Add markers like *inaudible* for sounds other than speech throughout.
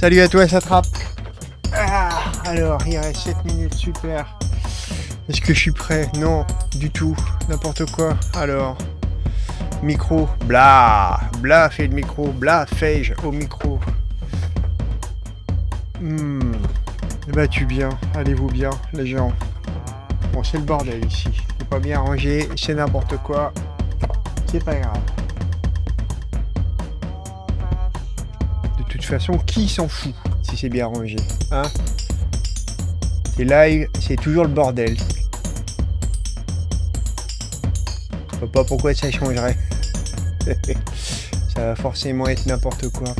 Salut à toi, ça trappe. Ah, alors, il reste 7 minutes, super. Est-ce que je suis prêt Non, du tout. N'importe quoi. Alors, micro, bla, bla, fait le micro, bla, fais au micro. Hmm. Battu bien, allez-vous bien, les gens. Bon, c'est le bordel ici. C'est pas bien rangé, c'est n'importe quoi. C'est pas grave. façon, qui s'en fout si c'est bien rangé hein C'est live, c'est toujours le bordel. Je vois pas pourquoi ça changerait. *laughs* ça va forcément être n'importe quoi.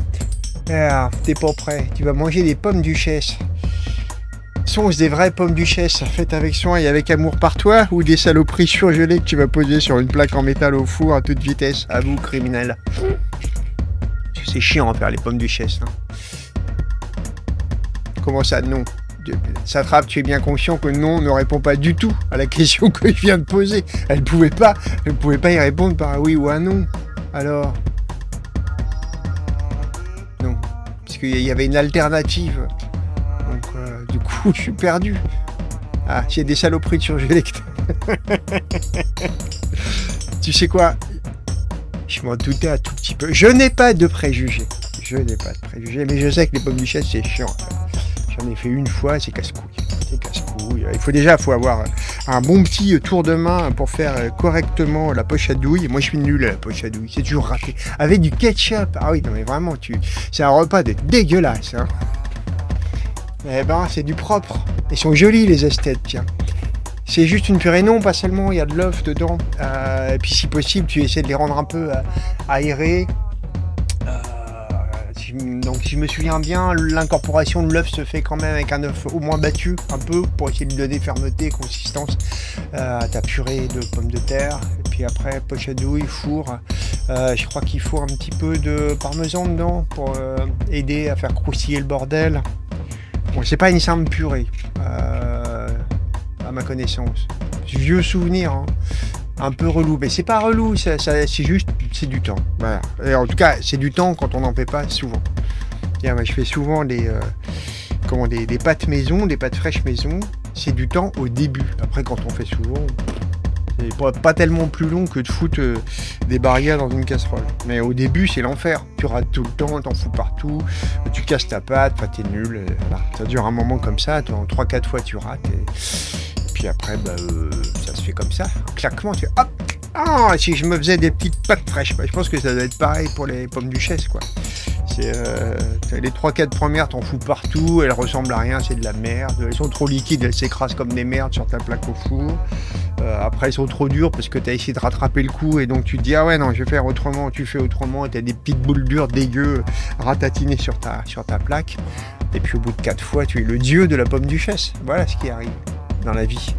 Ah, t'es pas prêt. Tu vas manger des pommes duchesse. Sont des vraies pommes duchesse faites avec soin et avec amour par toi ou des saloperies surgelées que tu vas poser sur une plaque en métal au four à toute vitesse À vous, criminel c'est chiant à faire les pommes du Hein. Comment ça, non Satrap, tu es bien conscient que non ne répond pas du tout à la question *laughs* que je viens de poser. Elle ne pouvait pas, pouvait pas y répondre par un oui ou un non. Alors, non, parce qu'il y avait une alternative. Donc, euh, du coup, *laughs* je suis perdu. Ah, c'est des saloperies de surgelect. *laughs* tu sais quoi Je m'en doutais je n'ai pas de préjugés. Je n'ai pas de préjugés, mais je sais que les pommes duchesses, c'est chiant. J'en ai fait une fois, c'est casse-couille. C'est casse Il faut déjà faut avoir un bon petit tour de main pour faire correctement la poche à douille. Moi, je suis nul à la poche à douille. C'est toujours raté. Avec du ketchup. Ah oui, non, mais vraiment, tu... c'est un repas de dégueulasse. Hein. Eh ben, c'est du propre. Ils sont jolis, les esthètes, tiens c'est juste une purée non, pas seulement, il y a de l'œuf dedans. Euh, et puis si possible, tu essaies de les rendre un peu euh, aérés. Euh, donc si je me souviens bien, l'incorporation de l'œuf se fait quand même avec un œuf au moins battu un peu pour essayer de donner fermeté, et consistance à ta purée de pommes de terre. Et puis après, poche à douille, four. je crois qu'il faut un petit peu de parmesan dedans pour aider à faire croustiller le bordel. Bon, c'est pas une simple purée à ma connaissance. Vieux souvenir, hein. un peu relou, mais c'est pas relou, ça, c'est juste, c'est du temps. Et en tout cas, c'est du temps quand on n'en fait pas souvent. Tiens, moi, je fais souvent des, euh, comment, des, pâtes maison, des pâtes fraîches maison. C'est du temps au début. Après, quand on fait souvent, c'est pas, tellement plus long que de foutre euh, des barrières dans une casserole. Mais au début, c'est l'enfer. Tu rates tout le temps, t'en fous partout, tu casses ta pâte, t'es nul. Euh, ça dure un moment comme ça, en 3-4 fois tu rates. Et puis après, bah, euh, ça se fait comme ça. Claquement, tu hop Ah, si je me faisais des petites pâtes fraîches, bah, je pense que ça doit être pareil pour les pommes duchesse, quoi. Euh, les 3-4 premières, t'en fous partout, elles ressemblent à rien, c'est de la merde. Elles sont trop liquides, elles s'écrasent comme des merdes sur ta plaque au four. Euh, après, elles sont trop dures parce que t'as essayé de rattraper le coup et donc tu te dis, ah ouais, non, je vais faire autrement, tu fais autrement, et t'as des petites boules dures dégueu ratatinées sur ta, sur ta plaque. Et puis au bout de 4 fois, tu es le dieu de la pomme duchesse. Voilà ce qui arrive dans la vie.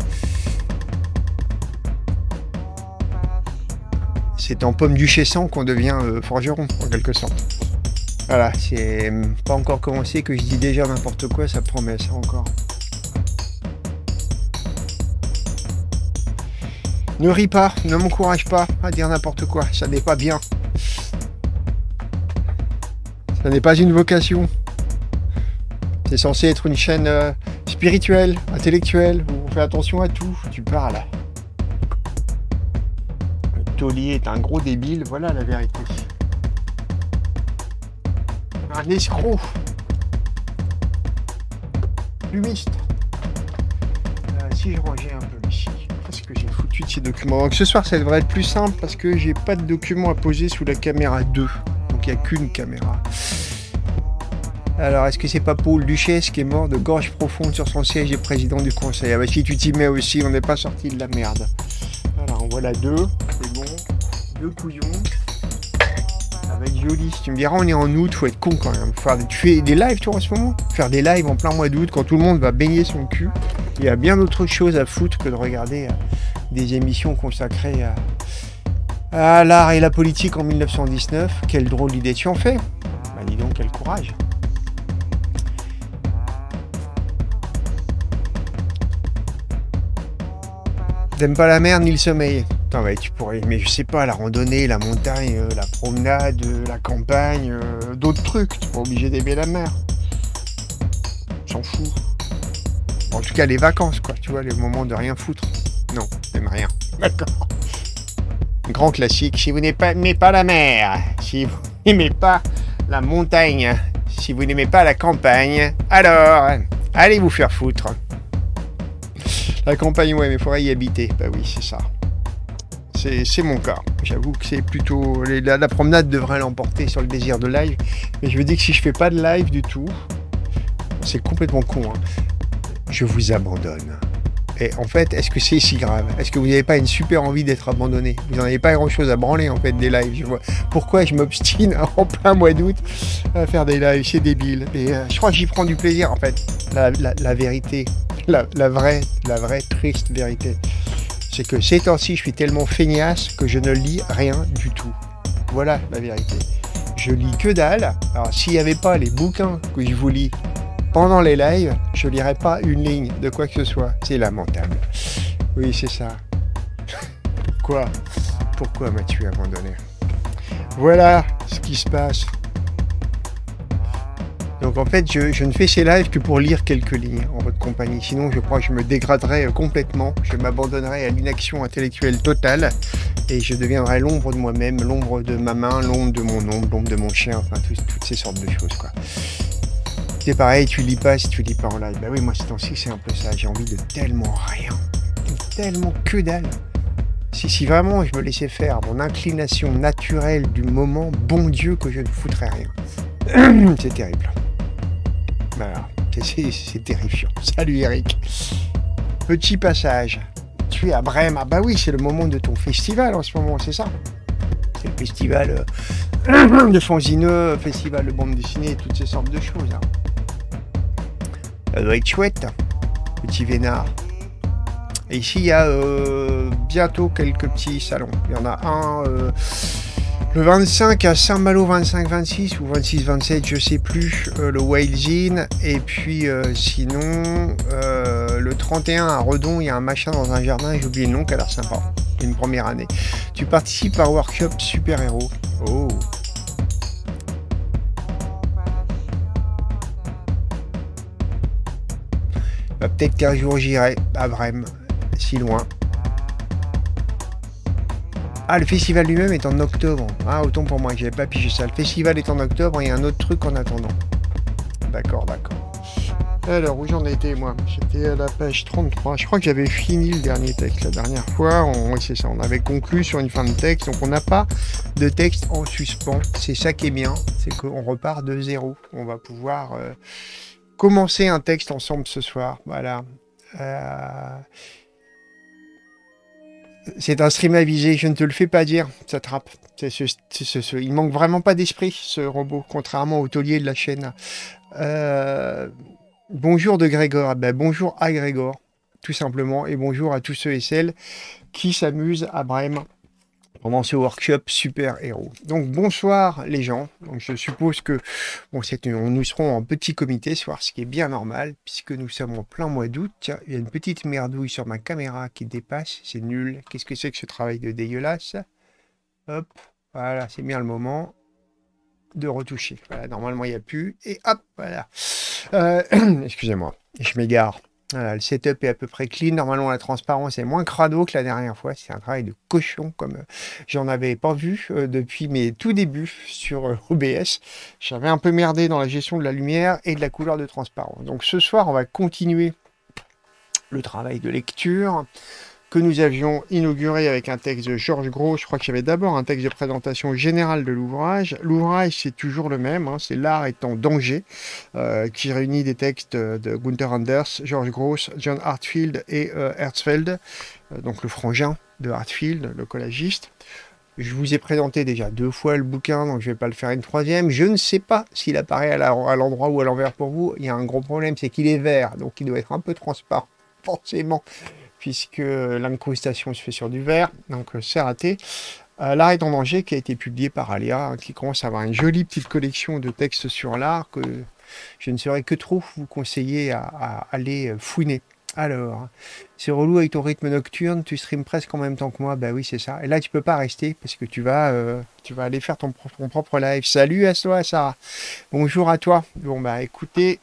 C'est en pomme du chesson qu'on devient euh, forgeron, en quelque sorte. Voilà, c'est hum, pas encore commencé que je dis déjà n'importe quoi, ça promet ça encore. Ne ris pas, ne m'encourage pas à dire n'importe quoi, ça n'est pas bien. Ça n'est pas une vocation. C'est censé être une chaîne euh, spirituel, intellectuel, vous faites attention à tout, tu parles. Le taulier est un gros débile, voilà la vérité. Un escroc. Lumiste. Euh, si je rangeais un peu ici, parce que j'ai foutu de ces documents. Donc ce soir, ça devrait être plus simple parce que j'ai pas de documents à poser sous la caméra 2. Donc il n'y a qu'une caméra. Alors, est-ce que c'est pas Paul Duchesse qui est mort de gorge profonde sur son siège de président du conseil Ah bah si tu t'y mets aussi, on n'est pas sorti de la merde. Alors, on voit deux, c'est bon. Deux couillons. Avec joli. Tu me diras, on est en août, faut être con quand même. Faire tu fais des lives, toi, en ce moment Faire des lives en plein mois d'août, quand tout le monde va baigner son cul. Il y a bien d'autres choses à foutre que de regarder euh, des émissions consacrées à... l'art et la politique en 1919. Quelle drôle d'idée tu en fais Bah dis donc, quel courage T'aimes pas la mer ni le sommeil tu pourrais mais je sais pas, la randonnée, la montagne, euh, la promenade, euh, la campagne, euh, d'autres trucs. T'es pas obligé d'aimer la mer. J'en fous. En tout cas, les vacances, quoi. Tu vois, les moments de rien foutre. Non, j'aime rien. D'accord. Grand classique. Si vous n'aimez pas la mer, si vous *laughs* n'aimez pas la montagne, si vous n'aimez pas la campagne, alors allez vous faire foutre. La campagne, ouais, mais il faudrait y habiter. Bah oui, c'est ça. C'est mon cas. J'avoue que c'est plutôt... la, promenade devrait l'emporter sur le désir de live. Mais je me dis que si je fais pas de live du tout, c'est complètement con. Hein. Je vous abandonne. Et en fait, est-ce que c'est si grave Est-ce que vous n'avez pas une super envie d'être abandonné Vous n'en avez pas grand-chose à branler en fait des lives. Je vois. Pourquoi je m'obstine *laughs* en plein mois d'août à faire des lives C'est débile. Et euh, je crois que j'y prends du plaisir en fait. La, vérité, la, la, vraie, la vraie triste vérité, c'est que ces temps-ci, je suis tellement feignasse que je ne lis rien du tout. Voilà la vérité. Je lis que dalle. Alors s'il n'y avait pas les bouquins que je vous lis pendant les lives, je lirai pas une ligne de quoi que ce soit. C'est lamentable. Oui, c'est ça. Pourquoi *laughs* Pourquoi m'as-tu abandonné Voilà ce qui se passe. Donc en fait, je, ne fais ces lives que pour lire quelques lignes en votre compagnie. Sinon, je crois que je me dégraderai euh, complètement, je m'abandonnerai à l'inaction intellectuelle totale et je deviendrai l'ombre de moi-même, l'ombre de ma main, l'ombre de mon ombre, l'ombre de mon chien, enfin toutes ces sortes de choses. quoi. C'est pareil, tu lis pas si tu lis pas en live. Bah oui, moi c'est temps c'est un peu ça. J'ai envie de tellement rien, tellement que dalle. Si, si vraiment je me laissais faire mon inclination naturelle du moment, bon Dieu que je ne foutrais rien. *clears throat* c'est terrible. Voilà, c'est terrifiant. *laughs* Salut Eric. Petit passage. Tu es à Brême. Ah bah oui, c'est le moment de ton festival en ce moment, c'est ça C'est le festival euh, *clears throat* de Fanzineux, festival de bande dessinée, toutes ces sortes de choses. Hein. Ça doit être chouette, petit vénard. Et ici, il y a euh, bientôt quelques petits salons. Il y en a un euh, le 25 à Saint-Malo 25-26 ou 26-27, je sais plus, euh, le Wales Inn. Et puis sinon, le 31 à Redon, il y a un machin dans un jardin, j'ai oublié le nom, qui a l'air sympa. Une première année. Tu participes à un workshop super-héros. Oh Bah, peut-être qu'un jour j'irai à Brême, si loin. Ah, le festival lui-même est en octobre. Ah, autant pour moi, que j'avais pas pigé ça. Le festival est en octobre il y a un autre truc en attendant. D'accord, d'accord. Alors, où j'en étais, moi J'étais à la page 33. Je crois que j'avais fini le dernier texte la dernière fois. On, c'est ça, on avait conclu sur une fin de texte. Donc, on n'a pas de texte en suspens. C'est ça qui est bien. C'est qu'on repart de zéro. On va pouvoir... Euh, commencer un texte ensemble ce soir. Voilà. Euh, c'est un stream avisé, je ne te le fais pas dire, ça trappe. Il manque vraiment pas d'esprit, ce robot, contrairement au taulier de la chaîne. Euh, bonjour de Grégor. Ah ben, bonjour à Grégor, tout simplement, et bonjour à tous ceux et celles qui s'amusent à Brême ce Workshop Super Héros. Donc bonsoir les gens. Donc, je suppose que bon, une, nous serons en petit comité ce soir, ce qui est bien normal, puisque nous sommes en plein mois d'août. il y a une petite merdouille sur ma caméra qui dépasse. C'est nul. Qu'est-ce que c'est que ce travail de dégueulasse Hop, voilà, c'est bien le moment de retoucher. Voilà, normalement il n'y a plus. Et hop, voilà. Euh, *clears throat* excusez-moi, je m'égare le setup est à peu près clean. Normalement, la transparence est moins crado que la dernière fois. C'est un travail de cochon, comme euh, j'en avais pas vu euh, depuis mes tout débuts sur euh, OBS. J'avais un peu merdé dans la gestion de la lumière et de la couleur de transparence. Donc ce soir, on va continuer le travail de lecture que nous avions inauguré avec un texte de Georges Gros. Je crois qu'il y avait d'abord un texte de présentation générale de l'ouvrage. L'ouvrage, c'est toujours le même, hein. c'est L'art est en danger, euh, qui réunit des textes de Gunther Anders, Georges Gros, John Hartfield et euh, Herzfeld, euh, donc le frangin de Hartfield, le collagiste. Je vous ai présenté déjà deux fois le bouquin, donc je ne vais pas le faire une troisième. Je ne sais pas s'il apparaît à l'endroit ou à l'envers pour vous. Il y a un gros problème, c'est qu'il est vert, donc il doit être un peu transparent, forcément puisque l'incrustation se fait sur du verre, donc euh, c'est raté. Euh, l'art est en danger qui a été publié par Alia, hein, qui commence à avoir une jolie petite collection de textes sur l'art que je ne saurais que trop vous conseiller à, aller euh, fouiner. Alors, c'est relou avec ton rythme nocturne, tu streams presque en même temps que moi, bah oui c'est ça. Et là tu peux pas rester parce que tu vas, tu vas aller faire ton, propre live. Salut à toi Sarah, bonjour à toi. Bon bah écoutez,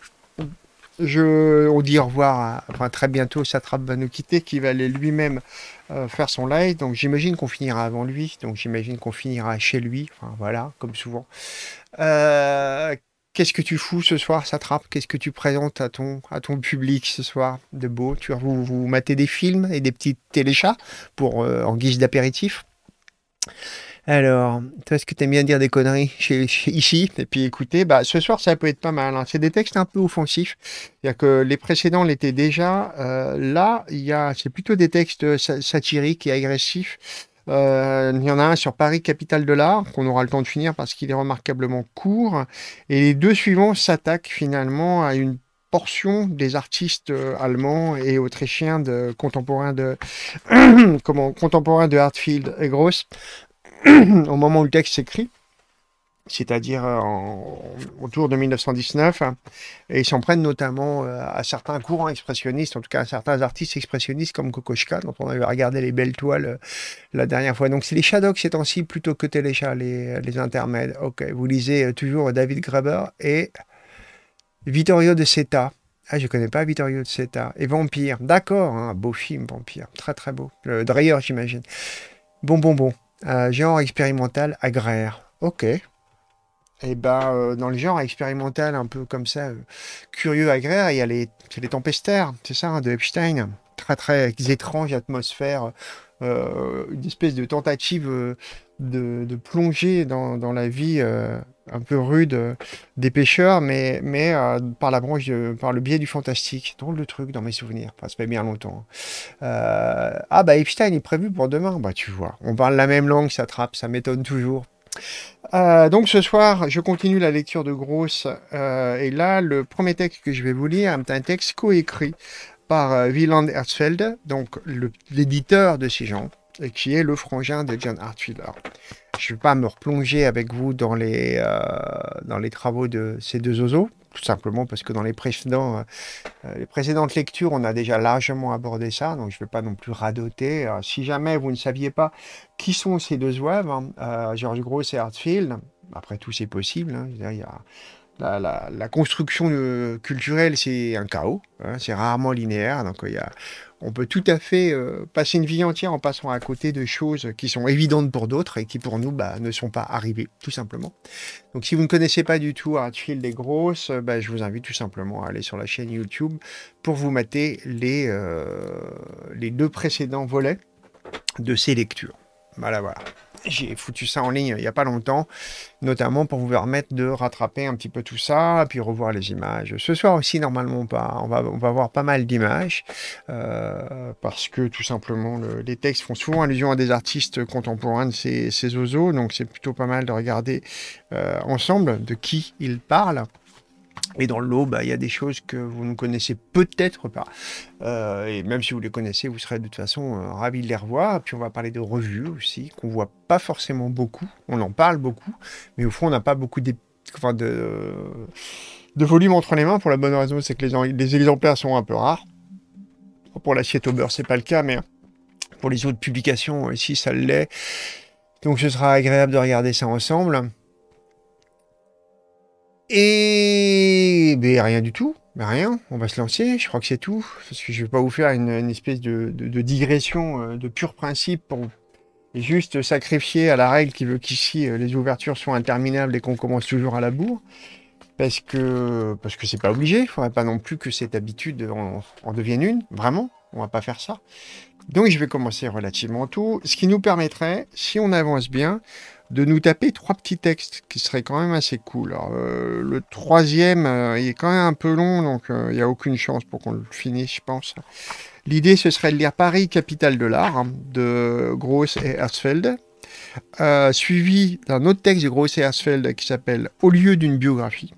je, on dit au revoir, très bientôt, Satrap va nous quitter, qui va aller lui-même euh, faire son live. Donc j'imagine qu'on finira avant lui, donc j'imagine qu'on finira chez lui, enfin voilà, comme souvent. Euh, qu'est-ce que tu fous ce soir, Satrap Qu'est-ce que tu présentes à ton, à ton public ce soir de beau Tu vous, vous matez des films et des petits téléchats pour, euh, en guise d'apéritif alors, toi, est-ce que tu aimes bien dire des conneries chez, ici Et puis écoutez, bah, ce soir, ça peut être pas mal. Hein. C'est des textes un peu offensifs. Il que les précédents l'étaient déjà. Euh, là, il c'est plutôt des textes euh, satiriques et agressifs. Euh, il y en a un sur Paris, capitale de l'art, qu'on aura le temps de finir parce qu'il est remarquablement court. Et les deux suivants s'attaquent finalement à une portion des artistes allemands et autrichiens de, contemporains de *clears throat* comment contemporains de Hartfield et Gross *clears throat* au moment où le texte s'écrit, c'est-à-dire euh, autour de 1919, et ils s'en prennent notamment euh, à certains courants expressionnistes, en tout cas à certains artistes expressionnistes comme Kokoschka, dont on avait regardé les belles toiles euh, la dernière fois. Donc c'est les Shadoks ces temps-ci plutôt que Téléchat, les, les intermèdes. Ok, vous lisez toujours David Graeber et Vittorio de Seta. Ah, je connais pas Vittorio de Seta. Et Vampire, d'accord, un hein, beau film, Vampire, très très beau. Le Dreyer, j'imagine. Bon, bon, bon genre expérimental agraire. Ok. Et eh ben, euh, dans le genre expérimental, un peu comme ça, euh, curieux agraire, il y a les, les tempestaires, c'est ça, hein, de Epstein. Très, très étrange atmosphère, euh, une espèce de tentative de, plongée plonger dans, dans la vie un peu rude euh, des pêcheurs, mais, mais euh, par la branche, par le biais du fantastique. Drôle le truc dans mes souvenirs, ça fait bien longtemps. Hein. Euh, ah bah Epstein est prévu pour demain, bah tu vois. On parle la même langue, ça trappe, ça m'étonne toujours. donc ce soir, je continue la lecture de Grosse. et là, le premier texte que je vais vous lire est un texte coécrit par Wieland Herzfeld, donc l'éditeur de ces gens et qui est le frangin de John Hartfield. je ne vais pas me replonger avec vous dans les, euh, dans les travaux de ces deux oiseaux, tout simplement parce que dans les, précédents, euh, les précédentes lectures, on a déjà largement abordé ça, donc je ne vais pas non plus radoter. si jamais vous ne saviez pas qui sont ces deux oeuvres, Georges hein, euh, George Gross et Hartfield, après tout c'est possible, hein, y a... La, construction culturelle, c'est un chaos, hein, c'est rarement linéaire, donc il y a on peut tout à fait euh, passer une vie entière en passant à côté de choses qui sont évidentes pour d'autres et qui pour nous bah, ne sont pas arrivées, tout simplement. Donc si vous ne connaissez pas du tout Artfield et Grosses, euh, bah, je vous invite tout simplement à aller sur la chaîne YouTube pour vous mater les, euh, les deux précédents volets de ces lectures. Voilà, voilà. J'ai foutu ça en ligne il n'y a pas longtemps, notamment pour vous permettre de rattraper un petit peu tout ça, puis revoir les images. Ce soir aussi, normalement pas. On va, on va voir pas mal d'images, euh, parce que tout simplement, les textes font souvent allusion à des artistes contemporains de ces, ces oiseaux, donc c'est plutôt pas mal de regarder euh, ensemble de qui ils parlent. Et dans l'eau, bah, il y a des choses que vous ne connaissez peut-être pas. Euh, et même si vous les connaissez, vous serez de toute façon euh, ravis ravi de les revoir. Puis on va parler de revues aussi, qu'on ne voit pas forcément beaucoup. On en parle beaucoup, mais au fond, on n'a pas beaucoup de, volume entre les mains pour la bonne raison, c'est que les, les, exemplaires sont un peu rares. Pour l'assiette au beurre, c'est pas le cas, mais pour les autres publications, ici, euh, ça l'est. Donc ce sera agréable de regarder ça ensemble. Et ben, rien du tout. Ben, rien, on va se lancer, je crois que c'est tout. Parce que je vais pas vous faire une, espèce de, digression euh, de pur principe pour juste sacrifier à la règle qui veut qu'ici euh, les ouvertures soient interminables et qu'on commence toujours à la bourre. Parce que parce que c'est pas obligé, il ne faudrait pas non plus que cette habitude en, devienne une, vraiment, on va pas faire ça. Donc je vais commencer relativement tôt, ce qui nous permettrait, si on avance bien, de nous taper trois petits textes qui seraient quand même assez cool. Euh, le troisième, euh, il est quand même un peu long, donc euh, il y n'y a aucune chance pour qu'on le finisse, je pense. L'idée, ce serait de lire Paris, capitale de l'art, de Gross et Herzfeld, suivi d'un autre texte de Gross et Herzfeld qui s'appelle Au lieu d'une biographie,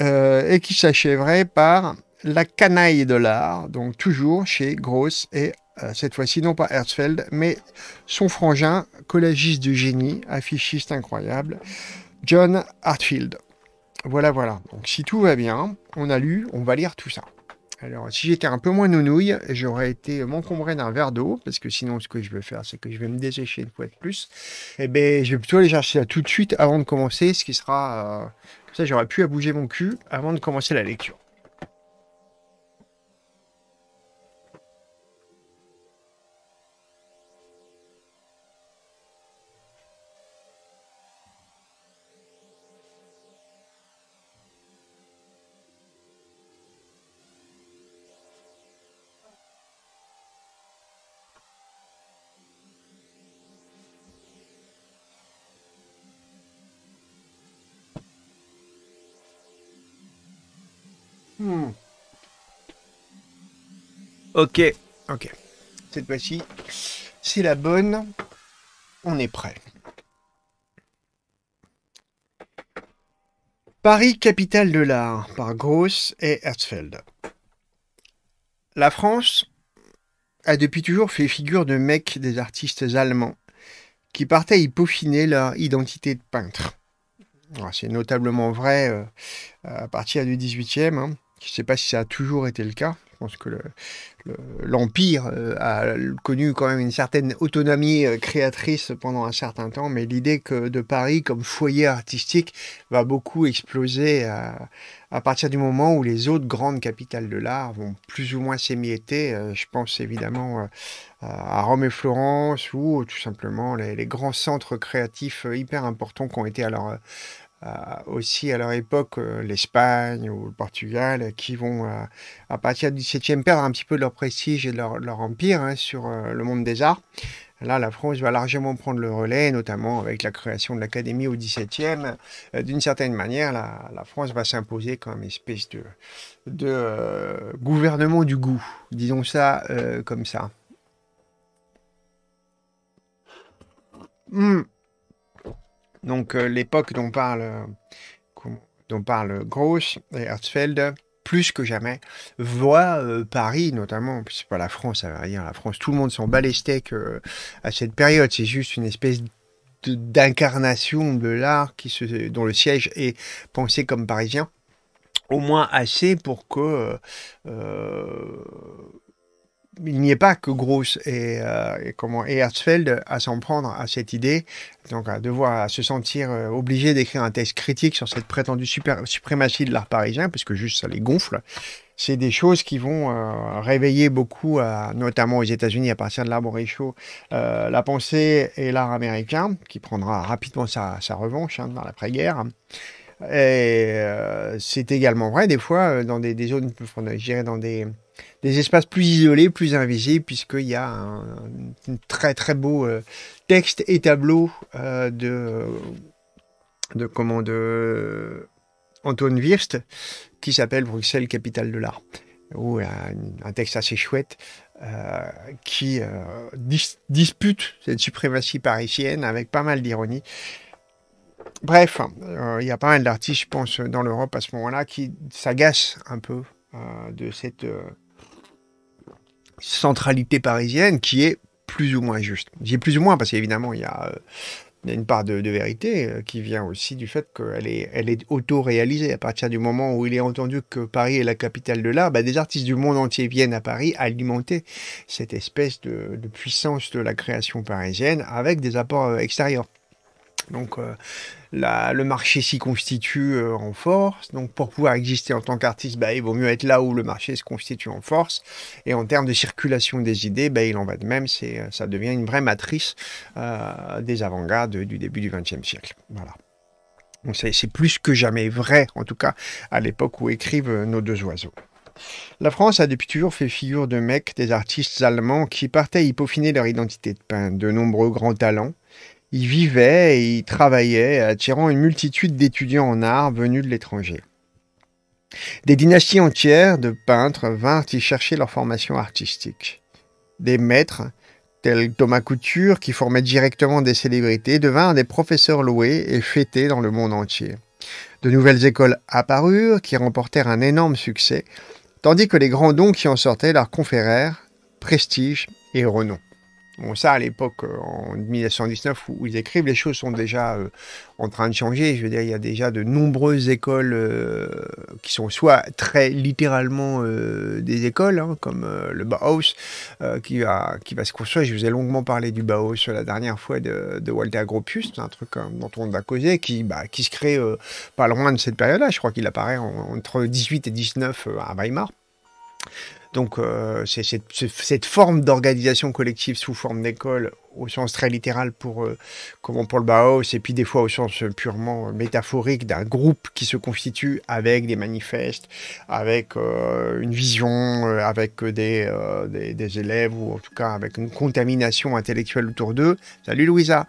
et qui s'achèverait par La canaille de l'art, donc toujours chez Gross et euh, cette fois-ci non pas Herzfeld, mais son frangin, collagiste de génie, affichiste incroyable, John Hartfield. Voilà, voilà. Donc si tout va bien, on a lu, on va lire tout ça. Alors, si j'étais un peu moins nounouille, j'aurais été m'encombré d'un verre d'eau, parce que sinon, ce que je vais faire, c'est que je vais me dessécher une fois de plus. Et eh bien, je vais plutôt aller chercher ça tout de suite avant de commencer, ce qui sera... Euh, comme ça, j'aurais pu à bouger mon cul avant de commencer la lecture. Hmm. Ok. Ok. Cette fois-ci, c'est la bonne. On est prêt. Paris, capitale de l'art, par Gross et Herzfeld. La France a depuis toujours fait figure de mec des artistes allemands qui partaient y peaufiner leur identité de peintre. Ah, c'est notablement vrai euh, à partir du 18e. Je ne sais pas si ça a toujours été le cas. Je pense que l'Empire euh, a connu quand même une certaine autonomie euh, créatrice pendant un certain temps, mais l'idée que de Paris comme foyer artistique va beaucoup exploser à, partir du moment où les autres grandes capitales de l'art vont plus ou moins s'émietter. Euh, je pense évidemment à Rome et Florence ou tout simplement les, les grands centres créatifs hyper importants qui ont été à leur, euh, aussi à leur époque euh, l'Espagne ou le Portugal euh, qui vont à partir du XVIIe e perdre un petit peu de leur prestige et de leur, empire hein, sur le monde des arts. Là, la France va largement prendre le relais, notamment avec la création de l'Académie au XVIIe. D'une certaine manière, la, France va s'imposer comme espèce de, de gouvernement du goût, disons ça comme ça. Hmm donc euh, l'époque dont parle, dont parle Gross et Herzfeld, plus que jamais, voit euh, Paris notamment, c'est pas la France, ça veut rien, la France, tout le monde s'en bat les steaks euh, à cette période, c'est juste une espèce d'incarnation de l'art dont le siège est pensé comme parisien, au moins assez pour que il n'y a pas que Gross et, euh, Herzfeld comment, à s'en prendre à cette idée, donc à devoir se sentir euh, obligé d'écrire un texte critique sur cette prétendue suprématie de l'art parisien, parce que juste ça les gonfle. C'est des choses qui vont euh, réveiller beaucoup, notamment aux États-Unis, à partir de l'arbre réchaud, la pensée et l'art américain, qui prendra rapidement sa, revanche hein, dans l'après-guerre. Et c'est également vrai, des fois, dans des, des zones, je dirais, dans des des espaces plus isolés, plus invisibles, puisqu'il y a un, très très beau euh, texte et tableau euh, de, de, comment, de Antoine Wirst qui s'appelle Bruxelles, capitale de l'art, un, texte assez chouette euh, qui dispute cette suprématie parisienne avec pas mal d'ironie. Bref, il y a pas mal d'artistes, je pense, dans l'Europe à ce moment-là qui s'agacent un peu de cette centralité parisienne qui est plus ou moins juste. J'ai plus ou moins parce qu'évidemment, il y a euh, une part de, vérité euh, qui vient aussi du fait qu'elle est, elle est auto-réalisée. À partir du moment où il est entendu que Paris est la capitale de l'art, bah, des artistes du monde entier viennent à Paris alimenter cette espèce de, puissance de la création parisienne avec des apports euh, extérieurs. Donc, le marché s'y constitue euh, en force. Donc pour pouvoir exister en tant qu'artiste, bah, il vaut mieux être là où le marché se constitue en force. Et en termes de circulation des idées, bah, il en va de même. C'est, euh, ça devient une vraie matrice euh, des avant-gardes du début du XXe siècle. Voilà. c'est, c'est plus que jamais vrai, en tout cas à l'époque où écrivent nos deux oiseaux. La France a depuis toujours fait figure de mec des artistes allemands qui partaient y peaufiner leur identité de peintre. De nombreux grands talents ils vivaient et y travaillaient, attirant une multitude d'étudiants en art venus de l'étranger. Des dynasties entières de peintres vinrent y chercher leur formation artistique. Des maîtres, tels Thomas Couture, qui formait directement des célébrités, devinrent des professeurs loués et fêtés dans le monde entier. De nouvelles écoles apparurent, qui remportèrent un énorme succès, tandis que les grands dons qui en sortaient leur conférèrent prestige et renom. Bon, ça, à l'époque, euh, en 1919, où ils écrivent, les choses sont déjà euh, en train de changer. Je veux dire, il y a déjà de nombreuses écoles euh, qui sont soit très littéralement des écoles, hein, comme le Bauhaus, qui, va, qui va se construire. Je vous ai longuement parlé du Bauhaus la dernière fois de, Walter Gropius, un truc hein, dont on a causé, qui, bah, qui se crée pas loin de cette période-là. Je crois qu'il apparaît entre 18 et 19 à Weimar. Donc euh, c'est cette, forme d'organisation collective sous forme d'école au sens très littéral pour, euh, comment pour le Bauhaus, et puis des fois au sens purement euh, métaphorique d'un groupe qui se constitue avec des manifestes, avec une vision, avec des, des, des, élèves, ou en tout cas avec une contamination intellectuelle autour d'eux. Salut Louisa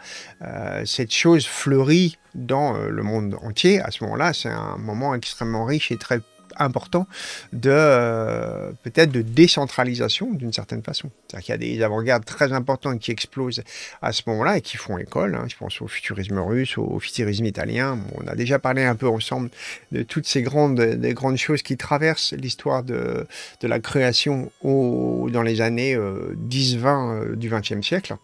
Cette chose fleurit dans le monde entier à ce moment-là. C'est un moment extrêmement riche et très important de euh, peut-être de décentralisation d'une certaine façon. cest à qu'il y a des avant-gardes très importantes qui explosent à ce moment-là et qui font école. Hein. Je pense au futurisme russe, au futurisme italien. on a déjà parlé un peu ensemble de toutes ces grandes, des grandes choses qui traversent l'histoire de, la création au, dans les années 10-20 euh, euh, du XXe siècle.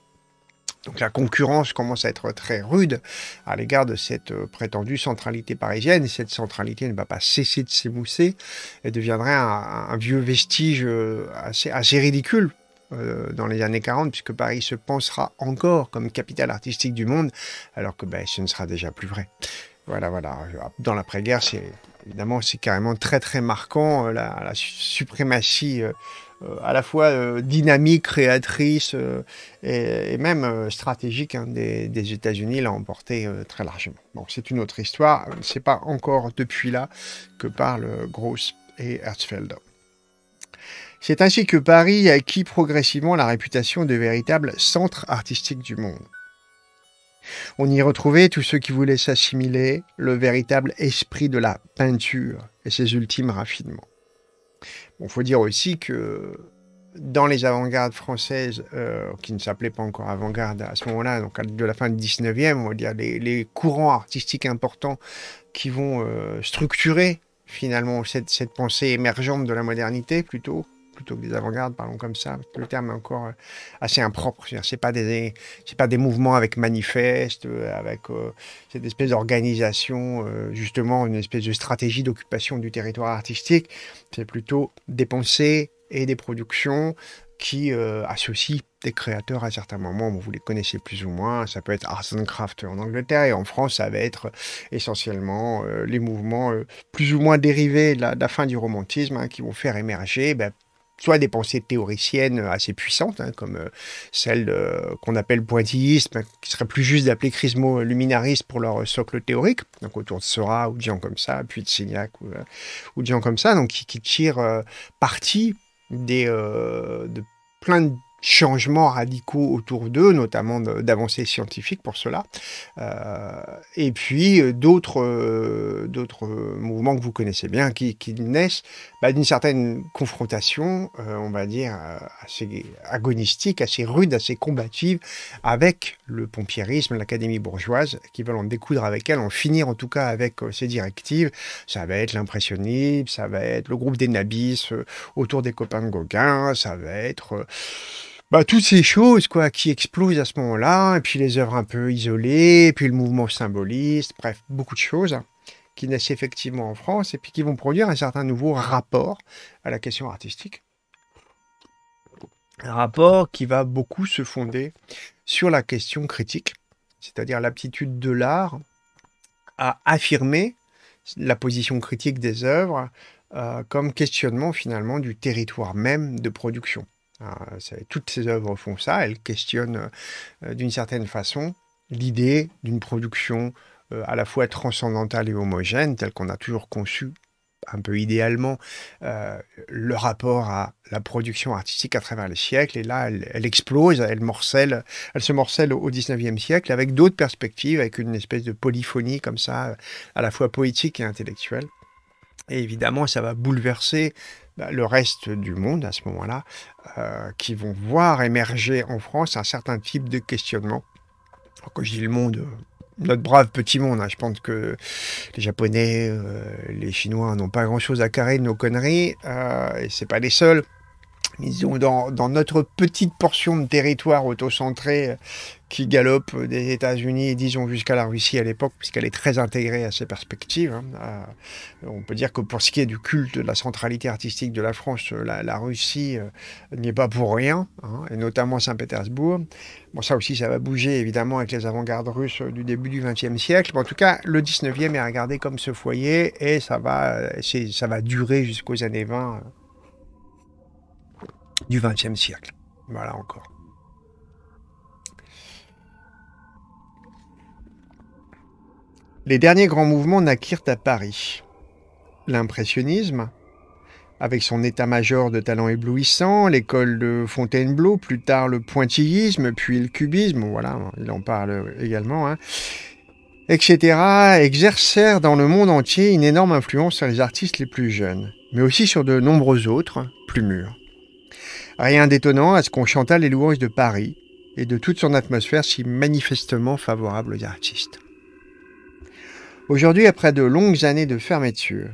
Donc la concurrence commence à être très rude à l'égard de cette euh, prétendue centralité parisienne. cette centralité ne va pas cesser de s'émousser et deviendrait un, vieux vestige euh, assez, assez ridicule euh, dans les années 40, puisque Paris se pensera encore comme capitale artistique du monde, alors que ben, ce ne sera déjà plus vrai. Voilà, voilà. Dans l'après-guerre, c'est évidemment c'est carrément très très marquant la, suprématie. Euh, à la fois euh, dynamique, créatrice euh, et, même stratégique hein, des, États-Unis l'a emporté très largement. c'est une autre histoire. C'est pas encore depuis là que parlent Gross et Herzfeld. C'est ainsi que Paris acquit progressivement la réputation de véritable centre artistique du monde. On y retrouvait tous ceux qui voulaient s'assimiler le véritable esprit de la peinture et ses ultimes raffinements. Il faut dire aussi que dans les avant-gardes françaises, euh, qui ne s'appelaient pas encore avant-garde à ce moment-là, donc de la fin du 19e, on va dire, les, courants artistiques importants qui vont euh, structurer finalement cette pensée émergente de la modernité plutôt, plutôt que des avant-gardes, parlons comme ça. le terme est encore euh, assez impropre. C'est pas des, pas des mouvements avec manifeste, euh, avec euh, cette espèce d'organisation, justement une espèce de stratégie d'occupation du territoire artistique. C'est plutôt des pensées et des productions qui associent des créateurs à certains moments, vous les connaissez plus ou moins, ça peut être Arts Craft en Angleterre et en France, ça va être essentiellement les mouvements plus ou moins dérivés de la, fin du romantisme hein, qui vont faire émerger ben, soit des pensées théoriciennes assez puissantes, hein, comme euh, celle qu'on appelle pointillisme, qui serait plus juste d'appeler chrismo luminariste pour leur socle théorique, donc autour de Sora ou de gens comme ça, puis de Signac euh, ou, de gens comme ça, donc qui, tire tirent euh, parti des, de plein de changements radicaux autour d'eux, notamment d'avancées scientifiques pour cela, euh, et puis euh, d'autres euh, mouvements que vous connaissez bien qui, naissent bah, d'une certaine confrontation, on va dire, assez agonistique, assez rude, assez combative avec le pompiérisme, l'académie bourgeoise, qui veulent en découdre avec elle, en finir en tout cas avec ses directives. Ça va être l'impressionnisme, ça va être le groupe des nabis autour des copains de Gauguin, ça va être... Bah, toutes ces choses quoi qui explosent à ce moment-là, et puis les œuvres un peu isolées, et puis le mouvement symboliste, bref, beaucoup de choses hein, qui naissent effectivement en France et puis qui vont produire un certain nouveau rapport à la question artistique. Un rapport qui va beaucoup se fonder sur la question critique, c'est-à-dire l'aptitude de l'art à affirmer la position critique des œuvres euh, comme questionnement finalement du territoire même de production. Ah, toutes ces œuvres font ça. Elles questionnent euh, d'une certaine façon l'idée d'une production euh, à la fois transcendantale et homogène, telle qu'on a toujours conçu un peu idéalement euh, le rapport à la production artistique à travers les siècles. Et là, elle, elle explose, elle, morcelle, elle se morcelle au XIXe siècle avec d'autres perspectives, avec une espèce de polyphonie comme ça, à la fois poétique et intellectuelle. Et évidemment, ça va bouleverser bah, le reste du monde à ce moment-là, euh, qui vont voir émerger en France un certain type de questionnement. Quand je dis le monde, euh, notre brave petit monde, hein, je pense que les Japonais, euh, les Chinois n'ont pas grand-chose à carrer de nos conneries, et n'est pas les seuls disons, dans, dans, notre petite portion de territoire autocentré euh, qui galope des États-Unis, disons jusqu'à la Russie à l'époque, puisqu'elle est très intégrée à ces perspectives. Hein, euh, on peut dire que pour ce qui est du culte, de la centralité artistique de la France, la, Russie euh, n'est n'y est pas pour rien, hein, et notamment Saint-Pétersbourg. Bon, ça aussi, ça va bouger évidemment avec les avant-gardes russes du début du XXe siècle. en tout cas, le XIXe est regardé comme ce foyer, et ça va, ça va durer jusqu'aux années 20 du XXe siècle. Voilà encore. Les derniers grands mouvements naquirent à Paris. L'impressionnisme, avec son état-major de talent éblouissant, l'école de Fontainebleau, plus tard le pointillisme, puis le cubisme, voilà, il en parle également, hein, etc., exercèrent dans le monde entier une énorme influence sur les artistes les plus jeunes, mais aussi sur de nombreux autres, plus mûrs. Rien d'étonnant à ce qu'on chanta les louanges de Paris et de toute son atmosphère si manifestement favorable aux artistes. Aujourd'hui, après de longues années de fermeture,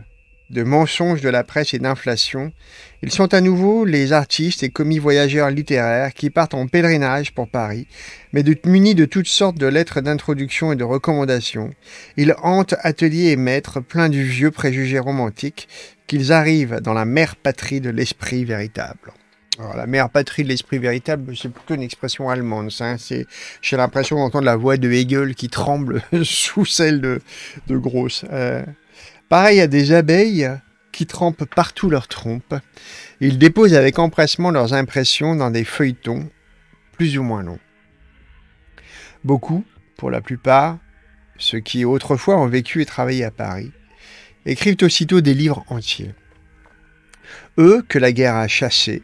de mensonges de la presse et d'inflation, ils sont à nouveau les artistes et commis voyageurs littéraires qui partent en pèlerinage pour Paris, mais de, munis de toutes sortes de lettres d'introduction et de recommandations. Ils hantent ateliers et maîtres pleins du vieux préjugé romantique qu'ils arrivent dans la mère patrie de l'esprit véritable la mère patrie de l'esprit véritable, c'est plutôt une expression allemande. Hein. j'ai l'impression d'entendre la voix de Hegel qui tremble *laughs* sous celle de, de Grosse. Euh, pareil à des abeilles qui trempent partout leurs trompes. Ils déposent avec empressement leurs impressions dans des feuilletons, plus ou moins longs. Beaucoup, pour la plupart, ceux qui autrefois ont vécu et travaillé à Paris, écrivent aussitôt des livres entiers. Eux que la guerre a chassés,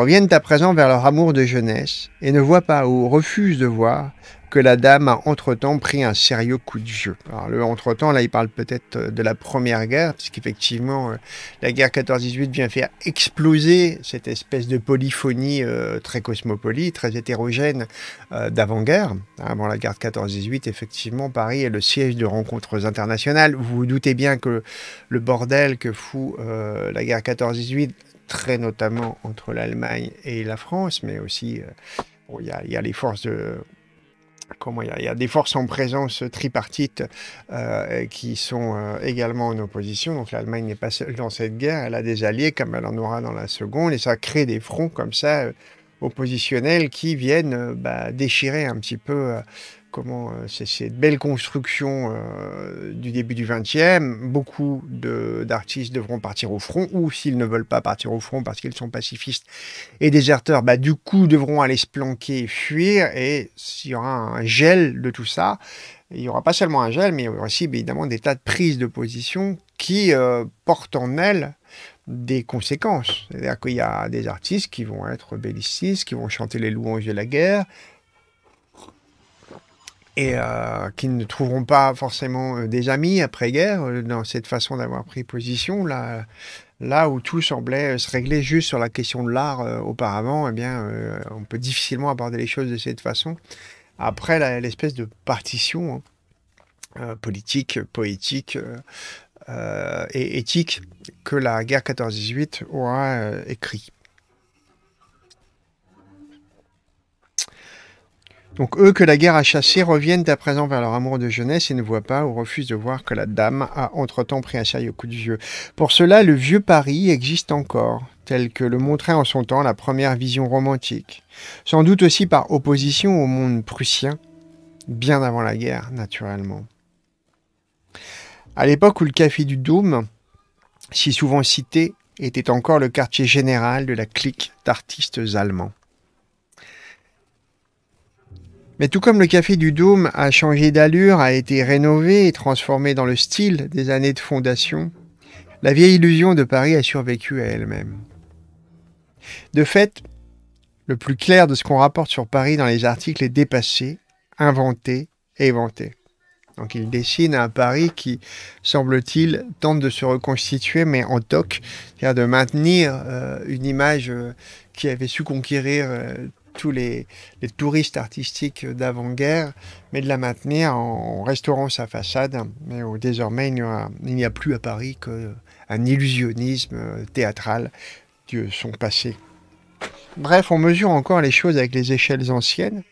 reviennent à présent vers leur amour de jeunesse et ne voient pas ou refusent de voir que la dame a entre-temps pris un sérieux coup de jeu. Alors le entre-temps, là, il parle peut-être euh, de la Première Guerre, parce qu'effectivement, euh, la guerre 14-18 vient faire exploser cette espèce de polyphonie euh, très cosmopolite, très hétérogène d'avant-guerre. Avant hein, la guerre 14-18, effectivement, Paris est le siège de rencontres internationales. Vous vous doutez bien que le bordel que fout la guerre 14-18 très notamment entre l'Allemagne et la France, mais aussi euh, il y, a, les forces de comment il y, a des forces en présence tripartites euh, qui sont euh, également en opposition. Donc l'Allemagne n'est pas seule dans cette guerre, elle a des alliés comme elle en aura dans la seconde, et ça crée des fronts comme ça oppositionnels qui viennent bah, déchirer un petit peu comment euh, c'est cette belle construction euh, du début du 20e, beaucoup d'artistes devront partir au front, ou s'ils ne veulent pas partir au front parce qu'ils sont pacifistes et déserteurs, bah, du coup devront aller se planquer, fuir, et s'il y aura un gel de tout ça, il n'y aura pas seulement un gel, mais il y aura aussi bah, évidemment des tas de prises de position qui euh, portent en elles des conséquences. C'est-à-dire qu'il y a des artistes qui vont être bellicistes, qui vont chanter les louanges de la guerre, et euh, qui ne trouveront pas forcément euh, des amis après-guerre euh, dans cette façon d'avoir pris position. Là, là où tout semblait se régler juste sur la question de l'art auparavant, eh bien, on peut difficilement aborder les choses de cette façon. Après, l'espèce de partition hein, politique, poétique et éthique que la guerre 14-18 aura écrit. Donc eux que la guerre a chassés reviennent à présent vers leur amour de jeunesse et ne voient pas ou refusent de voir que la dame a entre-temps pris un sérieux coup de vieux. Pour cela, le vieux Paris existe encore, tel que le montrait en son temps la première vision romantique, sans doute aussi par opposition au monde prussien, bien avant la guerre, naturellement. À l'époque où le café du Dôme, si souvent cité, était encore le quartier général de la clique d'artistes allemands. Mais tout comme le café du Dôme a changé d'allure, a été rénové et transformé dans le style des années de fondation, la vieille illusion de Paris a survécu à elle-même. De fait, le plus clair de ce qu'on rapporte sur Paris dans les articles est dépassé, inventé et inventé. Donc il dessine un Paris qui, semble-t-il, tente de se reconstituer, mais en toc, c'est-à-dire de maintenir euh, une image euh, qui avait su conquérir euh, tous les, touristes artistiques d'avant-guerre, mais de la maintenir en, restaurant sa façade. Mais oh, désormais, il n'y a, plus à Paris qu'un illusionnisme euh, théâtral de son passé. Bref, on mesure encore les choses avec les échelles anciennes,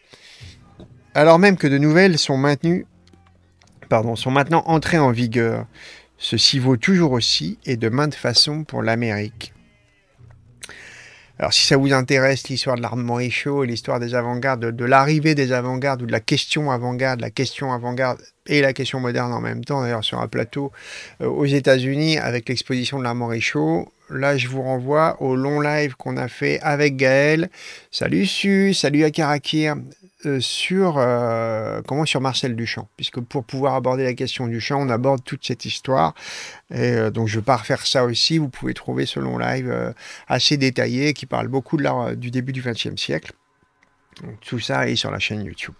alors même que de nouvelles sont sont maintenant entrées en vigueur. Ceci vaut toujours aussi et de maintes façons pour l'Amérique. Alors si ça vous intéresse, l'histoire de l'armement et chaud et l'histoire des avant-gardes, de, l'arrivée des avant-gardes ou de la question avant-garde, la question avant-garde et la question moderne en même temps, d'ailleurs sur un plateau euh, aux États-Unis avec l'exposition de l'armement et là je vous renvoie au long live qu'on a fait avec Gaël. Salut Su, salut à Karakir, euh, sur, euh, comment, sur Marcel Duchamp, puisque pour pouvoir aborder la question du champ, on aborde toute cette histoire. Et euh, donc je vais pas refaire ça aussi. Vous pouvez trouver ce long live assez détaillé qui parle beaucoup de l'art du début du XXe siècle. tout ça est sur la chaîne YouTube.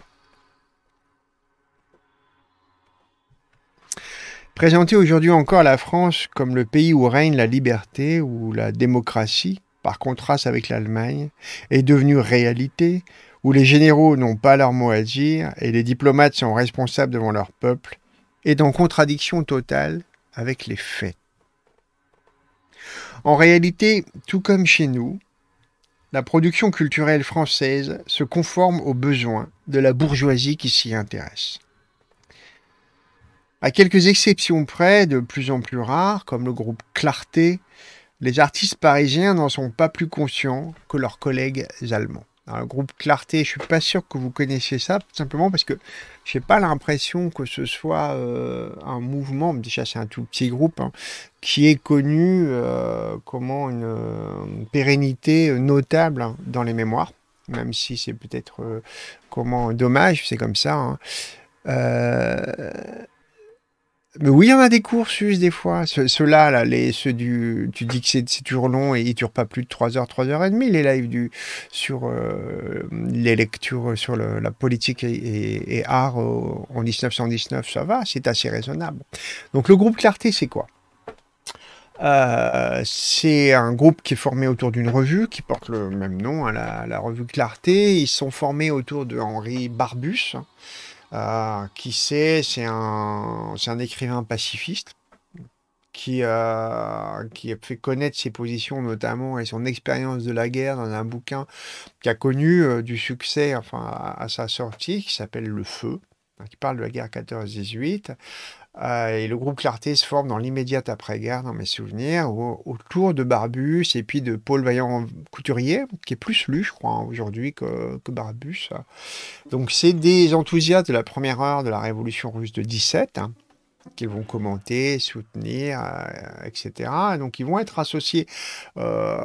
Présenter aujourd'hui encore la France comme le pays où règne la liberté ou la démocratie, par contraste avec l'Allemagne, est devenue réalité où les généraux n'ont pas leur mot à dire et les diplomates sont responsables devant leur peuple, est en contradiction totale avec les faits. En réalité, tout comme chez nous, la production culturelle française se conforme aux besoins de la bourgeoisie qui s'y intéresse. À quelques exceptions près, de plus en plus rares, comme le groupe Clarté, les artistes parisiens n'en sont pas plus conscients que leurs collègues allemands un groupe Clarté. Je suis pas sûr que vous connaissiez ça, tout simplement parce que j'ai pas l'impression que ce soit euh, un mouvement. Déjà, c'est un tout petit groupe hein, qui est connu euh, comment une, pérennité notable hein, dans les mémoires, même si c'est peut-être euh, comment dommage, c'est comme ça. Hein. Mais oui, en a des cursus des fois. Ceux-là, les, ceux du, tu dis que c'est toujours long et ils durent pas plus de 3 heures, 3 heures et demie, les lives du, sur euh, les lectures sur la politique et, art en 1919, ça va, c'est assez raisonnable. Donc le groupe Clarté, c'est quoi euh, c'est un groupe qui est formé autour d'une revue qui porte le même nom, hein, la, revue Clarté. Ils sont formés autour de Henri Barbus, hein, euh, qui c'est C'est un, écrivain pacifiste qui, euh, qui a fait connaître ses positions notamment et son expérience de la guerre dans un bouquin qui a connu euh, du succès enfin, à, sa sortie, qui s'appelle Le Feu, hein, qui parle de la guerre 14-18. Ah, et le groupe Clarté se forme dans l'immédiate après-guerre, dans mes souvenirs, autour de Barbus et puis de Paul Vaillant Couturier, qui est plus lu, je crois, hein, aujourd'hui que, Barbus. Donc c'est des enthousiastes de la première heure de la révolution russe de 17. qu'ils hein, qui vont commenter, soutenir, euh, etc. Donc ils vont être associés euh,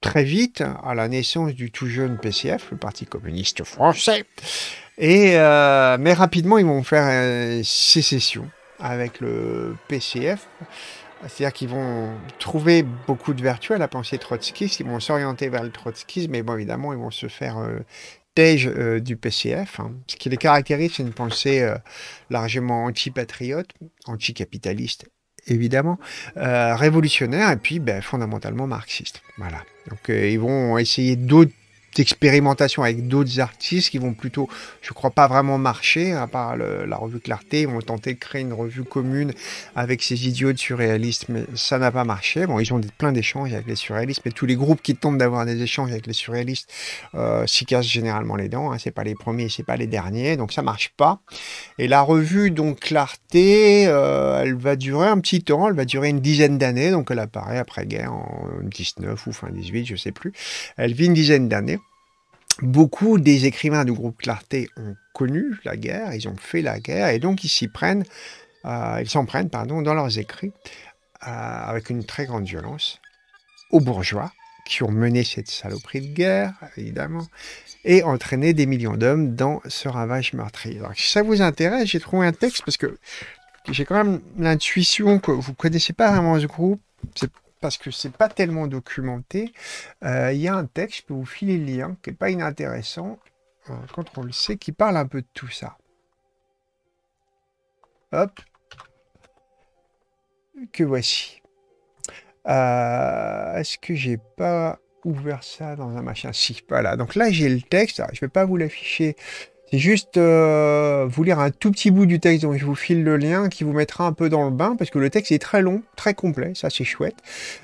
très vite à la naissance du tout jeune PCF, le Parti communiste français. Et, euh, mais rapidement, ils vont faire sécession avec le PCF. C'est-à-dire qu'ils vont trouver beaucoup de vertus à la pensée trotskiste, ils vont s'orienter vers le trotskisme, mais évidemment, ils vont se faire euh, euh du PCF. Hein. Ce qui les caractérise, c'est une pensée euh, largement anti-patriote, anti-capitaliste, évidemment, euh, révolutionnaire, et puis ben, fondamentalement marxiste. Voilà. Donc, ils vont essayer d'autres expérimentation avec d'autres artistes qui vont plutôt, je crois, pas vraiment marcher, à part la revue Clarté. Ils vont tenter de créer une revue commune avec ces idiots de surréalistes, mais ça n'a pas marché. Bon, ils ont plein d'échanges avec les surréalistes, mais tous les groupes qui tentent d'avoir des échanges avec les surréalistes euh, s'y cassent généralement les dents. Hein. C'est pas les premiers, c'est pas les derniers, donc ça marche pas. Et la revue, donc Clarté, euh, elle va durer un petit temps, elle va durer une dizaine d'années, donc elle apparaît après-guerre en 19 ou fin 18, je sais plus. Elle vit une dizaine d'années beaucoup des écrivains du groupe Clarté ont connu la guerre, ils ont fait la guerre, et donc ils s'y prennent, euh, ils s'en prennent, pardon, dans leurs écrits, euh, avec une très grande violence, aux bourgeois qui ont mené cette saloperie de guerre, évidemment, et entraîné des millions d'hommes dans ce ravage meurtrier. Donc, si ça vous intéresse, j'ai trouvé un texte parce que j'ai quand même l'intuition que vous connaissez pas vraiment ce groupe, parce que c'est pas tellement documenté. Euh, il y a un texte, je peux vous filer le lien, qui n'est pas inintéressant, euh, quand on le sait, qui parle un peu de tout ça. Hop. Que voici. Euh, est-ce que j'ai pas ouvert ça dans un machin Si, voilà. Donc là, j'ai le texte. Ah, je vais pas vous l'afficher c'est juste euh, vous lire un tout petit bout du texte, dont je vous file le lien qui vous mettra un peu dans le bain, parce que le texte est très long, très complet, ça c'est chouette.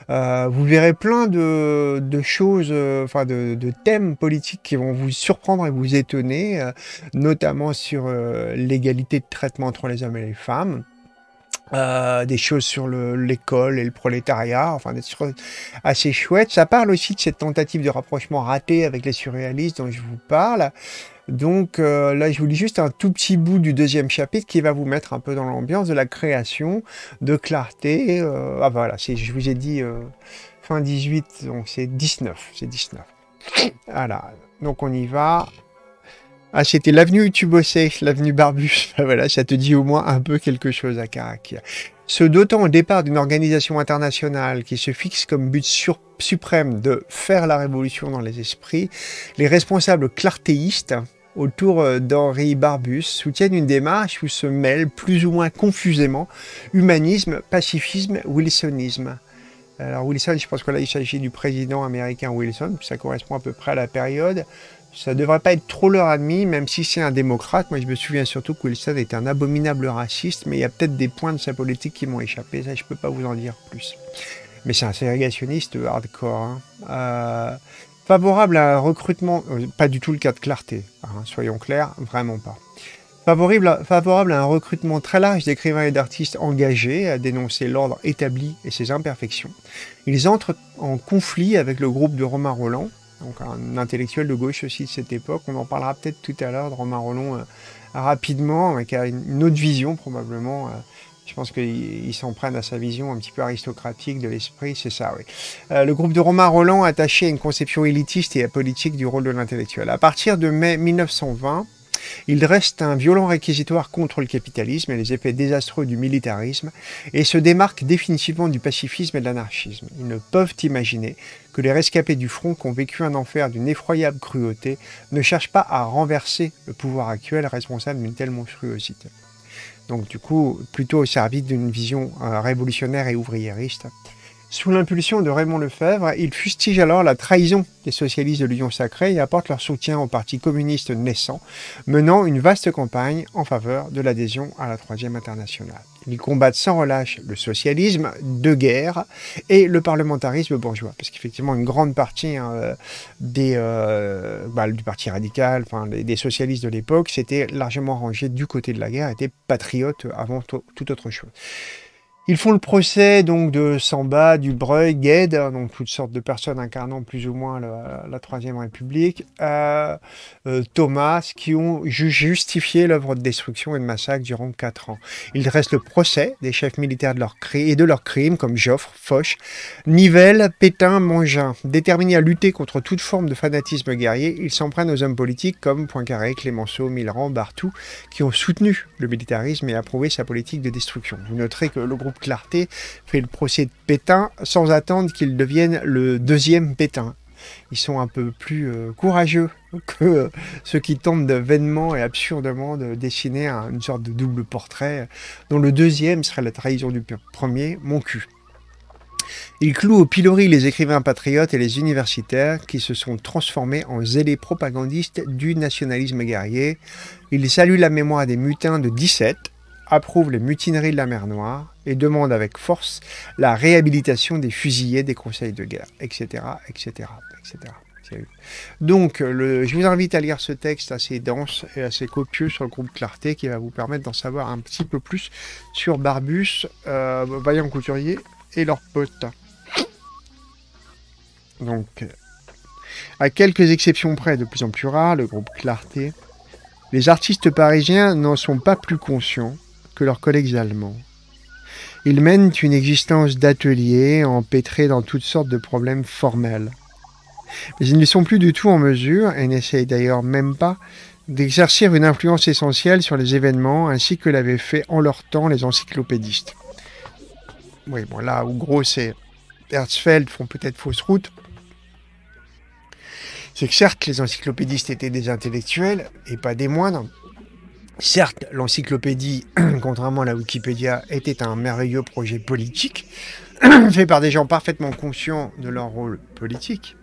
Euh, vous verrez plein de, choses, euh, enfin de, thèmes politiques qui vont vous surprendre et vous étonner, notamment sur l'égalité de traitement entre les hommes et les femmes. des choses sur l'école et le prolétariat, enfin des choses assez chouettes. Ça parle aussi de cette tentative de rapprochement ratée avec les surréalistes dont je vous parle. Donc euh, là, je vous lis juste un tout petit bout du deuxième chapitre qui va vous mettre un peu dans l'ambiance de la création, de clarté. Euh, ah voilà, je vous ai dit euh, fin 18, donc c'est 19, c'est 19. Voilà, donc on y va. Ah, c'était l'avenue où tu bossais, l'avenue Barbus. *laughs* voilà, ça te dit au moins un peu quelque chose à Carac. Se dotant au départ d'une organisation internationale qui se fixe comme but suprême de faire la révolution dans les esprits, les responsables clartéistes, autour euh, d'Henri Barbus soutiennent une démarche où se mêlent plus ou moins confusément humanisme, pacifisme, wilsonisme. Alors Wilson, je pense que là il s'agit du président américain Wilson, ça correspond à peu près à la période. Ça devrait pas être trop leur ami, même si c'est un démocrate. Moi je me souviens surtout que Wilson était un abominable raciste, mais il y a peut-être des points de sa politique qui m'ont échappé, ça je peux pas vous en dire plus. Mais c'est un ségrégationniste hardcore. Hein. Euh, Favorable à un recrutement, euh, pas du tout le cas de clarté, hein, soyons clairs, vraiment pas. Favorable, favorable à un recrutement très large d'écrivains et d'artistes engagés à dénoncer l'ordre établi et ses imperfections. Ils entrent en conflit avec le groupe de Romain Roland, donc un intellectuel de gauche aussi de cette époque. On en parlera peut-être tout à l'heure de Romain Roland euh, rapidement, avec une autre vision probablement euh, je pense qu'ils s'en prennent à sa vision un petit peu aristocratique de l'esprit, c'est ça, oui. Euh, le groupe de Romain Roland attaché à une conception élitiste et apolitique du rôle de l'intellectuel. À partir de mai 1920, il reste un violent réquisitoire contre le capitalisme et les effets désastreux du militarisme et se démarque définitivement du pacifisme et de l'anarchisme. Ils ne peuvent imaginer que les rescapés du front qui ont vécu un enfer d'une effroyable cruauté ne cherchent pas à renverser le pouvoir actuel responsable d'une telle monstruosité. Donc du coup, plutôt au service d'une vision euh, révolutionnaire et ouvriériste. Sous l'impulsion de Raymond Lefebvre, il fustige alors la trahison des socialistes de l'Union sacrée et apporte leur soutien au Parti communiste naissant, menant une vaste campagne en faveur de l'adhésion à la Troisième Internationale. Ils combattent sans relâche le socialisme de guerre et le parlementarisme bourgeois, parce qu'effectivement une grande partie hein, euh, des, euh, bah, du Parti radical, enfin, des socialistes de l'époque, s'était largement rangé du côté de la guerre, étaient patriotes avant tout autre chose. Ils font le procès donc de Samba, Dubreuil, Gued, hein, donc toutes sortes de personnes incarnant plus ou moins la, Troisième République, euh, euh, Thomas, qui ont justifié l'œuvre de destruction et de massacre durant quatre ans. Il reste le procès des chefs militaires de et de leurs crimes, comme Joffre, Foch, Nivelle, Pétain, Mangin. Déterminés à lutter contre toute forme de fanatisme guerrier, ils s'en prennent aux hommes politiques comme Poincaré, Clémenceau, Millerand, Bartou, qui ont soutenu le militarisme et approuvé sa politique de destruction. Vous noterez que le groupe Clarté fait le procès de Pétain sans attendre qu'il devienne le deuxième Pétain. Ils sont un peu plus euh, courageux *laughs* que ceux qui tentent vainement et absurdement de dessiner une sorte de double portrait, dont le deuxième serait la trahison du premier, mon cul. Il cloue au pilori les écrivains patriotes et les universitaires qui se sont transformés en zélés propagandistes du nationalisme guerrier. Il salue la mémoire des mutins de 17, approuve les mutineries de la mer Noire et demande avec force la réhabilitation des fusillés des conseils de guerre, etc., etc., etc. Donc, le, je vous invite à lire ce texte assez dense et assez copieux sur le groupe Clarté qui va vous permettre d'en savoir un petit peu plus sur Barbus, euh, Vaillant Couturier et leurs potes. Donc, à quelques exceptions près, de plus en plus rares, le groupe Clarté, les artistes parisiens n'en sont pas plus conscients que leurs collègues allemands. Ils mènent une existence d'atelier empêtrés dans toutes sortes de problèmes formels. Mais ils ne sont plus du tout en mesure, et n'essayent d'ailleurs même pas, d'exercer une influence essentielle sur les événements ainsi que l'avaient fait en leur temps les encyclopédistes. Oui, bon là, où gros, et Herzfeld font peut-être fausse route. C'est que certes, les encyclopédistes étaient des intellectuels, et pas des moindres, Certes, l'encyclopédie, *clears throat* contrairement à la Wikipédia, était un merveilleux projet politique, *clears throat* fait par des gens parfaitement conscients de leur rôle politique,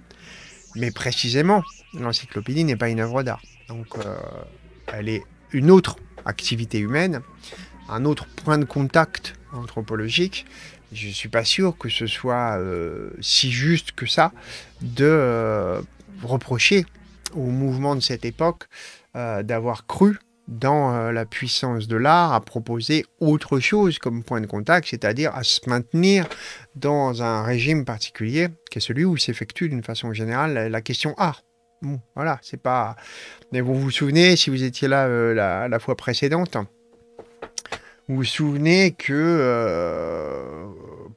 mais précisément, l'encyclopédie n'est pas une œuvre d'art. Donc, euh, elle est une autre activité humaine, un autre point de contact anthropologique. Je ne suis pas sûr que ce soit euh, si juste que ça de euh, reprocher au mouvement de cette époque d'avoir cru dans euh, la puissance de l'art à proposer autre chose comme point de contact, c'est-à-dire à se maintenir dans un régime particulier qui est celui où s'effectue d'une façon générale la question art. voilà, c'est pas. Mais vous vous souvenez, si vous étiez là euh, la, fois précédente, vous vous souvenez que euh,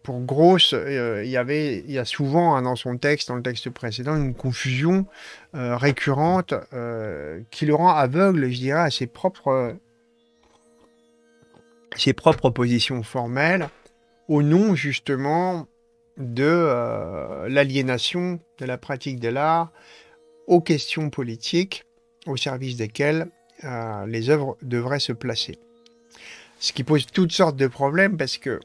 pour Grosse, euh, il y avait, il y a souvent hein, dans son texte, dans le texte précédent, une confusion euh, récurrente euh, qui le rend aveugle, je dirais, à ses propres, ses propres positions formelles, au nom justement de l'aliénation de la pratique de l'art aux questions politiques au service desquelles les œuvres devraient se placer. Ce qui pose toutes sortes de problèmes parce que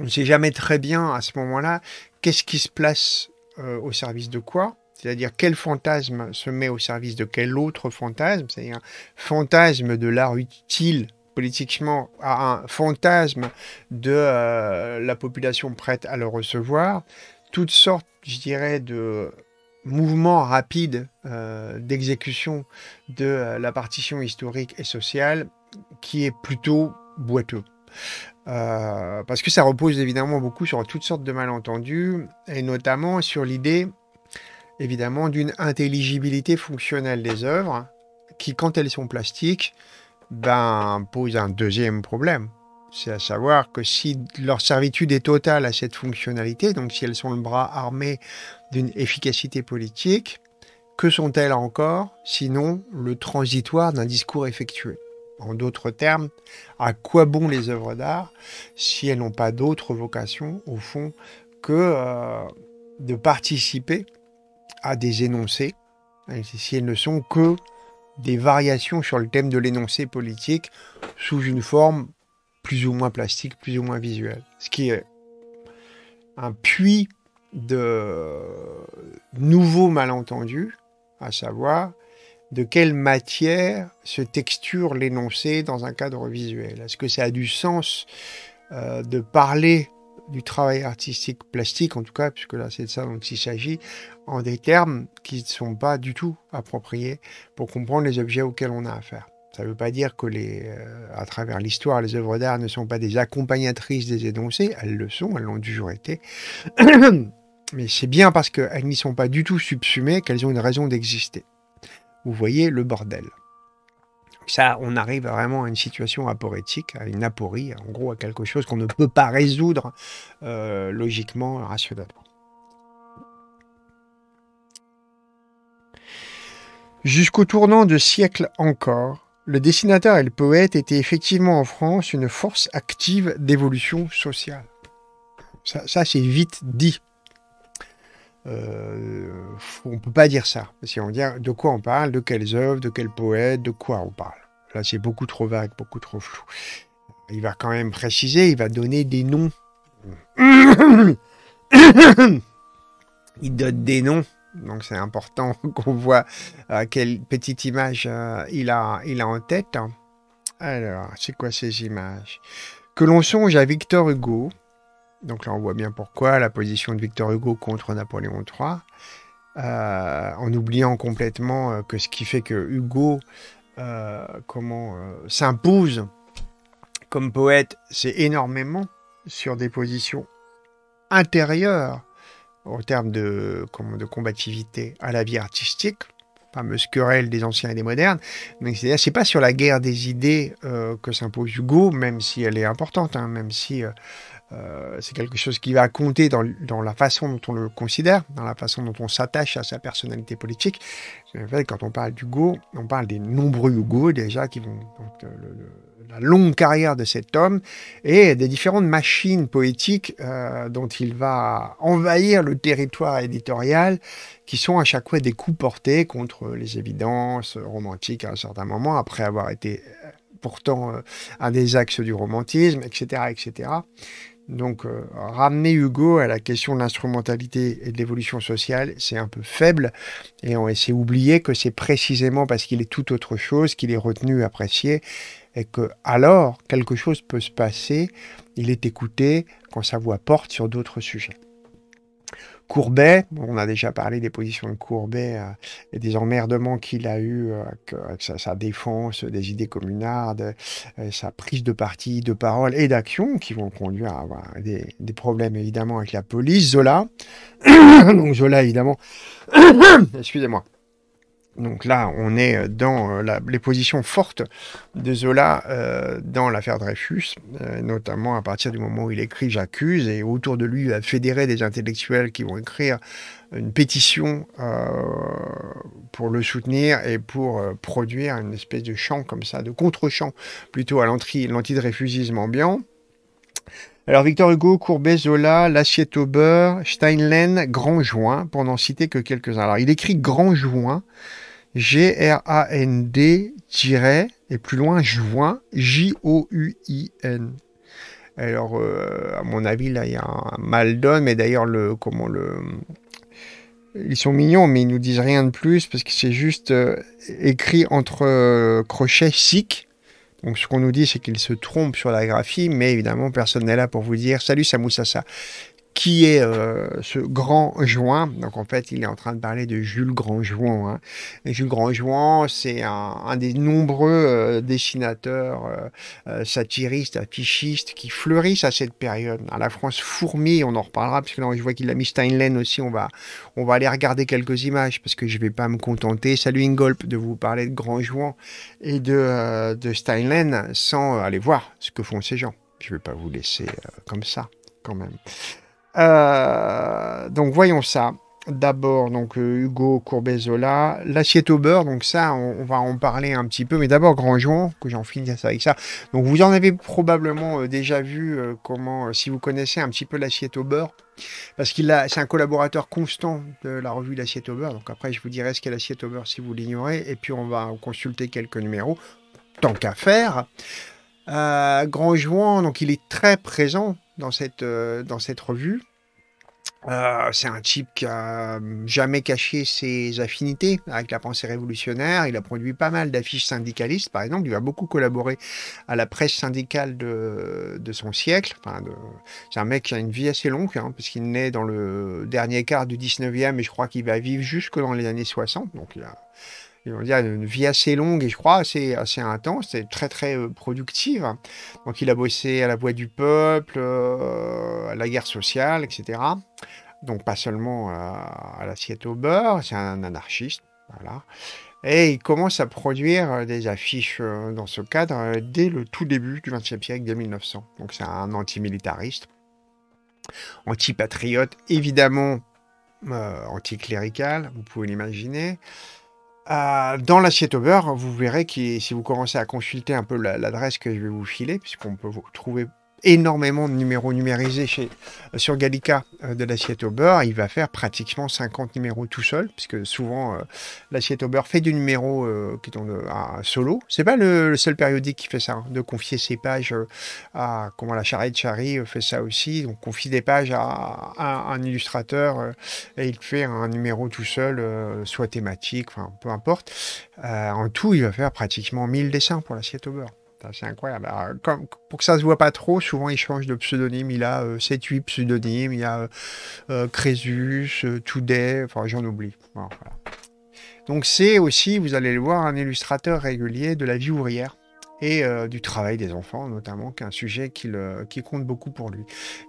on ne sait jamais très bien à ce moment-là qu'est-ce qui se place euh, au service de quoi. C'est-à-dire quel fantasme se met au service de quel autre fantasme, c'est-à-dire un fantasme de l'art utile politiquement à un fantasme de euh, la population prête à le recevoir, toutes sortes, je dirais, de mouvements rapides euh, d'exécution de la partition historique et sociale qui est plutôt boiteux. Euh, parce que ça repose évidemment beaucoup sur toutes sortes de malentendus, et notamment sur l'idée, évidemment, d'une intelligibilité fonctionnelle des œuvres, qui, quand elles sont plastiques, ben, pose un deuxième problème. C'est à savoir que si leur servitude est totale à cette fonctionnalité, donc si elles sont le bras armé d'une efficacité politique, que sont-elles encore, sinon le transitoire d'un discours effectué en d'autres termes, à quoi bon les œuvres d'art si elles n'ont pas d'autre vocation, au fond, que euh, de participer à des énoncés, hein, si elles ne sont que des variations sur le thème de l'énoncé politique sous une forme plus ou moins plastique, plus ou moins visuelle. Ce qui est un puits de nouveaux malentendus, à savoir de quelle matière se texture l'énoncé dans un cadre visuel. Est-ce que ça a du sens euh, de parler du travail artistique plastique, en tout cas, puisque là c'est de ça dont il s'agit, en des termes qui ne sont pas du tout appropriés pour comprendre les objets auxquels on a affaire. Ça ne veut pas dire que les, euh, à travers l'histoire, les œuvres d'art ne sont pas des accompagnatrices des énoncés, elles le sont, elles l'ont toujours été. *coughs* Mais c'est bien parce qu'elles n'y sont pas du tout subsumées qu'elles ont une raison d'exister. Vous voyez le bordel. Ça, on arrive vraiment à une situation aporétique, à une aporie, en gros à quelque chose qu'on ne peut pas résoudre euh, logiquement, rationnellement. Jusqu'au tournant de siècle encore, le dessinateur et le poète étaient effectivement en France une force active d'évolution sociale. ça c'est vite dit. Euh, on ne peut pas dire ça. Si on dire de quoi on parle, de quelles œuvres, de quel poète, de quoi on parle. Là, c'est beaucoup trop vague, beaucoup trop flou. Il va quand même préciser, il va donner des noms. il donne des noms, donc c'est important *laughs* qu'on voit à euh, quelle petite image euh, il, a, il a en tête. Alors, c'est quoi ces images Que l'on songe à Victor Hugo, donc là, on voit bien pourquoi la position de Victor Hugo contre Napoléon III, euh, en oubliant complètement euh, que ce qui fait que Hugo euh, comment s'impose comme poète, c'est énormément sur des positions intérieures en termes de, comment, de combativité à la vie artistique, fameuse querelle des anciens et des modernes. Donc cest pas sur la guerre des idées que s'impose Hugo, même si elle est importante, hein, même si euh, c'est quelque chose qui va compter dans, la façon dont on le considère, dans la façon dont on s'attache à sa personnalité politique. En fait, quand on parle d'Hugo, on parle des nombreux Hugo déjà qui vont donc, euh, la longue carrière de cet homme et des différentes machines poétiques euh, dont il va envahir le territoire éditorial, qui sont à chaque fois des coups portés contre les évidences romantiques à un certain moment, après avoir été pourtant un des axes du romantisme, etc., etc. Donc euh, ramener Hugo à la question de l'instrumentalité et de l'évolution sociale, c'est un peu faible et on essaie d'oublier que c'est précisément parce qu'il est tout autre chose qu'il est retenu, apprécié et que alors quelque chose peut se passer, il est écouté quand sa voix porte sur d'autres sujets. Courbet, on a déjà parlé des positions de Courbet euh, et des emmerdements qu'il a eu euh, euh, avec sa, défense des idées communardes, sa prise de parti, de parole et d'action qui vont conduire à avoir des, des problèmes évidemment avec la police. Zola, *coughs* donc Zola évidemment, *coughs* excusez-moi donc là, on est euh, dans euh, les positions fortes de Zola euh, dans l'affaire Dreyfus, notamment à partir du moment où il écrit J'accuse et autour de lui il a fédérer des intellectuels qui vont écrire une pétition pour le soutenir et pour produire une espèce de chant comme ça, de contre-champ plutôt à l'antidreyfusisme ambiant. Alors Victor Hugo, Courbet, Zola, L'assiette au beurre, Steinlen, Grand Joint, pour n'en citer que quelques-uns. Alors il écrit Grand Joint G-R-A-N-D- et plus loin, juin, J-O-U-I-N. Alors, euh, à mon avis, là, il y a un mal d'homme, et d'ailleurs, le, comment le... Ils sont mignons, mais ils nous disent rien de plus, parce que c'est juste euh, écrit entre euh, crochets SIC. Donc, ce qu'on nous dit, c'est qu'ils se trompent sur la graphie, mais évidemment, personne n'est là pour vous dire « Salut, Samoussassa » qui est euh, ce grand Join Donc en fait, il est en train de parler de Jules grand Hein. Et Jules Join, c'est un, des nombreux euh, dessinateurs euh, satiristes, affichistes qui fleurissent à cette période. Hein, la France fourmille, on en reparlera, parce que là, je vois qu'il a mis Steinlen aussi. On va, on va aller regarder quelques images, parce que je ne vais pas me contenter, salut Ingolp, de vous parler de Join et de, de sans aller voir ce que font ces gens. Je ne vais pas vous laisser comme ça, quand même. Euh, donc voyons ça. D'abord, donc euh, Hugo Courbezola, l'assiette au beurre, donc ça, on, va en parler un petit peu, mais d'abord Grandjean, que j'en finisse avec ça. Donc vous en avez probablement euh, déjà vu comment, si vous connaissez un petit peu l'assiette au beurre, parce qu'il a, c'est un collaborateur constant de la revue L'assiette au beurre. Donc après, je vous dirai ce qu'est l'assiette au beurre si vous l'ignorez, et puis on va consulter quelques numéros, tant qu'à faire. Euh, donc il est très présent dans cette, euh, dans cette revue. Euh, c'est un type qui a euh, jamais caché ses affinités avec la pensée révolutionnaire. Il a produit pas mal d'affiches syndicalistes, par exemple. Il a beaucoup collaboré à la presse syndicale de, son siècle. Enfin, c'est un mec qui a une vie assez longue, hein, parce qu'il naît dans le dernier quart du 19e et je crois qu'il va vivre jusque dans les années 60. Donc il a on a ah, une vie assez longue et je crois assez, assez intense et très très euh, productive. Donc il a bossé à la Voix du Peuple, euh, à la guerre sociale, etc. Donc pas seulement à, l'assiette au beurre, c'est un anarchiste. Voilà. Et il commence à produire euh, des affiches dans ce cadre dès le tout début du XXe siècle, dès 1900. Donc c'est un antimilitariste, antipatriote, évidemment anti anticlérical, vous pouvez l'imaginer. Euh, dans l'assiette au beurre, vous verrez que si vous commencez à consulter un peu l'adresse que je vais vous filer, puisqu'on peut vous trouver énormément de numéros numérisés chez, euh, sur Gallica euh, de l'assiette au beurre. Il va faire pratiquement 50 numéros tout seul, puisque souvent euh, l'assiette au beurre fait du numéro qui est à solo. C'est pas le, seul périodique qui fait ça, hein, de confier ses pages à comment la charrette Charry fait ça aussi. Donc confie des pages à, un illustrateur et il fait un numéro tout seul, soit thématique, enfin peu importe. en tout, il va faire pratiquement 1000 dessins pour l'assiette au beurre c'est incroyable. pour que ça ne se voit pas trop, souvent il change de pseudonyme. Il a 7-8 euh, pseudonymes. Il y a euh, euh, Crésus, Today, enfin j'en oublie. Donc c'est aussi, vous allez le voir, un illustrateur régulier de la vie ouvrière et euh, du travail des enfants notamment, qui est un sujet qui, le, qui compte beaucoup pour lui.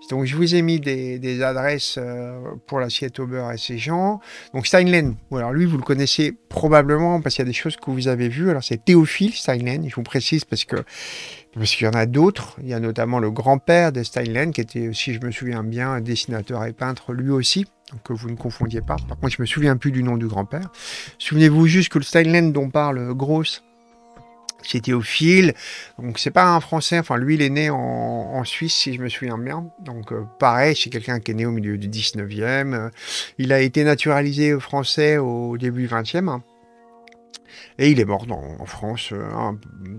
Donc je vous ai mis des, adresses euh, pour l'assiette au beurre et ses gens. Donc Steinlen, alors lui vous le connaissez probablement parce qu'il y a des choses que vous avez vues. Alors c'est Théophile Steinlen, je vous précise parce que parce qu'il y en a d'autres. Il y a notamment le grand-père de Steinlen, qui était, aussi, je me souviens bien, dessinateur et peintre lui aussi, que vous ne confondiez pas. Par contre, je me souviens plus du nom du grand-père. Souvenez-vous juste que le Steinlen dont parle Gross, c'était au fil. Donc c'est pas un Français, enfin lui il est né en, Suisse si je me souviens bien. Donc euh, pareil, c'est quelqu'un qui est né au milieu du 19e. Euh, il a été naturalisé français au début 20e. Et il est mort en France euh,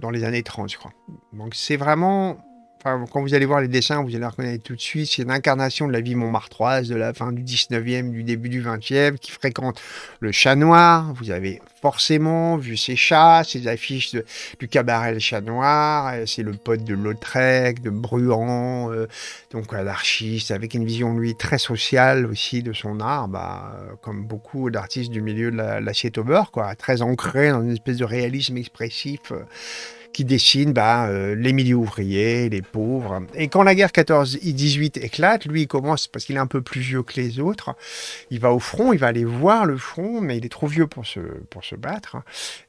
dans les années 30, je crois. Donc c'est vraiment quand vous allez voir les dessins, vous allez reconnaître tout de suite. C'est l'incarnation de la vie montmartroise de la fin du 19e, du début du 20e, qui fréquente le chat noir. Vous avez forcément vu ces chats, ses affiches du cabaret Le Chat Noir. Euh, c'est le pote de Lautrec, de Bruand, euh, donc anarchiste, avec une vision, lui, très sociale aussi de son art, bah, euh, comme beaucoup d'artistes du milieu de l'assiette la, au beurre, quoi, très ancré dans une espèce de réalisme expressif qui dessine bah, euh, les milieux ouvriers, les pauvres. Et quand la guerre 14-18 éclate, lui, il commence, parce qu'il est un peu plus vieux que les autres, il va au front, il va aller voir le front, mais il est trop vieux pour se, pour se battre.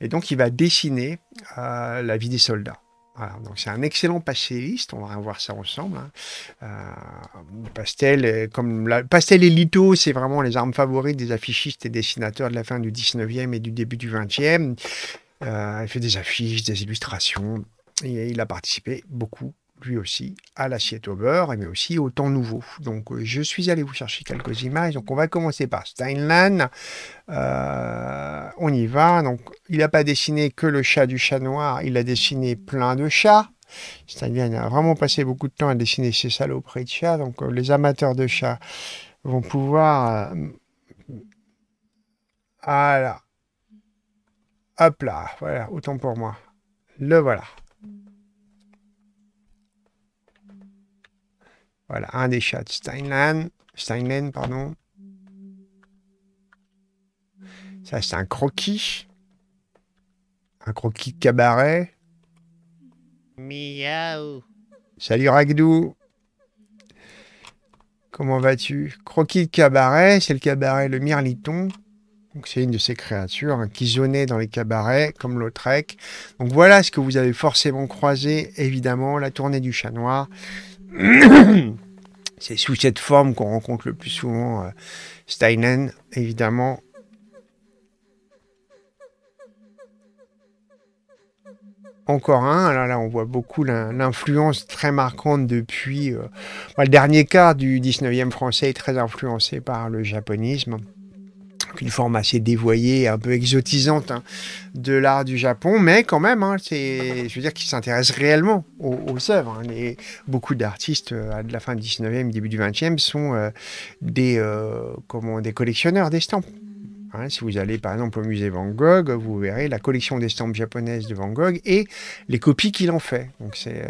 Et donc, il va dessiner euh, la vie des soldats. Voilà, donc c'est un excellent pastelliste, on va voir ça ensemble. Hein. Euh, pastel, comme la, pastel et Lito, c'est vraiment les armes favorites des affichistes et dessinateurs de la fin du 19e et du début du 20e. Euh, il fait des affiches, des illustrations. Et il a participé beaucoup, lui aussi, à l'assiette au beurre, mais aussi au temps nouveau. Donc, euh, je suis allé vous chercher quelques images. Donc, on va commencer par Steinland. Euh, on y va. Donc, il n'a pas dessiné que le chat du chat noir. Il a dessiné plein de chats. Steinland a vraiment passé beaucoup de temps à dessiner ses saloperies de chats. Donc, les amateurs de chats vont pouvoir... Ah Hop là, voilà, autant pour moi. Le voilà. Voilà, un des chats de Steinland. Steinland, pardon. Ça, c'est un croquis. Un croquis de cabaret. Miaou. Salut Ragdou. Comment vas-tu Croquis de cabaret, c'est le cabaret Le Mirliton c'est une de ces créatures hein, qui zonnait dans les cabarets comme Lautrec. Donc voilà ce que vous avez forcément croisé, évidemment, la tournée du chat noir. *coughs* C'est sous cette forme qu'on rencontre le plus souvent euh, évidemment. Encore un, alors ah là on voit beaucoup l'influence très marquante depuis. Euh, bah, le dernier quart du 19e français très influencé par le japonisme une forme assez dévoyée, un peu exotisante hein, de l'art du Japon, mais quand même, hein, c'est, je veux dire, qu'il s'intéresse réellement aux, œuvres. Et hein. beaucoup d'artistes euh, à de la fin du 19e, début du 20e sont euh, des, euh, des collectionneurs d'estampes. si vous allez par exemple au musée Van Gogh, vous verrez la collection d'estampes japonaises de Van Gogh et les copies qu'il en fait. Donc c'est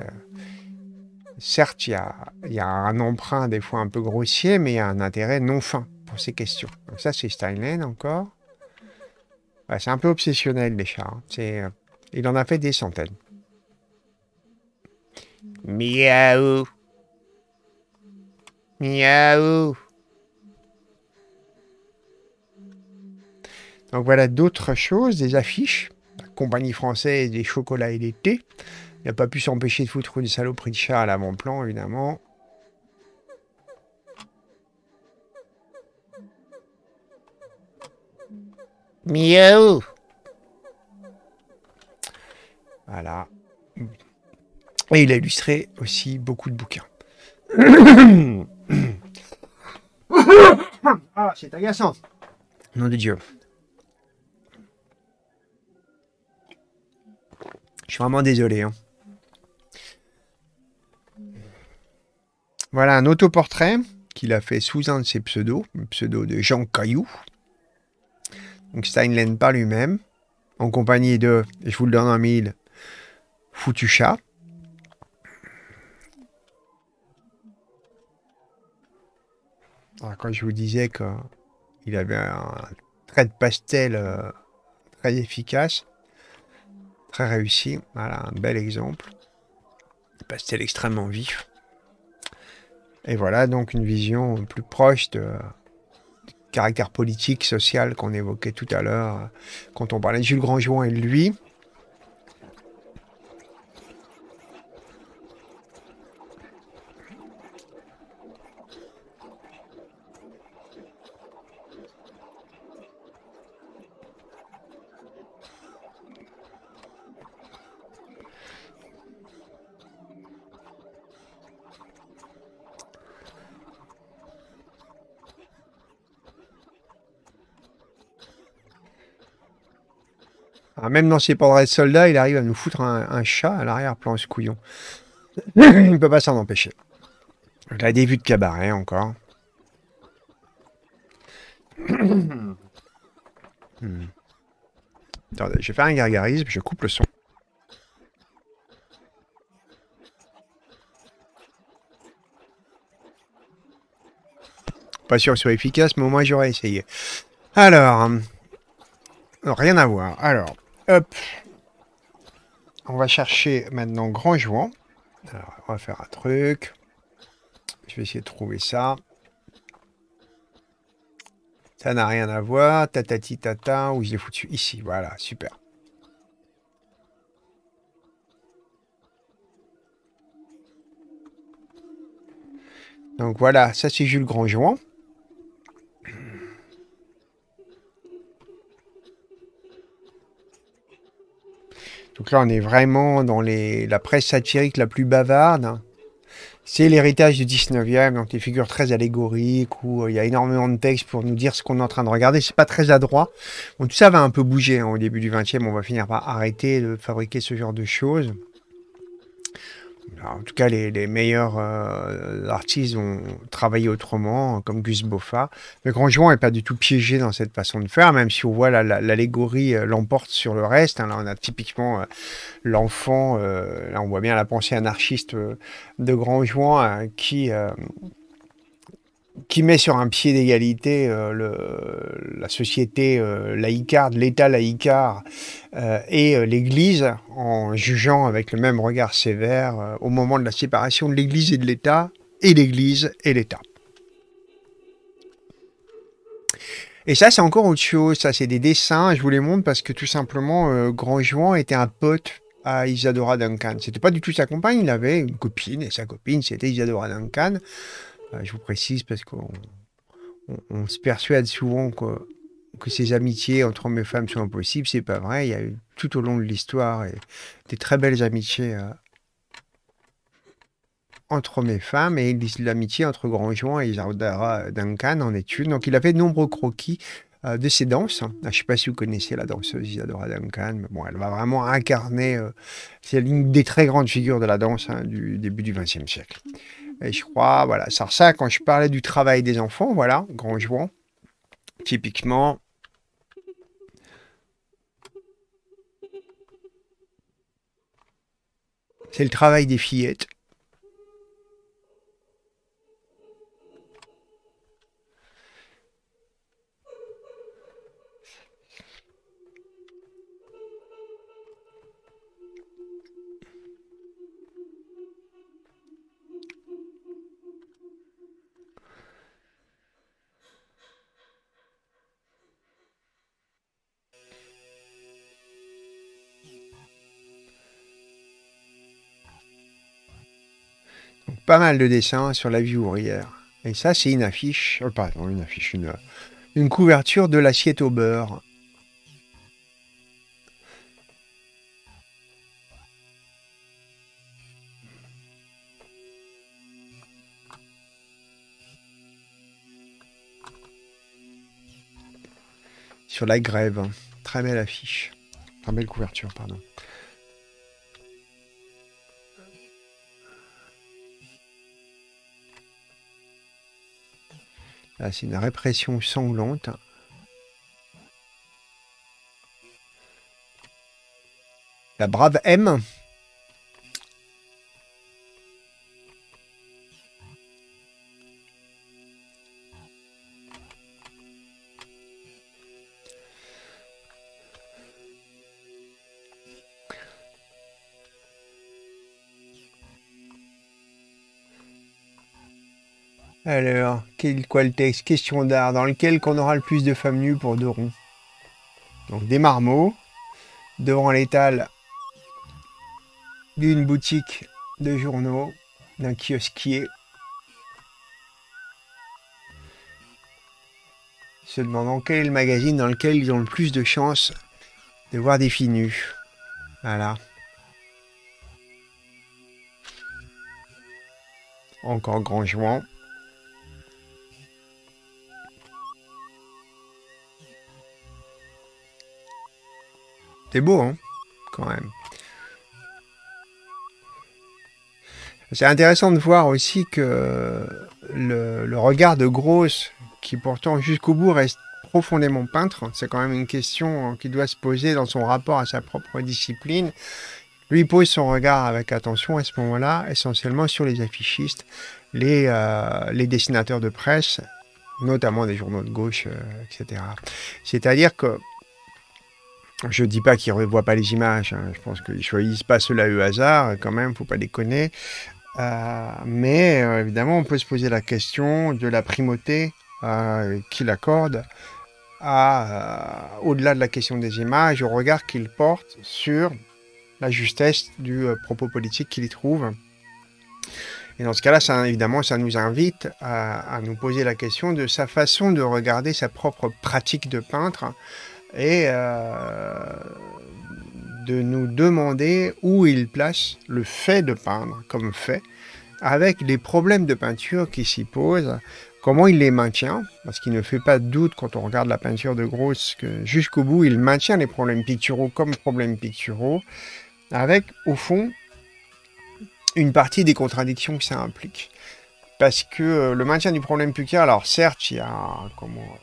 certes, il y, y a, un emprunt des fois un peu grossier, mais il y a un intérêt non fin ces questions. Donc ça, c'est Steinlein encore. c'est un peu obsessionnel, les chats. Hein. Euh, il en a fait des centaines. Miaou. Miaou. Donc voilà d'autres choses, des affiches. La compagnie française des chocolats et des thés. Il n'a pas pu s'empêcher de foutre une saloperie de chat à l'avant-plan, évidemment. Miaou Voilà. Et il a illustré aussi beaucoup de bouquins. *coughs* ah, c'est agaçant. Nom de Dieu. Je suis vraiment désolé. Hein. Voilà un autoportrait qu'il a fait sous un de ses pseudos, le pseudo de Jean Caillou. Donc Stein pas lui-même, en compagnie de, je vous le donne en mille, foutu quand je vous disais qu'il avait un trait de pastel euh, très efficace, très réussi, voilà un bel exemple. Pastel extrêmement vif. Et voilà donc une vision plus proche de, caractère politique, social qu'on évoquait tout à l'heure euh, quand on parlait de Jules Grandjean et de lui. même dans ses de soldats, il arrive à nous foutre un, chat à l'arrière-plan, ce couillon. *coughs* il ne peut pas s'en empêcher. a des vues de cabaret encore. *coughs* hmm. Attendez, je vais faire un gargarisme, je coupe le son. Pas sûr que ce soit efficace, mais au moins j'aurais essayé. Alors, euh, rien à voir. Alors, Hop. On va chercher maintenant grand jouan Alors, on va faire un truc. Je vais essayer de trouver ça. Ça n'a rien à voir. Tatati tata. Où je l'ai foutu Ici, voilà, super. Donc voilà, ça c'est Jules jouan Donc là, on est vraiment dans la presse satirique la plus bavarde. C'est l'héritage du 19e, donc les figures très allégoriques où euh, il y a énormément de textes pour nous dire ce qu'on est en train de regarder. C'est pas très adroit. Bon, tout ça va un peu bouger hein, au début du 20e. On va finir par arrêter de fabriquer ce genre de choses en tout cas, les, meilleurs euh, artistes ont travaillé autrement, comme Gus Boffa. Mais Grand Jouan n'est pas du tout piégé dans cette façon de faire, même si on voit l'allégorie euh, l'emporte sur le reste. Hein, là, on a typiquement euh, l'enfant, on voit bien la pensée anarchiste de Grand qui qui met sur un pied d'égalité euh, la société euh, laïcarde, l'État laïcard euh, et l'Église en jugeant avec le même regard sévère au moment de la séparation de l'Église et de l'État, et l'Église et l'État. Et ça, c'est encore autre chose. Ça, c'est des dessins. Je vous les montre parce que tout simplement, Grand Jouan était un pote à Isadora Duncan. C'était pas du tout sa compagne. Il avait une copine et sa copine, c'était Isadora Duncan. Bah, je vous précise parce qu'on se persuade souvent que, ces amitiés entre hommes et femmes sont impossibles. C'est pas vrai. Il y a eu tout au long de l'histoire des très belles amitiés euh, entre hommes et femmes et l'amitié entre Grandjean et Isadora Duncan en est une. Donc il avait de nombreux croquis euh, de ses danses. Ah, je ne sais pas si vous connaissez la danseuse Isadora Duncan, mais bon, elle va vraiment incarner, euh, c'est l'une des très grandes figures de la danse hein, du début du XXe siècle. Et je crois, voilà, ça, quand je parlais du travail des enfants, voilà, grand jouant, typiquement, c'est le travail des fillettes. pas mal de dessins sur la vie ouvrière. Et ça, c'est une affiche, euh, pardon, une affiche, une, une couverture de l'assiette au beurre. Sur la grève, hein. très belle affiche, très belle couverture, pardon. Là, c'est une répression sanglante. La brave M Alors, quel, quoi le texte Question d'art, dans lequel qu'on aura le plus de femmes nues pour deux ronds Donc des marmots, devant l'étal d'une boutique de journaux, d'un kiosquier, se demandant quel est le magazine dans lequel ils ont le plus de chances de voir des filles nues. Voilà. Encore grand joint. C'est beau, hein, Quand même. C'est intéressant de voir aussi que le, regard de Grosse, qui pourtant jusqu'au bout reste profondément peintre, c'est quand même une question qui doit se poser dans son rapport à sa propre discipline, lui pose son regard avec attention à ce moment-là, essentiellement sur les affichistes, les, euh, dessinateurs de presse, notamment des journaux de gauche, euh, etc. C'est-à-dire que je ne dis pas qu'il ne pas les images, hein. je pense qu'ils ne choisissent pas cela au hasard, quand même, faut pas déconner. Euh, mais euh, évidemment, on peut se poser la question de la primauté euh, qu'il accorde euh, au-delà de la question des images, au regard qu'il porte sur la justesse du propos politique qu'il y trouve. Et dans ce cas-là, évidemment, ça nous invite à, à, nous poser la question de sa façon de regarder sa propre pratique de peintre et euh, de nous demander où il place le fait de peindre comme fait, avec les problèmes de peinture qui s'y posent, comment il les maintient, parce qu'il ne fait pas de doute quand on regarde la peinture de Grosse que jusqu'au bout, il maintient les problèmes picturaux comme problèmes picturaux, avec au fond une partie des contradictions que ça implique. Parce que euh, le maintien du problème pictural, alors certes, il y a comment,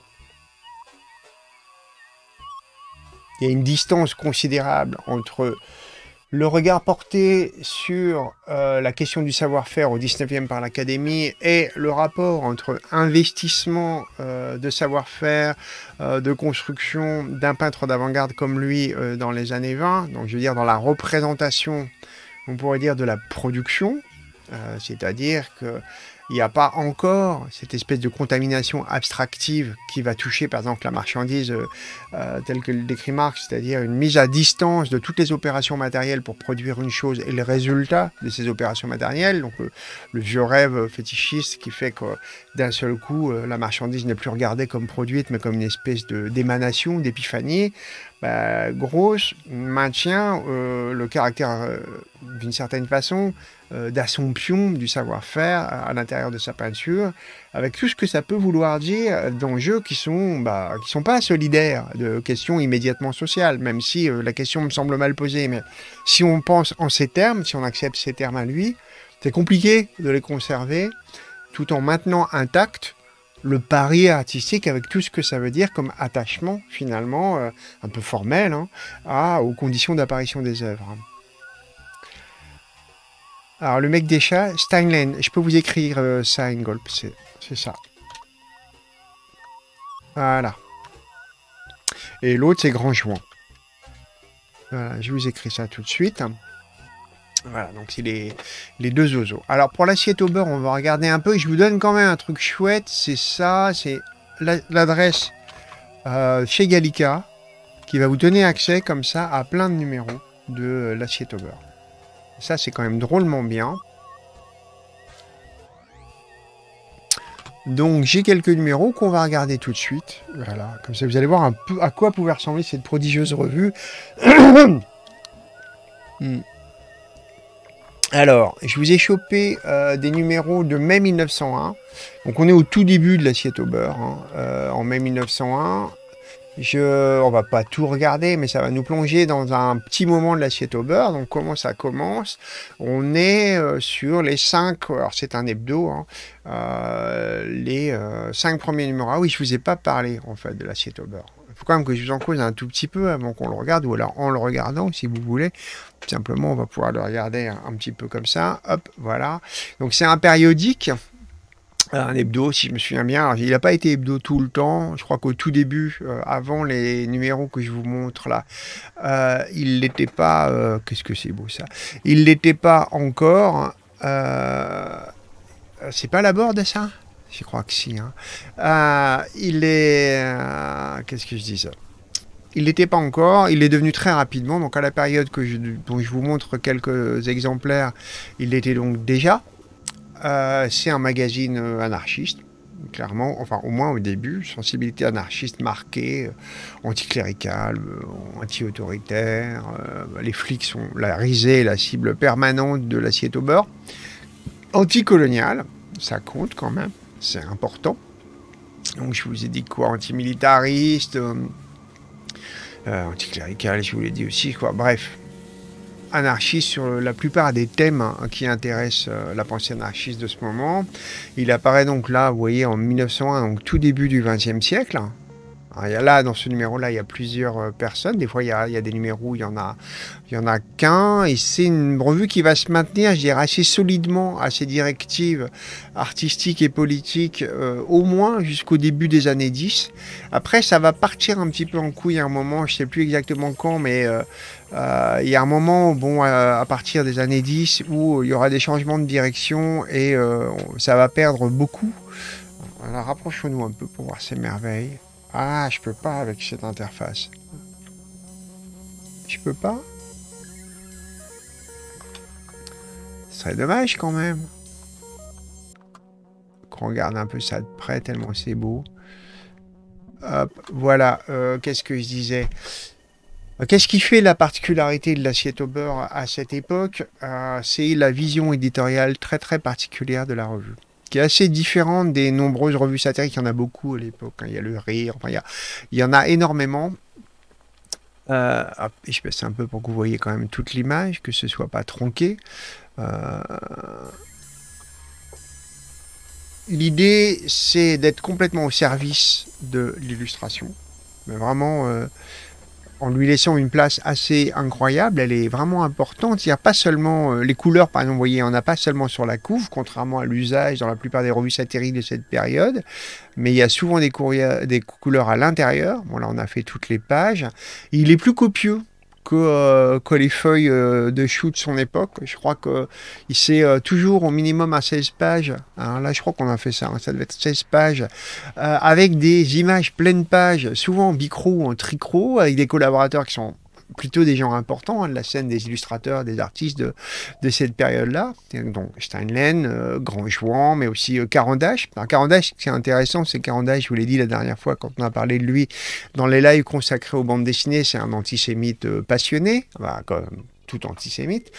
Il y a une distance considérable entre le regard porté sur euh, la question du savoir-faire au 19e par l'Académie et le rapport entre investissement euh, de savoir-faire, euh, de construction d'un peintre d'avant-garde comme lui dans les années 20, donc je veux dire dans la représentation, on pourrait dire de la production, c'est-à-dire que il n'y a pas encore cette espèce de contamination abstractive qui va toucher par exemple la marchandise euh, euh, telle que le décrit Marx, c'est-à-dire une mise à distance de toutes les opérations matérielles pour produire une chose et le résultat de ces opérations matérielles, donc euh, le vieux rêve fétichiste qui fait que d'un seul coup la marchandise n'est plus regardée comme produite mais comme une espèce d'émanation, d'épiphanie, bah, grosse maintient le caractère d'une certaine façon euh, d'assomption du savoir-faire à l'intérieur de sa peinture, avec tout ce que ça peut vouloir dire d'enjeux qui sont bah, qui sont pas solidaires de questions immédiatement sociales, même si euh, la question me semble mal posée. Mais si on pense en ces termes, si on accepte ces termes à lui, c'est compliqué de les conserver tout en maintenant intact le pari artistique avec tout ce que ça veut dire comme attachement finalement euh, un peu formel hein, à, aux conditions d'apparition des œuvres. Alors, le mec des chats, Steinlein. Je peux vous écrire euh, ça, C'est ça. Voilà. Et l'autre, c'est Grand Voilà, je vous écris ça tout de suite. Voilà, donc c'est les, les, deux oiseaux. Alors, pour l'assiette au beurre, on va regarder un peu. Je vous donne quand même un truc chouette. C'est ça, c'est l'adresse euh, chez Gallica qui va vous donner accès comme ça à plein de numéros de euh, l'assiette au beurre. Ça, c'est quand même drôlement bien. Donc j'ai quelques numéros qu'on va regarder tout de suite. Voilà, comme ça vous allez voir un peu à quoi pouvait ressembler cette prodigieuse revue. *coughs* Hmm. Alors, je vous ai chopé euh, des numéros de mai 1901. Donc on est au tout début de l'assiette au beurre, hein. euh, en mai 1901. Je, on va pas tout regarder, mais ça va nous plonger dans un petit moment de l'assiette au beurre. Donc comment ça commence On est euh, sur les 5, alors c'est un hebdo, hein, euh, les 5 euh, premiers numéros. Ah oui, je vous ai pas parlé en fait de l'assiette au beurre. Il faut quand même que je vous en cause un tout petit peu avant qu'on le regarde, ou alors en le regardant, si vous voulez. simplement, on va pouvoir le regarder un petit peu comme ça. Hop, voilà. Donc c'est un périodique un hebdo, si je me souviens bien. il n'a pas été hebdo tout le temps. Je crois qu'au tout début, euh, avant les numéros que je vous montre là, euh, il n'était pas. Euh, qu'est-ce que c'est beau ça Il n'était pas encore. c'est pas la borde ça Je crois que si. Hein. il est. Qu'est-ce que je dis ça il n'était pas encore, il est devenu très rapidement. Donc à la période que je, dont je vous montre quelques exemplaires, il l'était donc déjà. Euh, c'est un magazine euh, anarchiste, clairement, enfin au moins au début, sensibilité anarchiste marquée, euh, anticléricale, anti-autoritaire. les flics sont la risée, la cible permanente de l'assiette au beurre. Anticoloniale, ça compte quand même, c'est important. Donc je vous ai dit quoi, antimilitariste, euh, anticlérical, je vous l'ai dit aussi, quoi, bref anarchiste sur la plupart des thèmes hein, qui intéressent euh, la pensée anarchiste de ce moment. Il apparaît donc là, vous voyez, en 1901, donc tout début du XXe siècle, il y a là, dans ce numéro-là, il y a plusieurs euh, personnes. Des fois, il y a, des numéros où il y en a, il y en a qu'un. Et c'est une revue qui va se maintenir, je dirais, assez solidement à ses directives artistiques et politiques, euh, au moins jusqu'au début des années 10. Après, ça va partir un petit peu en couille à un moment, je ne sais plus exactement quand, mais il euh, y a un moment, bon, à partir des années 10, où il y aura des changements de direction et euh, ça va perdre beaucoup. Alors rapprochons-nous un peu pour voir ces merveilles. Ah, je peux pas avec cette interface. Je peux pas Ce serait dommage quand même. Qu'on regarde un peu ça de près, tellement c'est beau. Hop, voilà, euh, qu'est-ce que je disais euh, qu'est-ce qui fait la particularité de l'assiette au beurre à cette époque euh, C'est la vision éditoriale très très particulière de la revue, qui est assez différente des nombreuses revues satiriques. Il y en a beaucoup à l'époque. Hein. Il y a le rire, enfin, il, y en a énormément. Euh, je passe un peu pour que vous voyez quand même toute l'image, que ce soit pas tronqué. L'idée, c'est d'être complètement au service de l'illustration. Mais vraiment en lui laissant une place assez incroyable. Elle est vraiment importante. Il a pas seulement euh, les couleurs, par exemple, vous voyez, on n'a pas seulement sur la couve, contrairement à l'usage dans la plupart des revues satiriques de cette période, mais il y a souvent des, des couleurs à l'intérieur. Bon, là, on a fait toutes les pages. Il est plus copieux euh, que, les feuilles euh, de shoot de son époque. Je crois qu'il s'est euh, toujours au minimum à 16 pages. là, je crois qu'on a fait ça. Hein. ça devait être 16 pages. avec des images pleines pages, souvent en bicro ou en tricro, avec des collaborateurs qui sont plutôt des gens importants hein, de la scène, des illustrateurs, des artistes de, de cette période-là. Donc Steinlen, euh, Grand mais aussi euh, Carandache. Carandache, ce qui est intéressant, c'est Carandache, je vous l'ai dit la dernière fois quand on a parlé de lui dans les lives consacrés aux bandes dessinées, c'est un antisémite euh, passionné, comme tout antisémite.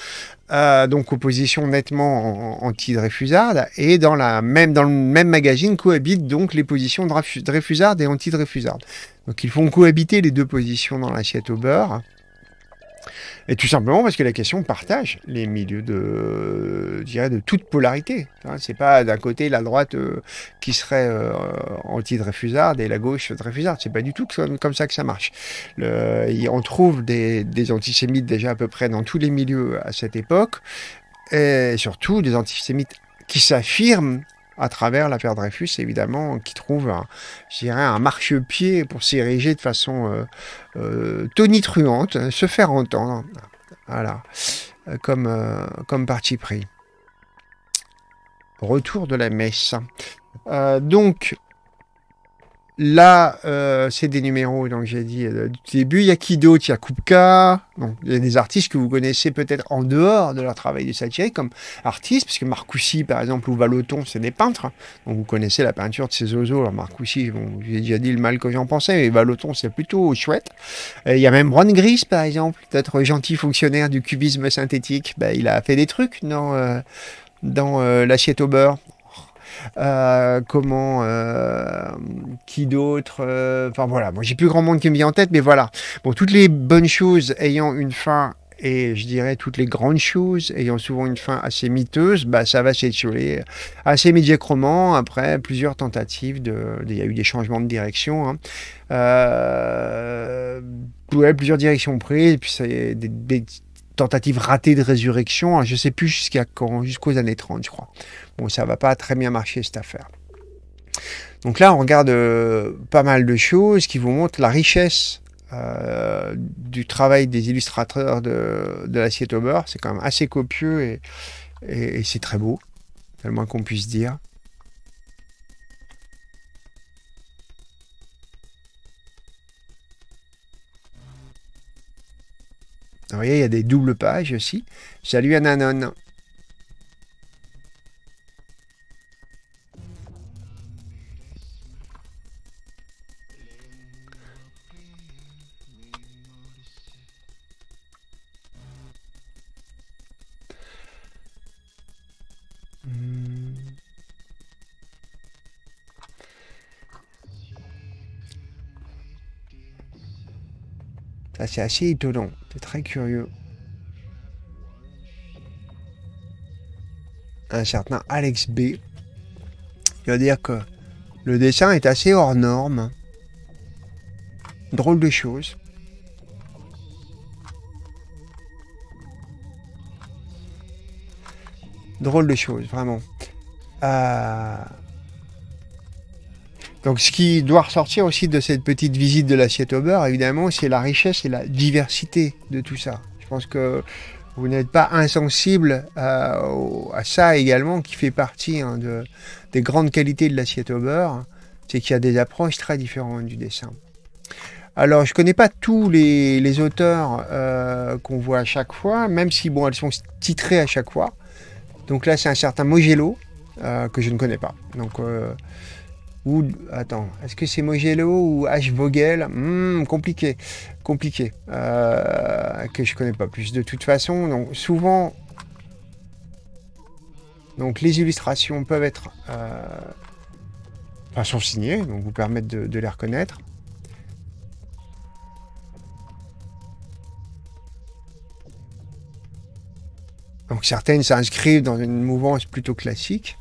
Euh, donc opposition nettement anti-Dreyfusarde, et dans, la même, dans le même magazine cohabitent donc les positions Dreyfusarde et anti-Dreyfusarde. Donc ils font cohabiter les deux positions dans l'assiette au beurre. Et tout simplement parce que la question partage les milieux de, de toute polarité. Ce hein, c'est pas d'un côté la droite euh, qui serait euh, anti dreyfusard et la gauche Ce C'est pas du tout comme, ça que ça marche. on trouve des antisémites déjà à peu près dans tous les milieux à cette époque, et surtout des antisémites qui s'affirment à travers l'affaire Dreyfus, évidemment, qui trouve, un, marchepied pour s'ériger de façon euh, euh, tonitruante, hein, se faire entendre, voilà, euh, comme, comme parti pris. Retour de la messe. donc, Là, euh, c'est des numéros, donc j'ai dit euh, du début. Il y a qui Il y a Kupka. il y a des artistes que vous connaissez peut-être en dehors de leur travail de satirique comme artistes, parce que Marcoussi, par exemple, ou Valoton, c'est des peintres. Donc vous connaissez la peinture de ces oiseaux. Alors Marcoussi, j'ai déjà dit le mal que j'en pensais, mais Valoton, c'est plutôt chouette. il y a même Ron Gris, par exemple, peut-être gentil fonctionnaire du cubisme synthétique. Ben, il a fait des trucs dans, euh, dans L'assiette au beurre. Euh, comment euh, qui d'autre euh, Enfin voilà, moi j'ai plus grand monde qui me vient en tête, mais voilà. Bon, toutes les bonnes choses ayant une fin et je dirais toutes les grandes choses ayant souvent une fin assez miteuse, bah, ça va s'étioler assez médiocrement après plusieurs tentatives. Il y a eu des changements de direction. Hein. plusieurs directions prises, puis des, tentatives ratées de résurrection. Hein. Je ne sais plus jusqu'à quand, jusqu'aux années 30, je crois. Bon, ça va pas très bien marcher cette affaire. Donc là, on regarde euh, pas mal de choses qui vous montrent la richesse euh, du travail des illustrateurs de, l'assiette au beurre. C'est quand même assez copieux et, c'est très beau, tellement qu'on puisse dire. Vous voyez, il y a des doubles pages aussi. Salut Ananon. c'est assez étonnant. C'est très curieux. Un certain Alex B. Il va dire que le dessin est assez hors norme. Drôle de chose. Drôle de chose, vraiment. Euh, donc ce qui doit ressortir aussi de cette petite visite de l'assiette au beurre, évidemment, c'est la richesse et la diversité de tout ça. Je pense que vous n'êtes pas insensible à, ça également, qui fait partie hein, des grandes qualités de l'assiette au beurre, c'est qu'il y a des approches très différentes du dessin. Alors, je ne connais pas tous les, auteurs euh, qu'on voit à chaque fois, même si, bon, elles sont titrées à chaque fois. Donc là, c'est un certain Mogello, euh, que je ne connais pas. Donc, euh, ou attends, est-ce que c'est Mogello ou H Vogel hmm, Compliqué, compliqué, euh, que je connais pas plus de toute façon. Donc souvent, donc les illustrations peuvent être, euh, enfin sont signées, donc vous permettent de, de les reconnaître. Donc certaines s'inscrivent dans une mouvance plutôt classique.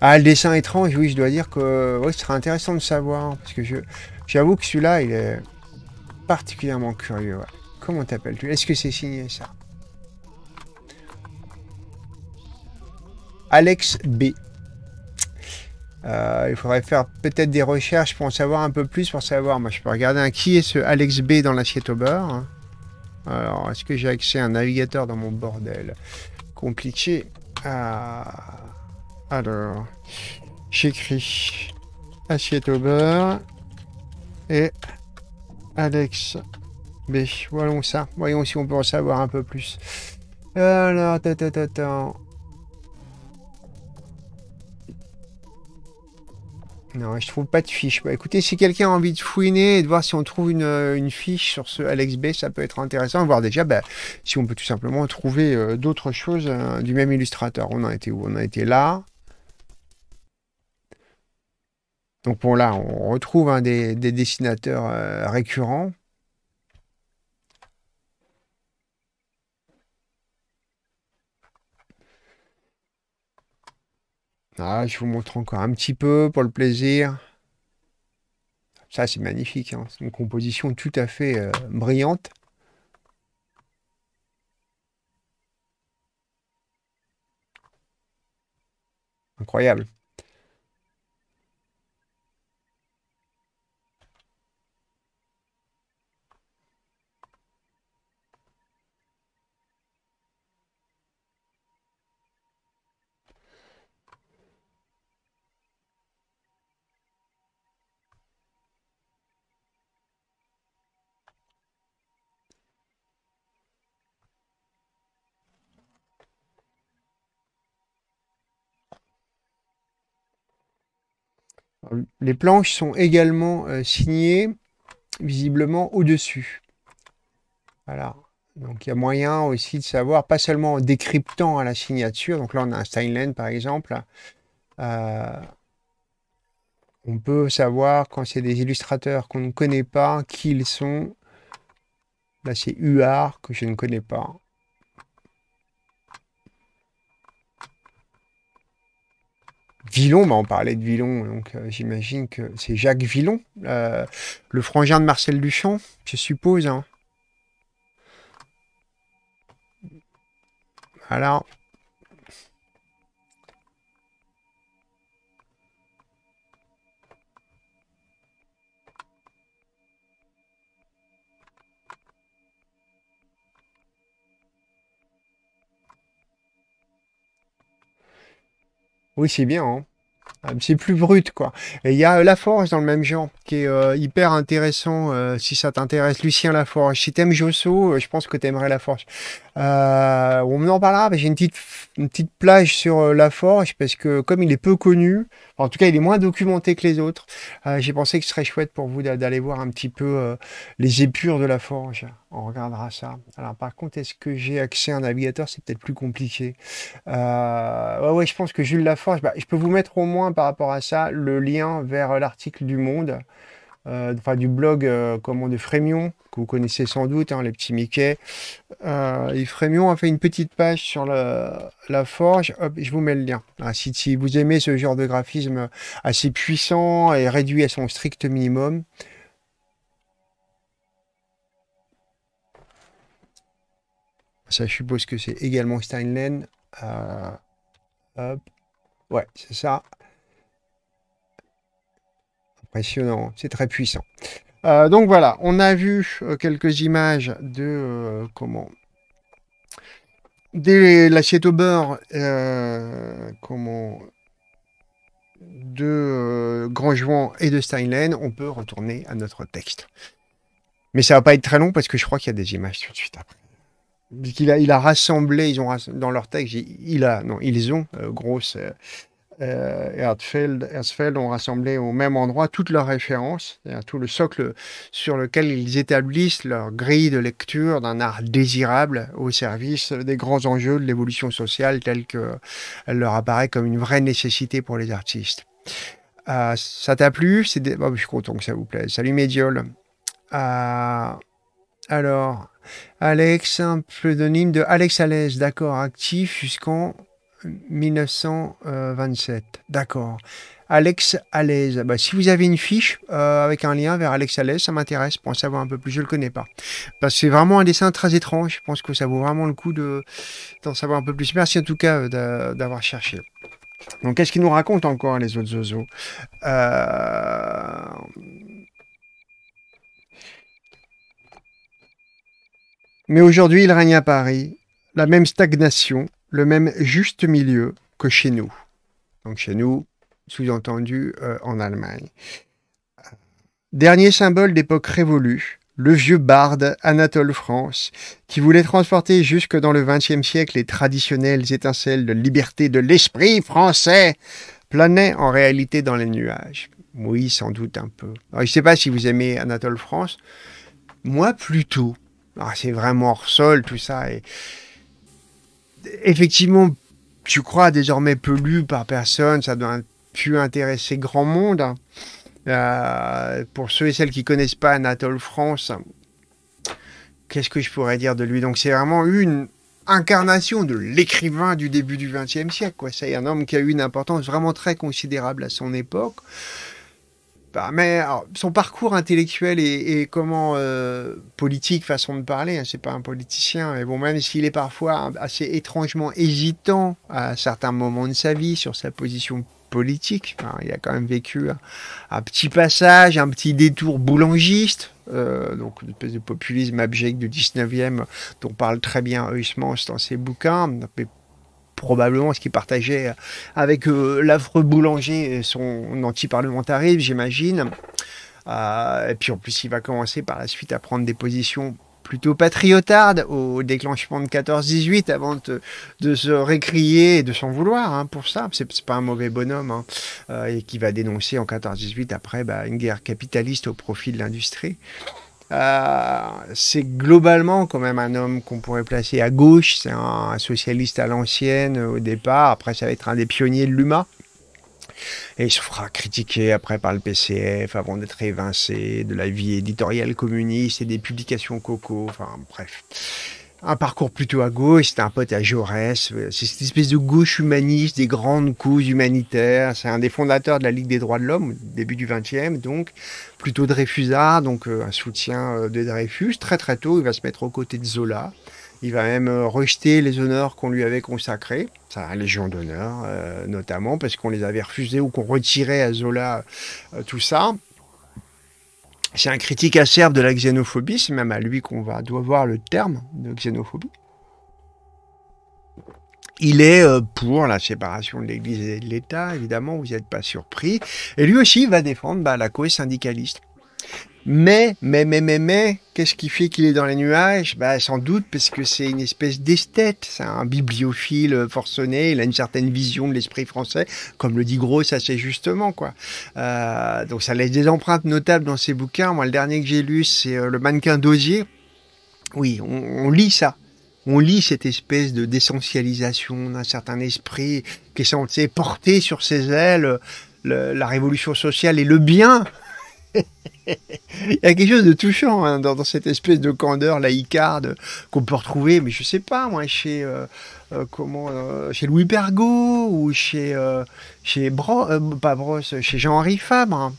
Ah, le dessin étrange, oui, je dois dire que ce serait intéressant de savoir. Parce que je j'avoue que celui-là, il est particulièrement curieux. Comment t'appelles-tu Est-ce que c'est signé ça Alex B. Euh, il faudrait faire peut-être des recherches pour en savoir un peu plus, pour savoir. Moi, je peux regarder qui est ce Alex B dans l'assiette au beurre. Hein. Alors, est-ce que j'ai accès à un navigateur dans mon bordel Compliqué. Ah. Alors, j'écris assiette au beurre et Alex B. Voyons ça. Voyons si on peut en savoir un peu plus. Alors, attends, Non, je trouve pas de fiche. Bah, écoutez, si quelqu'un a envie de fouiner et de voir si on trouve une, euh, fiche sur ce Alex B, ça peut être intéressant. Voir déjà bah, si on peut tout simplement trouver euh, d'autres choses euh, du même illustrateur. On a été où On a été là. Donc bon, là, on retrouve un des, dessinateurs euh, récurrents. Ah, je vous montre encore un petit peu pour le plaisir. Ça, c'est magnifique. Hein. C'est une composition tout à fait euh, brillante. Incroyable. les planches sont également euh, signées, visiblement au-dessus. Voilà. Donc il y a moyen aussi de savoir, pas seulement en décryptant à hein, la signature, donc là on a un Steinland par exemple, euh, on peut savoir quand c'est des illustrateurs qu'on ne connaît pas, qui ils sont. Là c'est UAR que je ne connais pas. Villon, bah, on parlait de Villon, donc euh, j'imagine que c'est Jacques Villon, euh, le frangin de Marcel Duchamp, je suppose. Hein. Voilà. Oui, c'est bien. Hein ah, c'est plus brut quoi. Et il y a euh, Laforge dans le même genre qui est euh, hyper intéressant euh, si ça t'intéresse Lucien Laforge. Si t'aimes Josso, je pense que t'aimerais Laforge. Euh, on en parlera, j'ai une petite, une petite plage sur euh, La Forge parce que comme il est peu connu, en tout cas il est moins documenté que les autres, euh, j'ai pensé que ce serait chouette pour vous d'aller voir un petit peu euh, les épures de La Forge. On regardera ça. Alors par contre, est-ce que j'ai accès à un navigateur C'est peut-être plus compliqué. ouais, ouais, je pense que Jules Forge, bah, je peux vous mettre au moins par rapport à ça le lien vers l'article du Monde. Euh, enfin du blog euh, comment de Frémion, que vous connaissez sans doute, hein, les petits Mickey. Euh, et Frémion a fait une petite page sur la, forge. je vous mets le lien. Hein, si, vous aimez ce genre de graphisme assez puissant et réduit à son strict minimum, Ça, je suppose que c'est également Steinlen. Ouais, c'est ça impressionnant, c'est très puissant. Euh, donc voilà, on a vu euh, quelques images de euh, comment de l'assiette au beurre, euh, comment de et de Steinlein. On peut retourner à notre texte, mais ça va pas être très long parce que je crois qu'il y a des images tout de suite après. Il a, il a rassemblé, ils ont dans leur texte, il a, non, ils ont grosse euh, et ont rassemblé au même endroit toutes leurs références, tout le socle sur lequel ils établissent leur grille de lecture d'un art désirable au service des grands enjeux de l'évolution sociale telle qu'elle leur apparaît comme une vraie nécessité pour les artistes. Euh, ça t'a plu des... Oh, je suis content que ça vous plaise. Salut médiole euh, alors, Alex, un pseudonyme de Alex Alès, d'accord, actif jusqu'en 1927. Euh, D'accord. Alex Alaise. Bah, si vous avez une fiche euh, avec un lien vers Alex Alaise, ça m'intéresse pour en savoir un peu plus. Je ne le connais pas. Parce que c'est vraiment un dessin très étrange. Je pense que ça vaut vraiment le coup de, d'en savoir un peu plus. Merci en tout cas euh, d'avoir cherché. Donc, qu'est-ce qu'ils nous raconte encore, les autres zozos Mais aujourd'hui, il règne à Paris. La même stagnation, le même juste milieu que chez nous. Donc chez nous, sous-entendu euh, en Allemagne. Euh, dernier symbole d'époque révolue, le vieux barde Anatole France, qui voulait transporter jusque dans le XXe siècle les traditionnelles étincelles de liberté de l'esprit français, planait en réalité dans les nuages. Oui, sans doute un peu. je ne sais pas si vous aimez Anatole France. Moi, plutôt. Ah, c'est vraiment hors sol, tout ça. Et effectivement, tu crois, désormais peu lu par personne, ça doit plus intéresser grand monde. Euh, pour ceux et celles qui connaissent pas Anatole France, qu'est-ce que je pourrais dire de lui Donc c'est vraiment une incarnation de l'écrivain du début du XXe siècle. C'est un homme qui a eu une importance vraiment très considérable à son époque mais son parcours intellectuel et, comment euh, politique, façon de parler, hein, c'est pas un politicien, mais bon, même s'il est parfois assez étrangement hésitant à certains moments de sa vie sur sa position politique, il a quand même vécu un, petit passage, un petit détour boulangiste, euh, donc une espèce de populisme abject du 19e dont parle très bien Huysmans dans ses bouquins, mais probablement ce qu'il partageait avec euh, l'affreux boulanger, son anti-parlementarisme, j'imagine. Euh, et puis en plus, il va commencer par la suite à prendre des positions plutôt patriotardes au déclenchement de 14-18 avant de, se récrier et de s'en vouloir hein, pour ça. C'est pas un mauvais bonhomme hein, euh, et qui va dénoncer en 14-18 après bah, une guerre capitaliste au profit de l'industrie. Euh, c'est globalement quand même un homme qu'on pourrait placer à gauche. C'est un, socialiste à l'ancienne au départ. Après, ça va être un des pionniers de l'UMA. Et il se fera critiquer après par le PCF avant d'être évincé de la vie éditoriale communiste et des publications coco. Enfin, bref un parcours plutôt à gauche, c'était un pote à Jaurès, euh, c'est cette espèce de gauche humaniste, des grandes causes humanitaires, c'est un des fondateurs de la Ligue des droits de l'homme, début du 20e, donc plutôt Dreyfusard, donc euh, un soutien euh, de Dreyfus. Très très tôt, il va se mettre aux côtés de Zola, il va même rejeter les honneurs qu'on lui avait consacrés, sa Légion d'honneur notamment, parce qu'on les avait refusés ou qu'on retirait à Zola tout ça. C'est un critique acerbe de la xénophobie, c'est même à lui qu'on va, doit voir le terme de xénophobie. Il est euh, pour la séparation de l'Église et de l'État, évidemment, vous n'êtes pas surpris. Et lui aussi va défendre bah, la cause syndicaliste. Mais, mais, mais, mais, mais, qu'est-ce qui fait qu'il est dans les nuages Bah sans doute parce que c'est une espèce d'esthète, c'est un bibliophile euh, forcené, il a une certaine vision de l'esprit français, comme le dit Gros ça c'est justement quoi. Euh, donc ça laisse des empreintes notables dans ses bouquins. Moi le dernier que j'ai lu c'est euh, Le mannequin d'osier. Oui, on, lit ça, on lit cette espèce de d'essentialisation d'un certain esprit qui est censé porter sur ses ailes la révolution sociale et le bien, *laughs* Il y a quelque chose de touchant hein, dans, cette espèce de candeur laïcarde qu'on peut retrouver, mais je sais pas, moi, chez, euh, euh, comment, euh, chez Louis Bergot ou chez, chez pas chez Jean-Henri Fabre.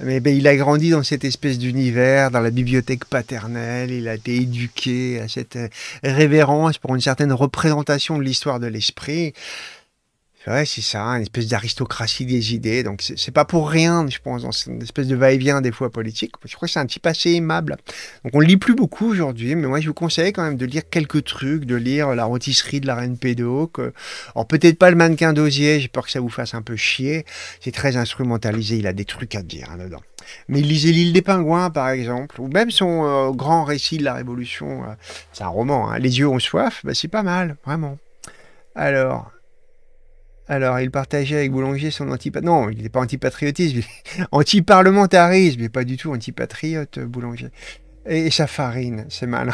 Mais ben, il a grandi dans cette espèce d'univers, dans la bibliothèque paternelle, il a été éduqué à cette révérence pour une certaine représentation de l'histoire de l'esprit. Ouais, c'est ça, une espèce d'aristocratie des idées. Donc, c'est pas pour rien, je pense, dans une espèce de va-et-vient des fois politique. Je crois que c'est un petit passé aimable. Donc, on lit plus beaucoup aujourd'hui, mais moi, je vous conseille quand même de lire quelques trucs, de lire La rôtisserie de la reine pédoque Alors, peut-être pas le mannequin d'Osier, j'ai peur que ça vous fasse un peu chier. C'est très instrumentalisé, il a des trucs à dire hein, dedans. Mais lisez L'île des pingouins, par exemple, ou même son euh, grand récit de la Révolution. Euh, c'est un roman, hein. Les yeux ont soif, bah, c'est pas mal, vraiment. Alors, alors, il partageait avec Boulanger son antipatriotisme. Non, il n'est pas antipatriotisme, anti-parlementarisme, mais pas du tout antipatriote, Boulanger. Et, sa farine, c'est mal.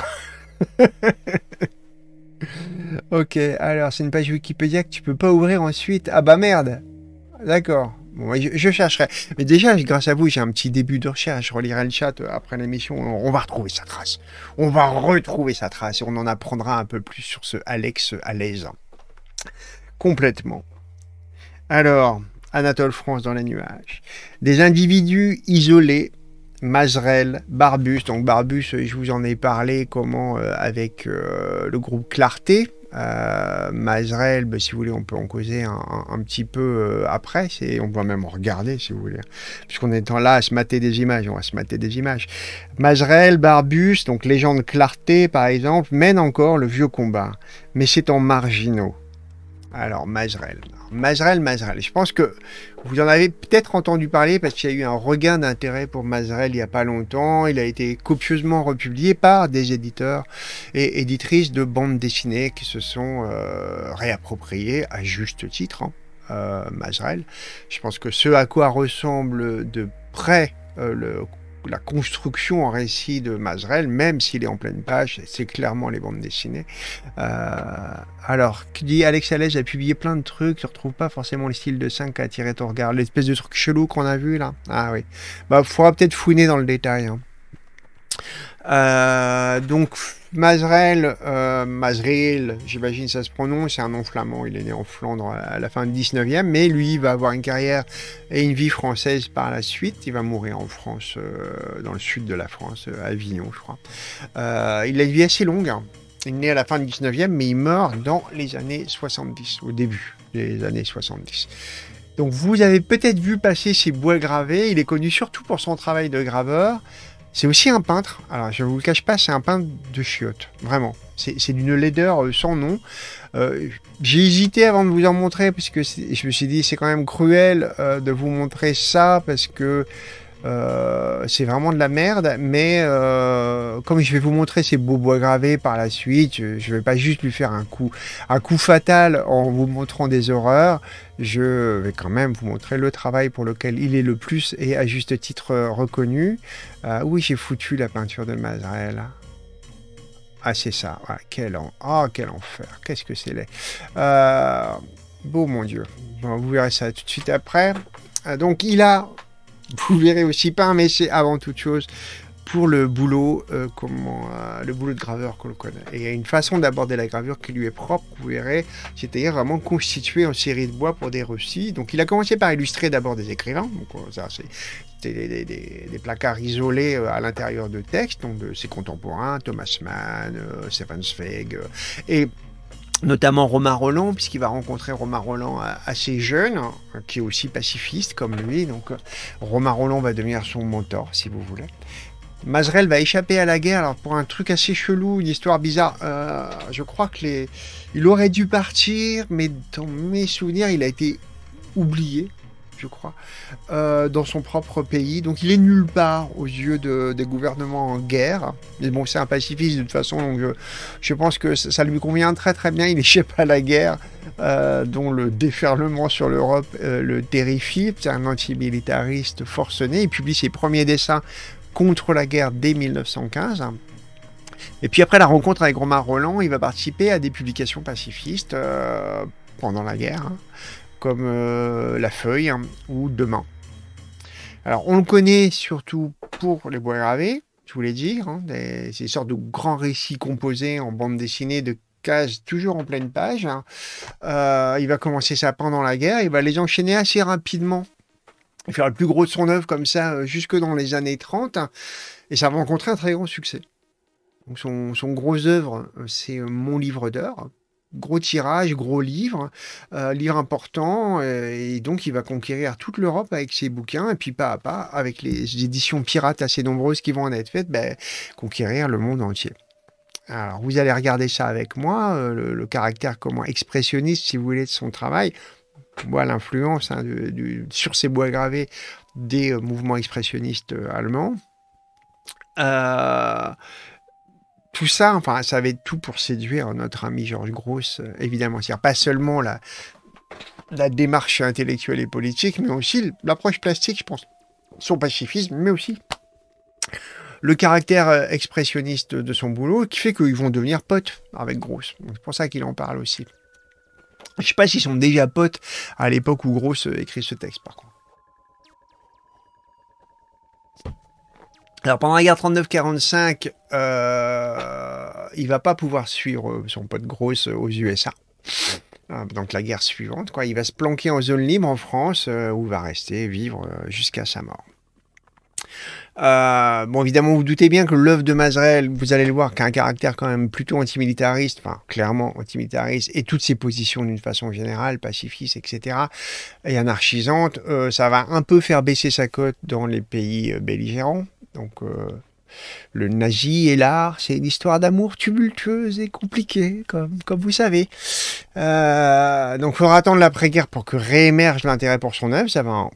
*laughs* ok, alors c'est une page Wikipédia que tu peux pas ouvrir ensuite. Ah bah merde D'accord. Bon, je, je, chercherai. Mais déjà, grâce à vous, j'ai un petit début de recherche. Je relirai le chat euh, après l'émission. On va retrouver sa trace. On va retrouver sa trace et on en apprendra un peu plus sur ce Alex euh, à l'aise. Complètement. Alors, Anatole France dans les nuages. Des individus isolés, Mazrel, Barbus. Donc Barbus, euh, je vous en ai parlé comment euh, avec euh, le groupe Clarté. Mazrel, ben, si vous voulez, on peut en causer un, petit peu après. on va même regarder, si vous voulez. Puisqu'on est là à se mater des images, on va se mater des images. Mazrel, Barbus, donc les Clarté, par exemple, mènent encore le vieux combat. Mais c'est en marginaux. Alors, Mazrel. Mazrel, Mazrel. Je pense que vous en avez peut-être entendu parler parce qu'il y a eu un regain d'intérêt pour Mazrel il n'y a pas longtemps. Il a été copieusement republié par des éditeurs et éditrices de bandes dessinées qui se sont euh, réappropriés à juste titre. Hein, euh, Je pense que ce à quoi ressemble de près euh, le la construction en récit de Mazrel, même s'il est en pleine page, c'est clairement les bandes dessinées. Euh, alors, qui dit Alex Alès a publié plein de trucs, tu retrouve pas forcément les styles de 5 à attirer ton regard, l'espèce de truc chelou qu'on a vu là. Ah oui, bah faudra peut-être fouiner dans le détail. Hein. Euh, donc Mazrel, euh, j'imagine ça se prononce, c'est un nom flamand, il est né en Flandre à la fin du 19e, mais lui va avoir une carrière et une vie française par la suite, il va mourir en France, euh, dans le sud de la France, euh, à Avignon je crois. Euh, il a une vie assez longue, hein. il est né à la fin du 19e, mais il meurt dans les années 70, au début des années 70. Donc vous avez peut-être vu passer ses bois gravés, il est connu surtout pour son travail de graveur, c'est aussi un peintre, alors je ne vous le cache pas, c'est un peintre de chiottes, vraiment. C'est d'une laideur euh, sans nom. Euh, j'ai hésité avant de vous en montrer, parce que je me suis dit c'est quand même cruel euh, de vous montrer ça, parce que euh, c'est vraiment de la merde, mais euh, comme je vais vous montrer ces beaux bois gravés par la suite, je, ne vais pas juste lui faire un coup, un coup fatal en vous montrant des horreurs. Je vais quand même vous montrer le travail pour lequel il est le plus et à juste titre euh, reconnu. oui, j'ai foutu la peinture de Mazrel. Ah, c'est ça. Ah, quel, ah, quel enfer. Qu'est-ce que c'est laid. beau, mon Dieu. vous verrez ça tout de suite après. Donc, il a vous verrez aussi pas, mais c'est avant toute chose pour le boulot, euh, euh, le boulot de graveur qu'on connaît. Et il y a une façon d'aborder la gravure qui lui est propre, vous verrez, c'est-à-dire vraiment constitué en série de bois pour des récits. Donc il a commencé par illustrer d'abord des écrivains, donc euh, ça c'est des, placards isolés à l'intérieur de textes, donc de ses contemporains, Thomas Mann, Stefan Zweig, et notamment Romain Roland, puisqu'il va rencontrer Romain Roland assez jeune, hein, qui est aussi pacifiste comme lui. Donc euh, Romain Roland va devenir son mentor, si vous voulez. Mazrel va échapper à la guerre, alors pour un truc assez chelou, une histoire bizarre. Euh, je crois que les... il aurait dû partir, mais dans mes souvenirs, il a été oublié je crois, euh, dans son propre pays. Donc il est nulle part aux yeux des gouvernements en guerre. Mais bon, c'est un pacifiste de toute façon, donc je, pense que ça, lui convient très très bien. Il échappe à la guerre, euh, dont le déferlement sur l'Europe euh, le terrifie. C'est un antimilitariste forcené. Il publie ses premiers dessins contre la guerre dès 1915. Et puis après la rencontre avec Romain Roland, il va participer à des publications pacifistes pendant la guerre. Hein comme euh, La Feuille hein, ou Demain. Alors, on le connaît surtout pour les bois gravés, je voulais dire, C'est hein, des, ces sortes de grands récits composés en bande dessinée de cases toujours en pleine page. Hein. Euh, il va commencer ça pendant la guerre, il va les enchaîner assez rapidement. Il faire le plus gros de son œuvre comme ça euh, jusque dans les années 30, et ça va rencontrer un très grand succès. son, son gros œuvre, c'est Mon livre d'heures, gros tirage, gros livre, euh, livre important, euh, et donc il va conquérir toute l'Europe avec ses bouquins, et puis pas à pas, avec les éditions pirates assez nombreuses qui vont en être faites, ben, conquérir le monde entier. Alors vous allez regarder ça avec moi, euh, le, caractère comment expressionniste, si vous voulez, de son travail. Voilà l'influence hein, sur ces bois gravés des mouvements expressionnistes allemands. Euh, tout ça, enfin, ça avait tout pour séduire notre ami Georges Grosse, euh, évidemment. C'est-à-dire pas seulement la, la démarche intellectuelle et politique, mais aussi l'approche plastique, je pense, son pacifisme, mais aussi le caractère euh, expressionniste de son boulot, qui fait qu'ils vont devenir potes avec Grosse. C'est pour ça qu'il en parle aussi. Je sais pas s'ils sont déjà potes à l'époque où Grosse euh, écrit ce texte, par contre. Alors pendant la guerre 39-45, il euh, il va pas pouvoir suivre euh, son pote Grosse euh, aux USA. Donc la guerre suivante, quoi. Il va se planquer en zone libre en France, où où va rester vivre jusqu'à sa mort. bon, évidemment, vous, doutez bien que l'œuvre de Mazerel, vous allez le voir, qui a un caractère quand même plutôt antimilitariste, enfin clairement antimilitariste, et toutes ses positions d'une façon générale, pacifiste, etc., et anarchisante, ça va un peu faire baisser sa cote dans les pays belligérants. Donc, euh, le nazi et l'art, c'est une histoire d'amour tumultueuse et compliquée, comme, vous savez. Euh, donc, il faudra attendre l'après-guerre pour que réémerge l'intérêt pour son œuvre. Ça va en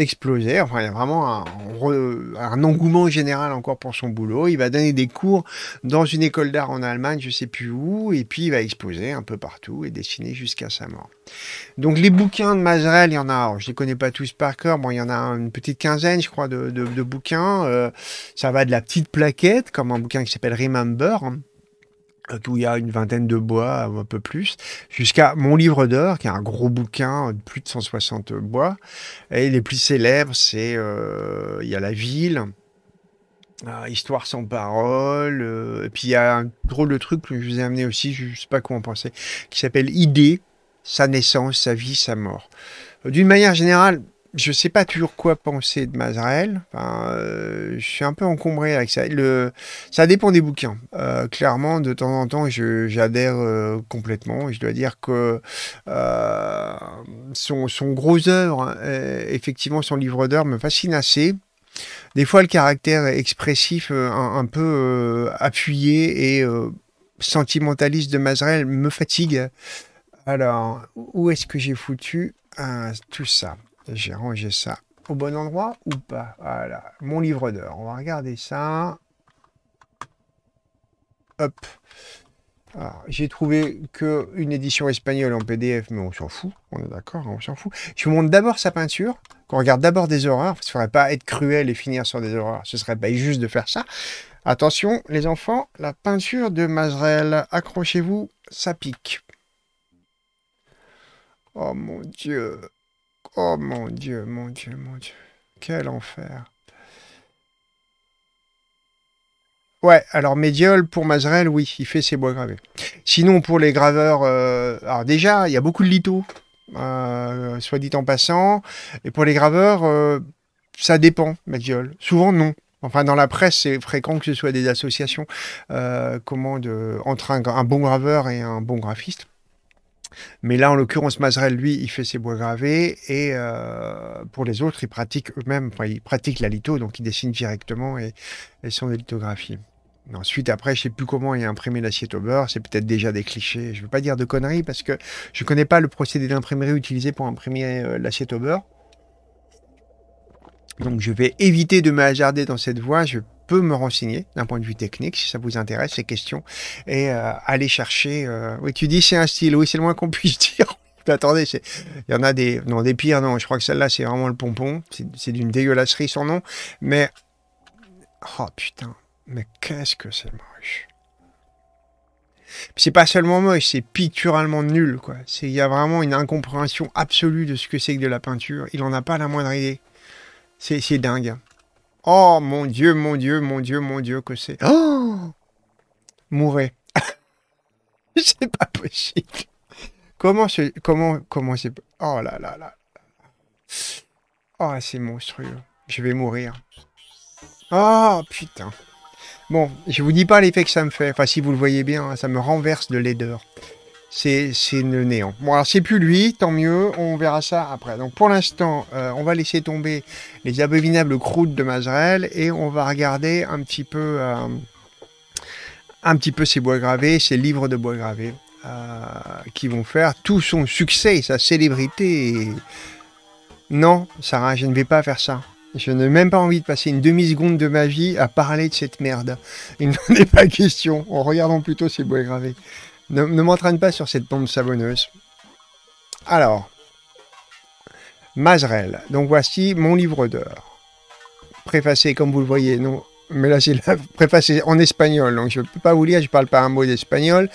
exploser Enfin, il y a vraiment un, un, engouement général encore pour son boulot. Il va donner des cours dans une école d'art en Allemagne, je sais plus où, et puis il va exposer un peu partout et dessiner jusqu'à sa mort. Donc les bouquins de Mazerel, il y en a, je les connais pas tous par cœur, bon, il y en a une petite quinzaine, je crois, de, bouquins. Euh, ça va de la petite plaquette, comme un bouquin qui s'appelle Remember, où il y a une vingtaine de bois, un peu plus, jusqu'à Mon livre d'or, qui est un gros bouquin de plus de 160 bois. Et les plus célèbres, c'est euh, il y a La Ville, euh, Histoire sans parole, euh, et puis il y a un drôle de truc que je vous ai amené aussi, je ne sais pas comment penser, qui s'appelle Idée, sa naissance, sa vie, sa mort. D'une manière générale, je sais pas toujours quoi penser de Mazrael. Euh, je suis un peu encombré avec ça. Le, ça dépend des bouquins. Euh, clairement, de temps en temps, j'adhère euh, complètement. Je dois dire que son, gros œuvre, effectivement, son livre d'heures me fascine assez. Des fois, le caractère expressif un, peu appuyé et sentimentaliste de Mazrael me fatigue. Alors, où est-ce que j'ai foutu tout ça j'ai rangé ça au bon endroit ou pas Voilà, mon livre d'heure. On va regarder ça. Hop. J'ai trouvé qu'une édition espagnole en PDF, mais on s'en fout. On est d'accord, hein, on s'en fout. Je vous montre d'abord sa peinture, qu'on regarde d'abord des horreurs. Il ne faudrait pas être cruel et finir sur des horreurs. Ce serait pas juste de faire ça. Attention, les enfants, la peinture de Mazrel, accrochez-vous, ça pique. Oh mon Dieu Oh mon dieu, mon dieu, mon dieu. Quel enfer. Ouais, alors Médiol pour Mazerel, oui, il fait ses bois gravés. Sinon, pour les graveurs, euh, alors déjà, il y a beaucoup de lito, euh, soit dit en passant. Et pour les graveurs, euh, ça dépend, Médiol. Souvent, non. Enfin, dans la presse, c'est fréquent que ce soit des associations entre un bon graveur et un bon graphiste. Mais là, en l'occurrence, Mazrel, lui, il fait ses bois gravés et euh, pour les autres, ils pratiquent eux-mêmes, enfin, ils pratiquent la litho, donc ils dessinent directement et, et sont des lithographies. Ensuite, après, je ne sais plus comment il a imprimé l'assiette au beurre, c'est peut-être déjà des clichés. Je ne veux pas dire de conneries parce que je ne connais pas le procédé d'imprimerie utilisé pour imprimer euh, l'assiette au beurre. Donc je vais éviter de me dans cette voie, je vais peut me renseigner d'un point de vue technique si ça vous intéresse ces questions et euh, aller chercher. Euh, oui, tu dis c'est un style, oui, c'est le moins qu'on *laughs* puisse dire. attendez, il y en a des, non, des pires, non, je crois que celle-là c'est vraiment le pompon, c'est d'une dégueulasserie son nom, mais oh putain, mais qu'est-ce que c'est moche. C'est pas seulement moche, c'est picturalement nul, quoi. Il y a vraiment une incompréhension absolue de ce que c'est que de la peinture. Il en a pas la moindre idée. C'est dingue. Oh mon Dieu, mon Dieu, mon Dieu, mon Dieu, que c'est. Oh Mourez. *laughs* c'est pas possible. Comment c'est. Comment. Comment c'est. Oh là là là. Oh, c'est monstrueux. Je vais mourir. Oh putain. Bon, je vous dis pas l'effet que ça me fait. Enfin, si vous le voyez bien, hein, ça me renverse de laideur c'est le néant. Bon, alors c'est plus lui, tant mieux, on verra ça après. Donc pour l'instant, euh, on va laisser tomber les abominables croûtes de Mazerel et on va regarder un petit peu, euh, un petit peu ses bois gravés, ses livres de bois gravés, euh, qui vont faire tout son succès, sa célébrité. Non, Sarah, je ne vais pas faire ça. Je n'ai même pas envie de passer une demi-seconde de ma vie à parler de cette merde. Il n'en est pas question. En regardant plutôt ces bois gravés. Ne, m'entraîne pas sur cette pompe savonneuse. Alors, Mazrel. Donc voici mon livre d'or. Préfacé, comme vous le voyez, non, mais là c'est préfacé en espagnol, donc je ne peux pas vous lire, je ne parle pas un mot d'espagnol,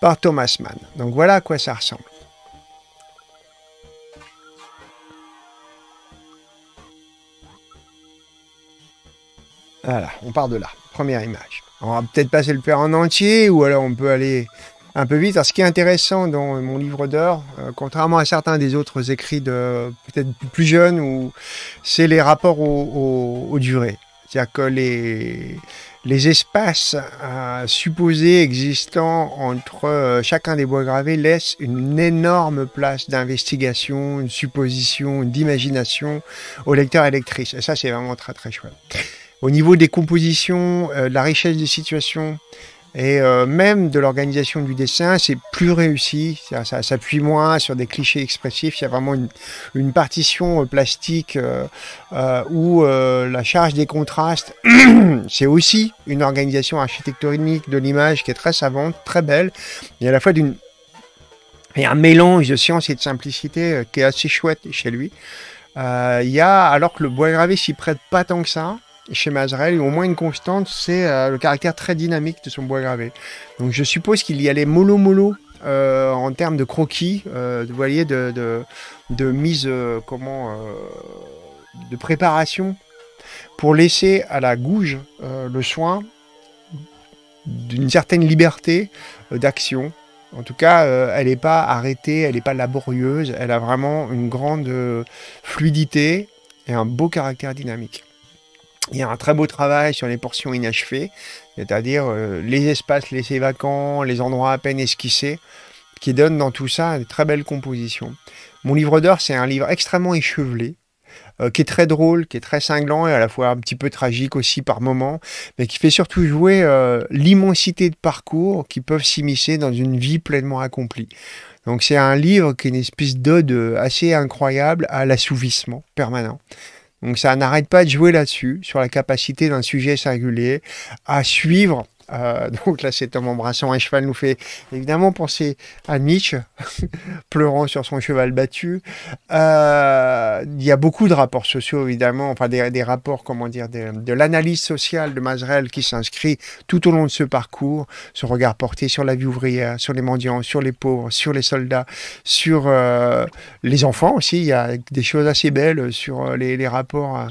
par Thomas Mann. Donc voilà à quoi ça ressemble. Voilà, on part de là, première image. On va peut-être passer le faire en entier, ou alors on peut aller un peu vite. ce qui est intéressant dans mon livre d'or, euh, contrairement à certains des autres écrits de peut-être plus jeunes, c'est les rapports aux, durées. C'est-à-dire que les, les espaces euh, supposés existants entre euh, chacun des bois gravés laissent une énorme place d'investigation, une supposition, d'imagination au lecteur et lectrice. Et ça, c'est vraiment très très chouette. Au niveau des compositions, de la richesse des situations, et euh, même de l'organisation du dessin, c'est plus réussi, ça, s'appuie moins sur des clichés expressifs, il y a vraiment une, partition euh, plastique euh, où la charge des contrastes, *clears throat* c'est aussi une organisation architecturique de l'image qui est très savante, très belle, et à la fois d'une... un mélange de science et de simplicité qui est assez chouette chez lui. Il y a, alors que le bois gravé s'y prête pas tant que ça, chez Mazarel, au moins une constante, c'est euh, le caractère très dynamique de son bois gravé. Donc je suppose qu'il y allait mollo-mollo euh, en termes de croquis, euh, de, de, mise, comment, de préparation, pour laisser à la gouge le soin d'une certaine liberté d'action. En tout cas, elle n'est pas arrêtée, elle n'est pas laborieuse, elle a vraiment une grande fluidité et un beau caractère dynamique. Il y a un très beau travail sur les portions inachevées, c'est-à-dire euh, les espaces laissés vacants, les endroits à peine esquissés, qui donnent dans tout ça une très belle composition. Mon livre d'or, c'est un livre extrêmement échevelé, euh, qui est très drôle, qui est très cinglant et à la fois un petit peu tragique aussi par moments, mais qui fait surtout jouer euh, l'immensité de parcours qui peuvent s'immiscer dans une vie pleinement accomplie. Donc c'est un livre qui est une espèce d'ode assez incroyable à l'assouvissement permanent. Donc ça n'arrête pas de jouer là-dessus, sur la capacité d'un sujet singulier à suivre euh, *laughs* donc là, cet homme embrassant un cheval nous fait évidemment penser à Nietzsche, *laughs* pleurant sur son cheval battu. Euh, il y a beaucoup de rapports sociaux, évidemment, enfin des, rapports, comment dire, de l'analyse sociale de Mazrel qui s'inscrit tout au long de ce parcours, ce regard porté sur la vie ouvrière, sur les mendiants, sur les pauvres, sur les soldats, sur euh, les enfants aussi. Il y a des choses assez belles sur les, rapports. Hein.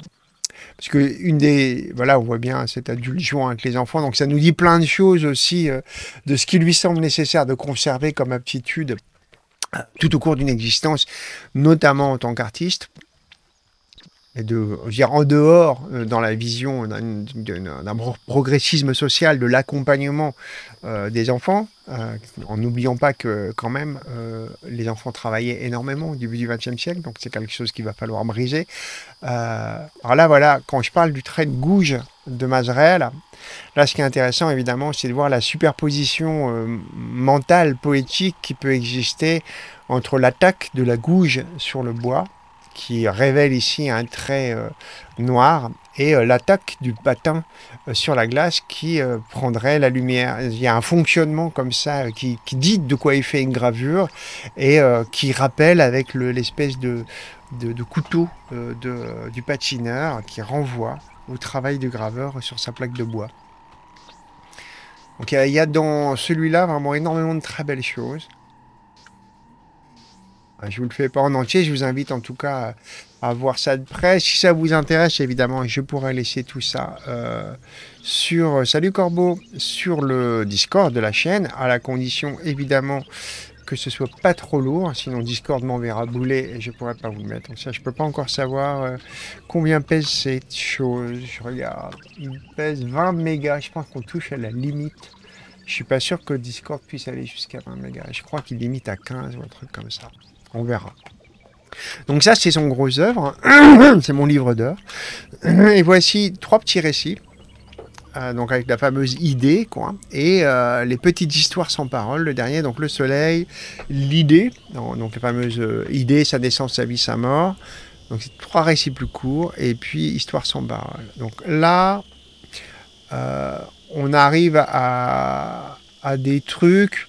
Parce que une des, voilà, on voit bien cette adulte avec les enfants, donc ça nous dit plein de choses aussi euh, de ce qui lui semble nécessaire de conserver comme aptitude euh, tout au cours d'une existence, notamment en tant qu'artiste de en dehors euh, dans la vision d'un progressisme social de l'accompagnement euh, des enfants, euh, en n'oubliant pas que quand même les enfants travaillaient énormément au début du XXe siècle, donc c'est quelque chose qu'il va falloir briser. alors là voilà, quand je parle du trait de gouge de Mazrel là ce qui est intéressant évidemment, c'est de voir la superposition mentale poétique qui peut exister entre l'attaque de la gouge sur le bois qui révèle ici un trait euh, noir et euh, l'attaque du patin euh, sur la glace qui prendrait la lumière. Il y a un fonctionnement comme ça qui, dit de quoi il fait une gravure et qui rappelle avec l'espèce de, de, couteau du patineur qui renvoie au travail du graveur sur sa plaque de bois. Donc il y a dans celui-là vraiment énormément de très belles choses. Ah, je vous le fais pas en entier, je vous invite en tout cas à voir ça de près. Si ça vous intéresse, évidemment, je pourrais laisser tout ça euh, sur euh, Salut Corbeau, sur le Discord de la chaîne, à la condition évidemment que ce soit pas trop lourd, sinon Discord m'enverra bouler et je pourrais pas vous le mettre. Donc ça, je peux pas encore savoir euh, combien pèse cette chose. Je regarde, il pèse 20 mégas. Je pense qu'on touche à la limite. Je suis pas sûr que Discord puisse aller jusqu'à 20 mégas. Je crois qu'il limite à 15 ou un truc comme ça. On verra. Donc ça, c'est son gros œuvre. *coughs* c'est mon livre d'heures. *coughs* Et voici trois petits récits. Euh, donc avec la fameuse idée, quoi, et euh, les petites histoires sans parole. Le dernier, donc le soleil, l'idée, donc la fameuse euh, idée, sa naissance, sa vie, sa mort. Donc c'est trois récits plus courts, et puis histoire sans parole. Donc là, on arrive à des trucs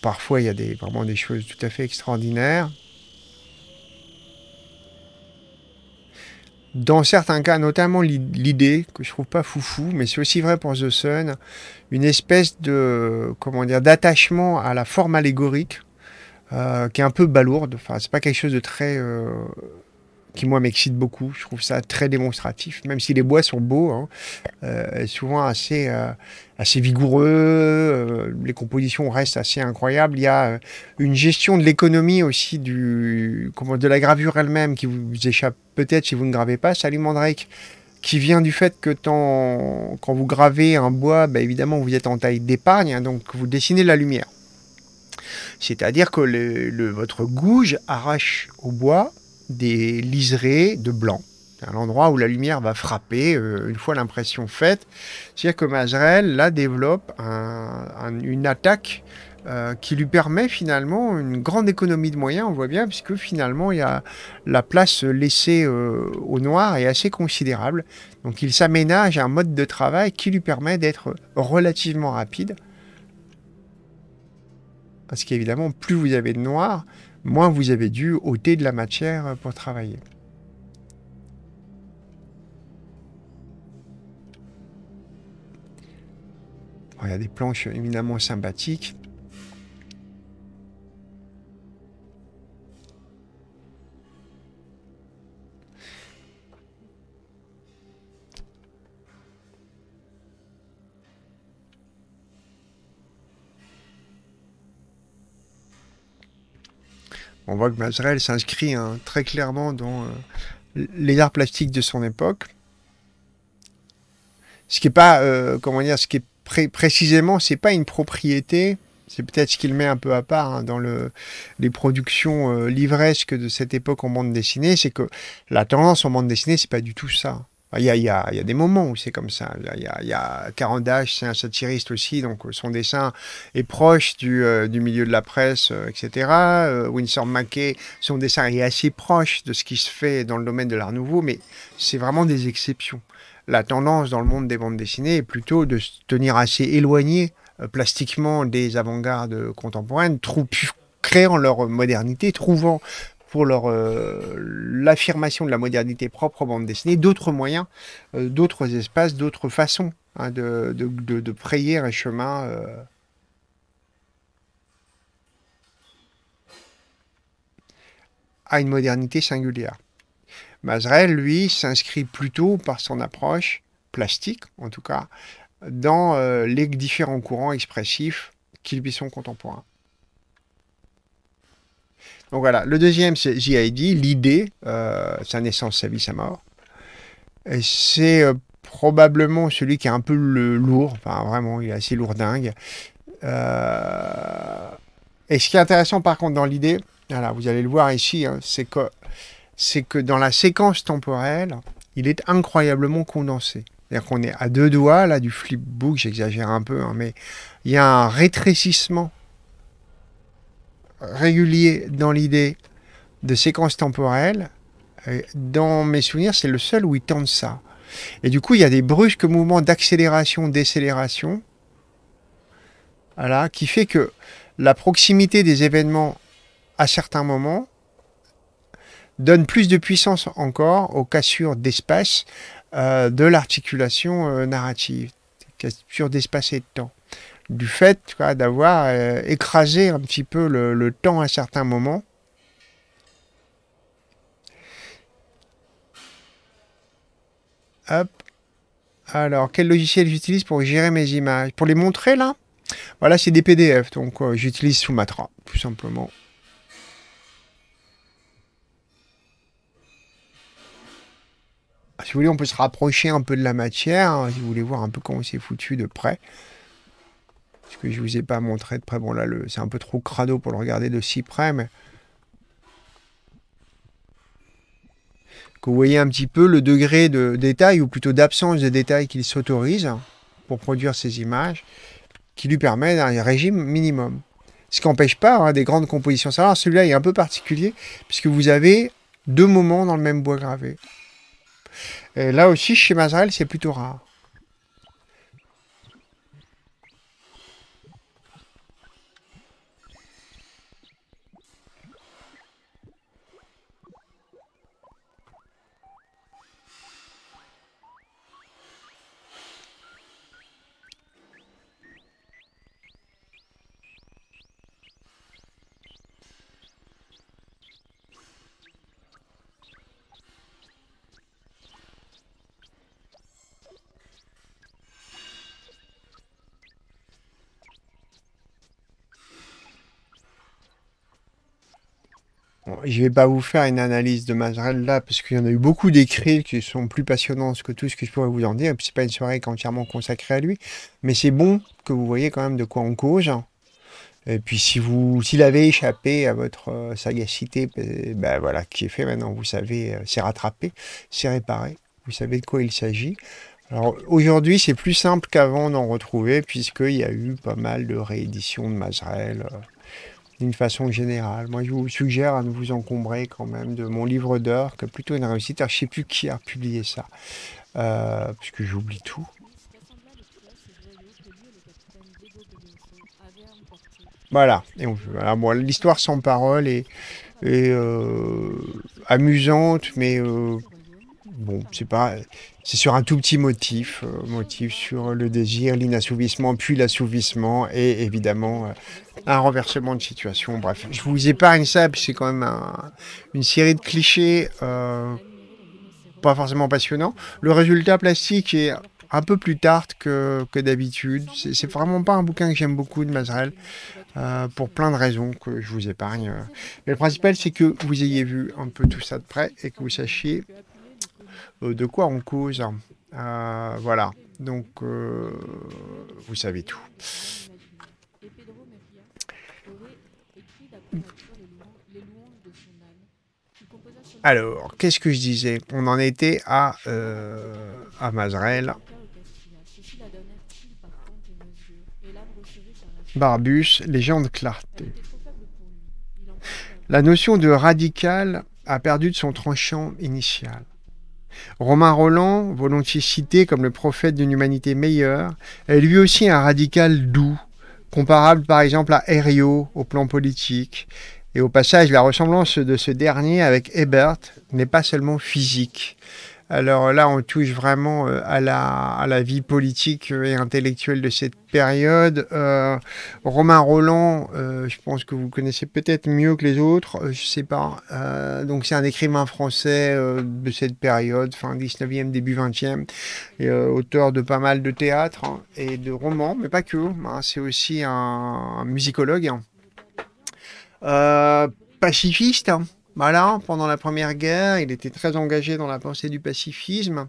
parfois, il y a des, vraiment des choses tout à fait extraordinaires. Dans certains cas, notamment l'idée, que je trouve pas foufou, mais c'est aussi vrai pour The Sun, une espèce de, comment dire, d'attachement à la forme allégorique, euh, qui est un peu balourde. Enfin, c'est pas quelque chose de très euh, qui moi m'excite beaucoup. Je trouve ça très démonstratif, même si les bois sont beaux, hein. euh, souvent assez assez vigoureux, euh, les compositions restent assez incroyables. Il y a euh, une gestion de l'économie aussi de la gravure elle-même qui vous échappe peut-être si vous ne gravez pas. Salut Mandrake qui vient du fait que quand vous gravez un bois, bah, évidemment vous êtes en taille d'épargne, hein, donc vous dessinez la lumière. C'est-à-dire que votre gouge arrache au bois des liserés de blanc. C'est un endroit où la lumière va frapper euh, une fois l'impression faite. C'est-à-dire que Mazrel, là, développe une attaque euh, qui lui permet finalement une grande économie de moyens, on voit bien, puisque finalement il y a la place laissée euh, au noir est assez considérable. Donc il s'aménage un mode de travail qui lui permet d'être relativement rapide. Parce qu'évidemment, plus vous avez de noir, moins vous avez dû ôter de la matière pour travailler. Il y a des planches éminemment sympathiques. On voit que Mazrel s'inscrit hein, très clairement dans euh, les arts plastiques de son époque. Ce qui est pas, euh, comment dire, ce qui est précisément, c'est pas une propriété. C'est peut-être ce qu'il met un peu à part hein, dans le, les productions euh, livresques de cette époque en bande dessinée, c'est que la tendance en bande dessinée, c'est pas du tout ça. Il y, a, des moments où c'est comme ça. Il y a, il c'est un satiriste aussi, donc euh, son dessin est proche du, euh, milieu de la presse, etc. Winsor Mackey, son dessin est assez proche de ce qui se fait dans le domaine de l'art nouveau, mais c'est vraiment des exceptions la tendance dans le monde des bandes dessinées est plutôt de se tenir assez éloigné euh, plastiquement des avant-gardes contemporaines, créant leur modernité, trouvant pour leur euh, l'affirmation de la modernité propre aux bandes dessinées, d'autres moyens, euh, d'autres espaces, d'autres façons hein, de, de, un chemin. à une modernité singulière. Mazrel, lui, s'inscrit plutôt par son approche plastique, en tout cas, dans euh, les différents courants expressifs qui lui sont contemporains. Donc voilà, le deuxième, c'est JID, l'idée, euh, sa naissance, sa vie, sa mort. C'est euh, probablement celui qui est un peu le lourd, enfin vraiment, il est assez lourdingue. Et ce qui est intéressant par contre dans l'idée, voilà, vous allez le voir ici, hein, c'est que c'est que dans la séquence temporelle, il est incroyablement condensé. C'est-à-dire qu'on est à deux doigts là du flipbook, j'exagère un peu, hein, mais il y a un rétrécissement régulier dans l'idée de séquence temporelle. dans mes souvenirs, c'est le seul où il tente ça. Et du coup, il y a des brusques mouvements d'accélération, décélération, qui fait que la proximité des événements à certains moments donne plus de puissance encore aux cassures d'espace euh, de l'articulation euh, narrative, cassures d'espace et de temps. Du fait d'avoir euh, écrasé un petit peu le, temps à certains moments, Alors, quel logiciel j'utilise pour gérer mes images Pour les montrer, là Voilà, c'est des PDF, donc j'utilise Sumatra, tout simplement. Bah, si vous voulez, on peut se rapprocher un peu de la matière, hein, si vous voulez voir un peu comment c'est foutu de près. Ce que je ne vous ai pas montré de près, bon là, c'est un peu trop crado pour le regarder de si près, mais... Que vous voyez un petit peu le degré de détail, ou plutôt d'absence de détail qu'il s'autorise pour produire ces images, qui lui permet un régime minimum. Ce qui n'empêche pas hein, des grandes compositions. Alors celui-là est un peu particulier, puisque vous avez deux moments dans le même bois gravé. Et euh, là aussi, chez Mazarel, c'est plutôt rare. je ne vais pas vous faire une analyse de Mazrel là, parce qu'il y en a eu beaucoup d'écrits qui sont plus passionnants que tout ce que je pourrais vous en dire. Et puis, pas une soirée entièrement consacrée à lui. Mais c'est bon que vous voyez quand même de quoi on cause. Hein. Et puis, vous, s'il avait échappé à votre euh, sagacité, euh, ben, voilà, qui est fait maintenant, vous savez, euh, c'est rattrapé, c'est réparé. Vous savez de quoi il s'agit. Alors aujourd'hui, c'est plus simple qu'avant d'en retrouver, puisqu'il y a eu pas mal de rééditions de Mazrel d'une façon générale. Moi, je vous suggère à ne vous encombrer quand même de mon livre d'or, que plutôt une réussite. je sais plus qui a publié ça, euh, puisque j'oublie tout. Voilà, et on, voilà l'histoire sans parole et euh, amusante, mais euh, bon, c'est pas, c'est sur un tout petit motif, euh, motif sur le désir, l'inassouvissement, puis l'assouvissement, et évidemment euh, un renversement de situation. Bref, je vous épargne ça, puis c'est quand même une série de clichés euh, pas forcément passionnants. Le résultat plastique est un peu plus tard que, que d'habitude. C'est vraiment pas un bouquin que j'aime beaucoup de Mazrel, pour plein de raisons que je vous épargne. Mais le principal, c'est que vous ayez vu un peu tout ça de près et que vous sachiez euh, de quoi on cause. Euh, voilà, donc euh, vous savez tout. Alors, qu'est-ce que je disais On en était à, euh, à Mazrel. Barbus, légende clarté. La notion de radical a perdu de son tranchant initial. Romain Roland, volontiers cité comme le prophète d'une humanité meilleure, est lui aussi un radical doux, comparable par exemple à Herriot au plan politique. Et au passage, la ressemblance de ce dernier avec Ebert n'est pas seulement physique. Alors là, on touche vraiment euh, à la, vie politique euh, et intellectuelle de cette période. Euh, Romain Roland, je pense que vous connaissez peut-être mieux que les autres, je je sais pas. donc c'est un écrivain français de cette période, fin 19e, début 20e, et, auteur de pas mal de théâtre hein, et de romans, mais pas que. Hein, c'est aussi un, musicologue. Hein. pacifiste pendant la Première Guerre, il était très engagé dans la pensée du pacifisme,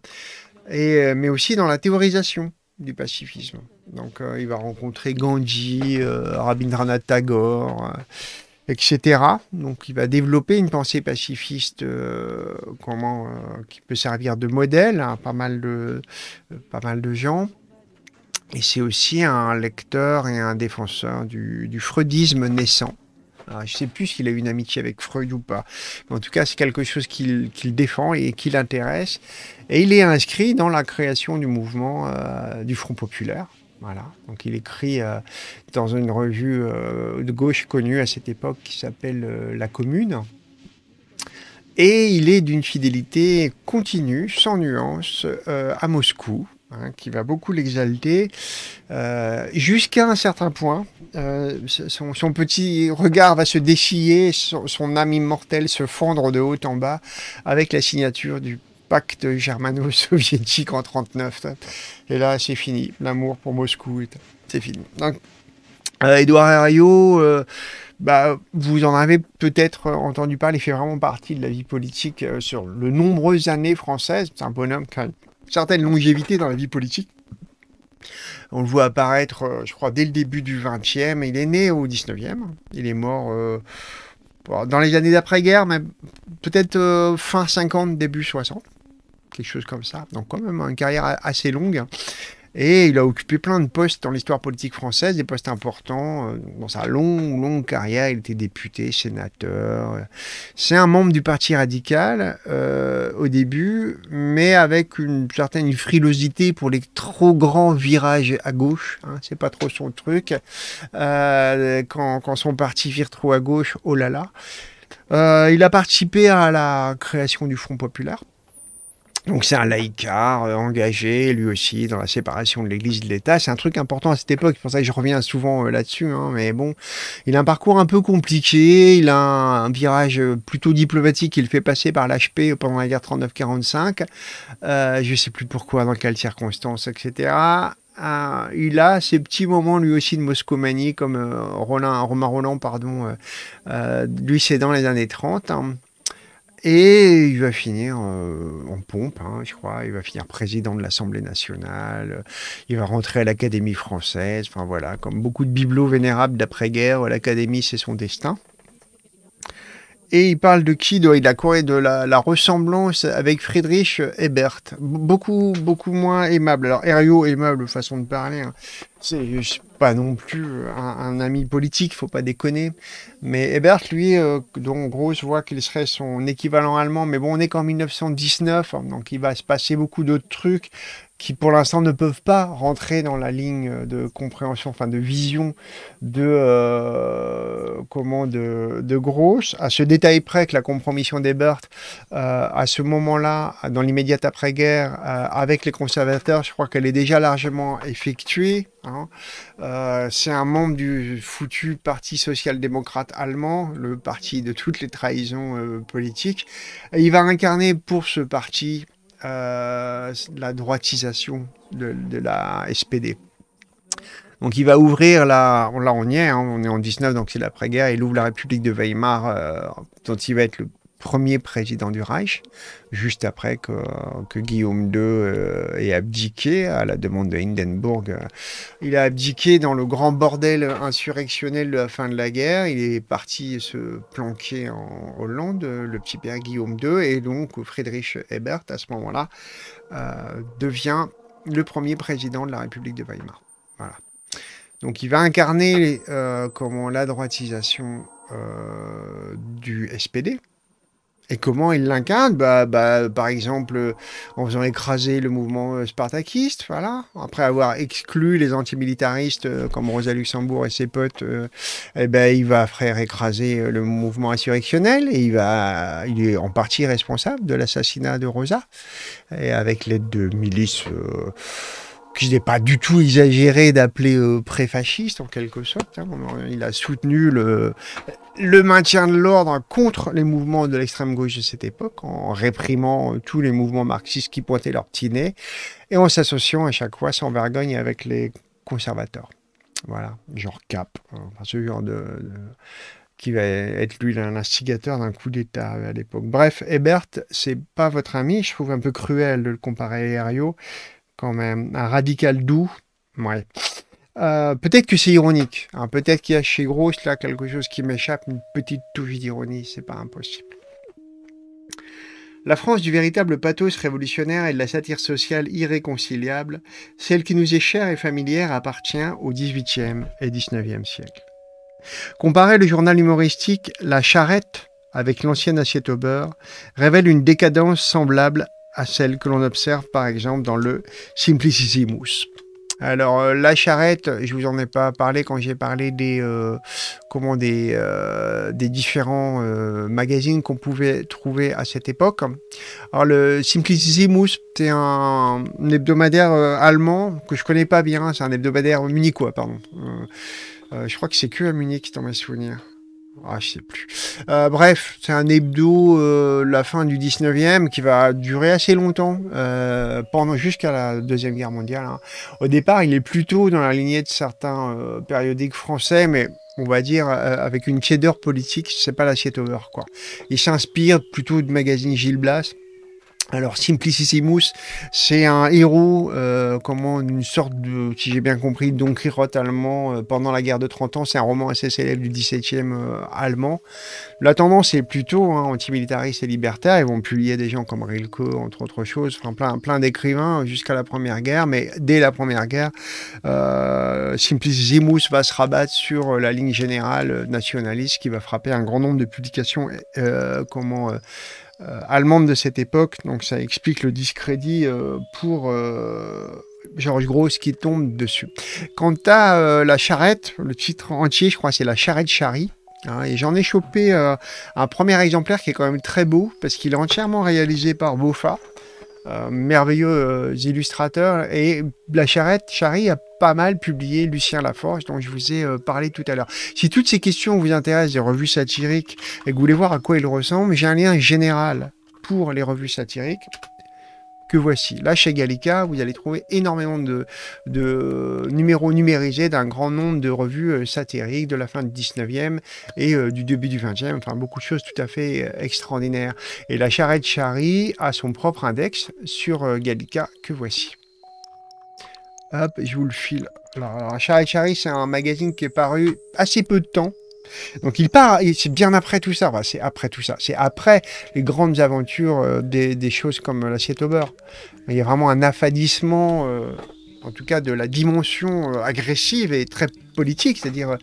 euh, mais aussi dans la théorisation du pacifisme. Donc euh, il va rencontrer Gandhi, euh, Rabindranath Tagore, etc. Donc il va développer une pensée pacifiste qui peut servir de modèle à pas mal de, pas mal de gens. Et c'est aussi un lecteur et un défenseur du freudisme naissant. Ah, je ne sais plus s'il a eu une amitié avec Freud ou pas. Mais en tout cas, c'est quelque chose qu'il défend et qui l'intéresse. Et il est inscrit dans la création du mouvement euh, du Front populaire. Voilà. Donc il écrit euh, dans une revue euh, de gauche connue à cette époque qui s'appelle La Commune. Et il est d'une fidélité continue, sans nuance, à Moscou. Hein, qui va beaucoup l'exalter, euh, jusqu'à un certain point. Euh, son, petit regard va se dessiller, son, âme immortelle se fendre de haut en bas avec la signature du pacte germano-soviétique en 1939. Et là, c'est fini. L'amour pour Moscou, c'est fini. Donc, euh, Edouard Herriot, euh, bah, vous en avez peut-être entendu parler, il fait vraiment partie de la vie politique sur de nombreuses années françaises. C'est un bonhomme qui a certaine longévité dans la vie politique. On le voit apparaître, euh, je crois, dès le début du 20e. Il est né au 19e. Il est mort euh, dans les années d'après-guerre, peut-être euh, fin 50, début 60. Quelque chose comme ça. Donc, quand même, une carrière assez longue. Et il a occupé plein de postes dans l'histoire politique française, des postes importants. Euh, dans sa longue, longue carrière, il était député, sénateur. C'est un membre du Parti radical euh, au début, mais avec une certaine frilosité pour les trop grands virages à gauche. Hein, C'est pas trop son truc. Euh, quand, quand son parti vire trop à gauche, oh là là. Euh, il a participé à la création du Front Populaire donc c'est un laïcard euh, engagé, lui aussi, dans la séparation de l'Église et de l'État. C'est un truc important à cette époque, c'est pour ça que je reviens souvent euh, là-dessus. Hein, mais bon, il a un parcours un peu compliqué, il a un, virage euh, plutôt diplomatique qu'il fait passer par l'HP pendant la guerre 39-45. je ne sais plus pourquoi, dans quelles circonstances, etc. il a ses petits moments lui aussi de moscomanie comme Romain Roland pardon lui c'est dans les années 30 et il va finir euh, en pompe, hein, je crois. Il va finir président de l'Assemblée nationale. Il va rentrer à l'Académie française. Enfin voilà, comme beaucoup de bibelots vénérables d'après-guerre, l'Académie, c'est son destin. Et il parle de qui Il a de la, ressemblance avec Friedrich Ebert. Beaucoup, beaucoup moins aimable. Alors, Herriot, aimable, façon de parler. Hein. C'est pas non plus un, ami politique, faut pas déconner. Mais Ebert, lui, euh, dont je voit qu'il serait son équivalent allemand. Mais bon, on est qu'en 1919, donc il va se passer beaucoup d'autres trucs qui pour l'instant ne peuvent pas rentrer dans la ligne de compréhension, enfin de vision de, euh, comment de, de grosse à ce détail près que la compromission des Berthes, euh, à ce moment-là, dans l'immédiate après-guerre, euh, avec les conservateurs, je crois qu'elle est déjà largement effectuée. Hein. Euh, c'est un membre du foutu Parti social-démocrate allemand, le parti de toutes les trahisons euh, politiques. il va incarner pour ce parti euh, la droitisation de, la SPD. Donc il va ouvrir la, là on y est, hein, on est en 19 donc c'est l'après-guerre, il ouvre la République de Weimar euh, dont il va être le premier président du Reich, juste après que, Guillaume II euh, ait abdiqué à la demande de Hindenburg. Il a abdiqué dans le grand bordel insurrectionnel de la fin de la guerre. Il est parti se planquer en Hollande, le petit père Guillaume II, et donc Friedrich Ebert, à ce moment-là, euh, devient le premier président de la République de Weimar. Voilà. Donc il va incarner euh, comment, la droitisation du SPD, et comment il l'incarne bah, bah, Par exemple, euh, en faisant écraser le mouvement euh, spartakiste, voilà. Après avoir exclu les antimilitaristes euh, comme Rosa Luxembourg et ses potes, eh ben, il va faire écraser le mouvement insurrectionnel et il, va, il est en partie responsable de l'assassinat de Rosa, et avec l'aide de milices. qui qu'il n'est pas du tout exagéré d'appeler euh, pré-fasciste en quelque sorte. Hein. Il a soutenu le, le maintien de l'ordre contre les mouvements de l'extrême gauche de cette époque, en réprimant euh, tous les mouvements marxistes qui pointaient leur petit nez, et en s'associant à chaque fois sans vergogne avec les conservateurs. Voilà, genre Cap, hein, ce genre de, qui va être lui l'instigateur d'un coup d'État euh, à l'époque. Bref, Hébert, c'est pas votre ami, je trouve un peu cruel de le comparer à Herriot, quand même. Un radical doux, ouais. Euh, peut-être que c'est ironique. Hein. Peut-être qu'il y a chez Grosse là quelque chose qui m'échappe, une petite touche d'ironie, c'est pas impossible. La France du véritable pathos révolutionnaire et de la satire sociale irréconciliable, celle qui nous est chère et familière, appartient au XVIIIe et XIXe siècle. Comparer le journal humoristique La Charrette avec l'ancienne assiette au beurre révèle une décadence semblable à celle que l'on observe par exemple dans le Simplicissimus. Alors euh, la charrette, je vous en ai pas parlé quand j'ai parlé des euh, comment des, euh, différents magazines qu'on pouvait trouver à cette époque. Alors le Simplicissimus, c'est un, hebdomadaire allemand que je connais pas bien, c'est un hebdomadaire munichois pardon. je crois que c'est que à Munich dans mes souvenirs. Ah, je sais plus. Euh, bref, c'est un hebdo, euh, la fin du 19e, qui va durer assez longtemps, euh, pendant jusqu'à la Deuxième Guerre mondiale. Hein. Au départ, il est plutôt dans la lignée de certains périodiques français, mais on va dire, avec une tiédeur politique, c'est pas l'assiette over quoi. Il s'inspire plutôt de magazine Gilles Blas, alors Simplicissimus, c'est un héros, euh, comment une sorte de, si j'ai bien compris, Don Quirote allemand euh, pendant la guerre de 30 ans. C'est un roman assez célèbre du 17e euh, allemand. La tendance est plutôt hein, antimilitariste et libertaire. Ils vont publier des gens comme Rilke, entre autres choses, enfin, plein, plein d'écrivains jusqu'à la Première Guerre. Mais dès la Première Guerre, euh, Simplicissimus va se rabattre sur la ligne générale nationaliste qui va frapper un grand nombre de publications comment euh, allemande de cette époque. Donc ça explique le discrédit euh, pour euh, Georges Grosse qui tombe dessus. Quant à la charrette, le titre entier, je crois, c'est la charrette charrie. Hein, et j'en ai chopé un premier exemplaire qui est quand même très beau parce qu'il est entièrement réalisé par Boffa. Euh, merveilleux euh, illustrateurs. Et la charrette, Chari a pas mal publié Lucien Laforge, dont je vous ai euh, parlé tout à l'heure. Si toutes ces questions vous intéressent, des revues satiriques, et que vous voulez voir à quoi ils ressemblent, j'ai un lien général pour les revues satiriques que voici. Là, chez Gallica, vous allez trouver énormément de, numéros numérisés d'un grand nombre de revues euh, satiriques de la fin du 19e et euh, du début du 20e, enfin beaucoup de choses tout à fait euh, extraordinaires. Et la charrette Chari a son propre index sur Gallica, que voici. Hop, je vous le file. Alors, la charrette Chari, c'est un magazine qui est paru assez peu de temps donc il part, c'est bien après tout ça, c'est après tout ça, c'est après les grandes aventures euh, des, choses comme l'assiette au beurre. Il y a vraiment un affadissement, euh, en tout cas de la dimension euh, agressive et très politique, c'est-à-dire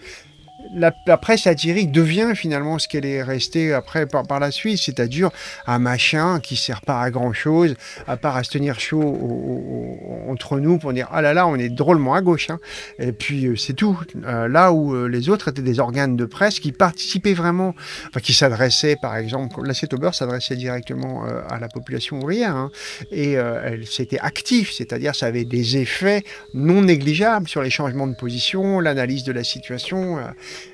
la, presse satirique devient finalement ce qu'elle est restée après par, par la suite, c'est-à-dire un machin qui sert pas à grand-chose, à part à se tenir chaud entre nous pour dire ah là là, on est drôlement à gauche. Hein. Et puis euh, c'est tout. Euh, là où euh, les autres étaient des organes de presse qui participaient vraiment, enfin qui s'adressaient par exemple, l'assiette au beurre s'adressait directement à la population ouvrière hein, et c'était actif, c'est-à-dire ça avait des effets non négligeables sur les changements de position, l'analyse de la situation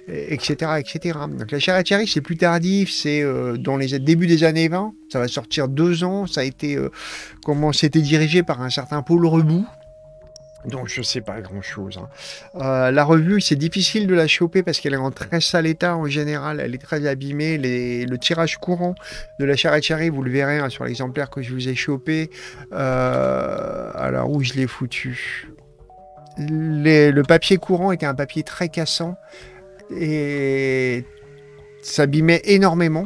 etc., etc. Donc la charrette c'est plus tardif, c'est euh, dans les débuts des années 20. Ça va sortir deux ans. Ça a été euh, comment c'était dirigé par un certain Paul Rebout, Donc je ne sais pas grand chose. Hein. Euh, la revue, c'est difficile de la choper parce qu'elle est en très sale état en général, elle est très abîmée. le tirage courant de la charrette vous le verrez hein, sur l'exemplaire que je vous ai chopé. alors où je l'ai foutu Le papier courant était un papier très cassant et s'abîmait énormément.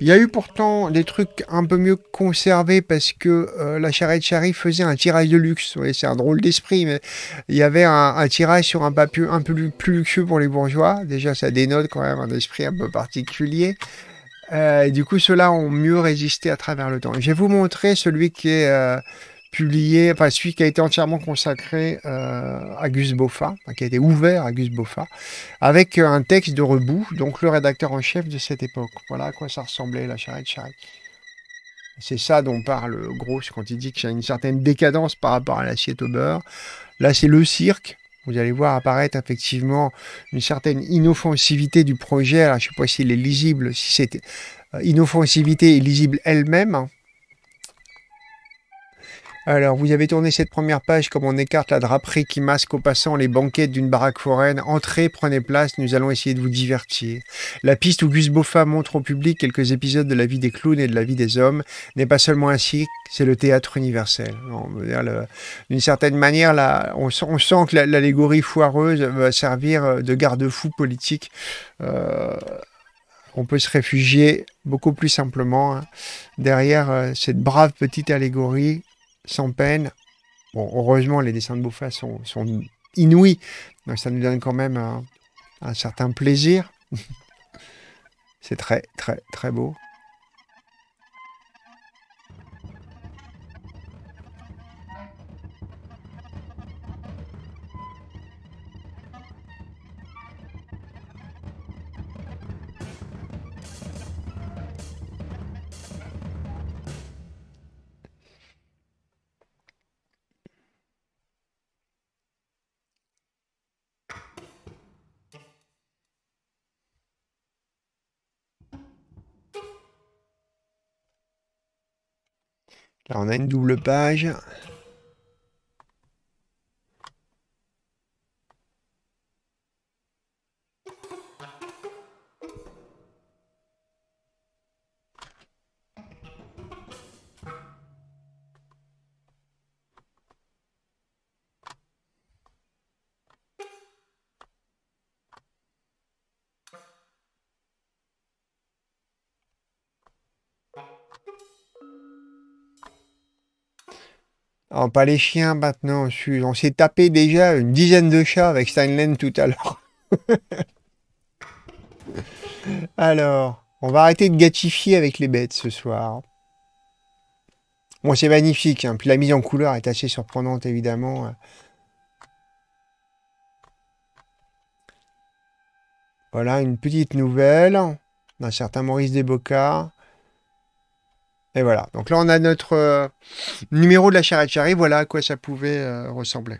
Il y a eu pourtant des trucs un peu mieux conservés parce que euh, la charrette charrie faisait un tirage de luxe. c'est un drôle d'esprit, mais il y avait un, tirage sur un papier un peu plus luxueux pour les bourgeois. Déjà, ça dénote quand même un esprit un peu particulier. Euh, du coup, ceux-là ont mieux résisté à travers le temps. Je vais vous montrer celui qui est euh, publié, enfin celui qui a été entièrement consacré euh, à Gus Boffa, qui a été ouvert à Gus Boffa, avec euh, un texte de Rebou, donc le rédacteur en chef de cette époque. Voilà à quoi ça ressemblait, la charrette charrette. C'est ça dont parle Grosse quand il dit qu'il y a une certaine décadence par rapport à l'assiette au beurre. Là, c'est le cirque. Vous allez voir apparaître effectivement une certaine inoffensivité du projet. Alors, je ne sais pas s'il est lisible, si cette euh, inoffensivité est lisible elle-même, hein. Alors, vous avez tourné cette première page comme on écarte la draperie qui masque aux passants les banquettes d'une baraque foraine. Entrez, prenez place, nous allons essayer de vous divertir. La piste où Gus Boffa montre au public quelques épisodes de la vie des clowns et de la vie des hommes n'est pas seulement ainsi, c'est le théâtre universel. D'une certaine manière, là, on, sent que l'allégorie foireuse va servir euh, de garde-fou politique. Euh, on peut se réfugier beaucoup plus simplement hein, derrière euh, cette brave petite allégorie sans peine. Bon, heureusement, les dessins de Bouffa sont, inouïs, donc ça nous donne quand même un certain plaisir. *laughs* C'est très, très, très beau. Alors, on a une double page. Oh, pas les chiens maintenant. On s'est tapé déjà une dizaine de chats avec Steinlen tout à l'heure. *laughs* Alors, on va arrêter de gâtifier avec les bêtes ce soir. Bon, c'est magnifique. Hein. Puis la mise en couleur est assez surprenante, évidemment. Voilà, une petite nouvelle d'un certain Maurice Desbocas. Et voilà. Donc là, on a notre euh, numéro de la charrette charrie. Voilà à quoi ça pouvait euh, ressembler.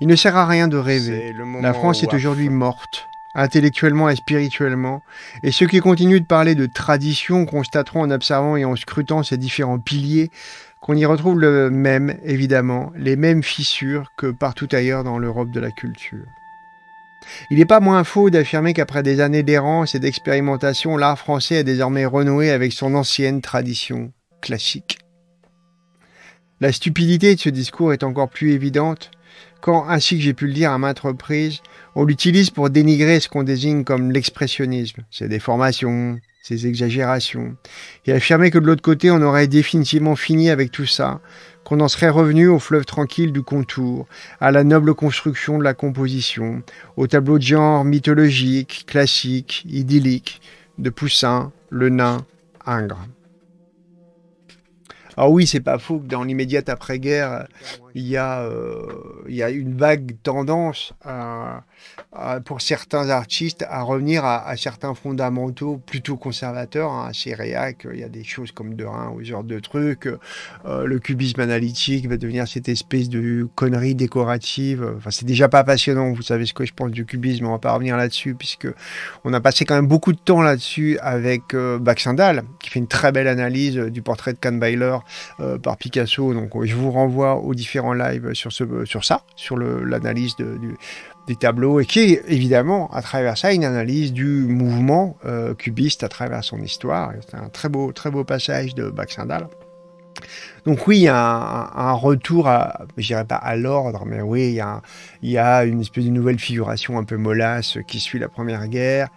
Il ne sert à rien de rêver. La France est aujourd'hui morte, intellectuellement et spirituellement. Et ceux qui continuent de parler de tradition constateront en observant et en scrutant ces différents piliers qu'on y retrouve le même, évidemment, les mêmes fissures que partout ailleurs dans l'Europe de la culture. Il n'est pas moins faux d'affirmer qu'après des années d'errance et d'expérimentation, l'art français a désormais renoué avec son ancienne tradition classique. La stupidité de ce discours est encore plus évidente quand, ainsi que j'ai pu le dire à maintes reprises, on l'utilise pour dénigrer ce qu'on désigne comme l'expressionnisme, ses déformations, ses exagérations, et affirmer que de l'autre côté on aurait définitivement fini avec tout ça, on en serait revenu au fleuve tranquille du contour, à la noble construction de la composition, au tableau de genre mythologique, classique, idyllique, de Poussin, le nain, Ingres. Ah oui, c'est pas fou que dans l'immédiate après-guerre, il y a, euh, il une vague tendance pour certains artistes à revenir à, certains fondamentaux plutôt conservateurs, assez réac. Il y a des choses comme Derain ou ce genre de trucs. Euh, le cubisme analytique va devenir cette espèce de connerie décorative. Enfin, c'est déjà pas passionnant. Vous savez ce que je pense du cubisme. On va pas revenir là-dessus puisque on a passé quand même beaucoup de temps là-dessus avec euh, Baxendal qui fait une très belle analyse du portrait de Kahn-Bailer euh, par Picasso. Donc, je vous renvoie aux différents en live sur, ce, sur ça, sur l'analyse des tableaux, et qui est évidemment, à travers ça, une analyse du mouvement euh, cubiste à travers son histoire. C'est un très beau, très beau passage de Baxendal. Donc oui, il y a un, retour, à, je pas à l'ordre, mais oui, il y, a une espèce de nouvelle figuration un peu mollasse qui suit la Première Guerre.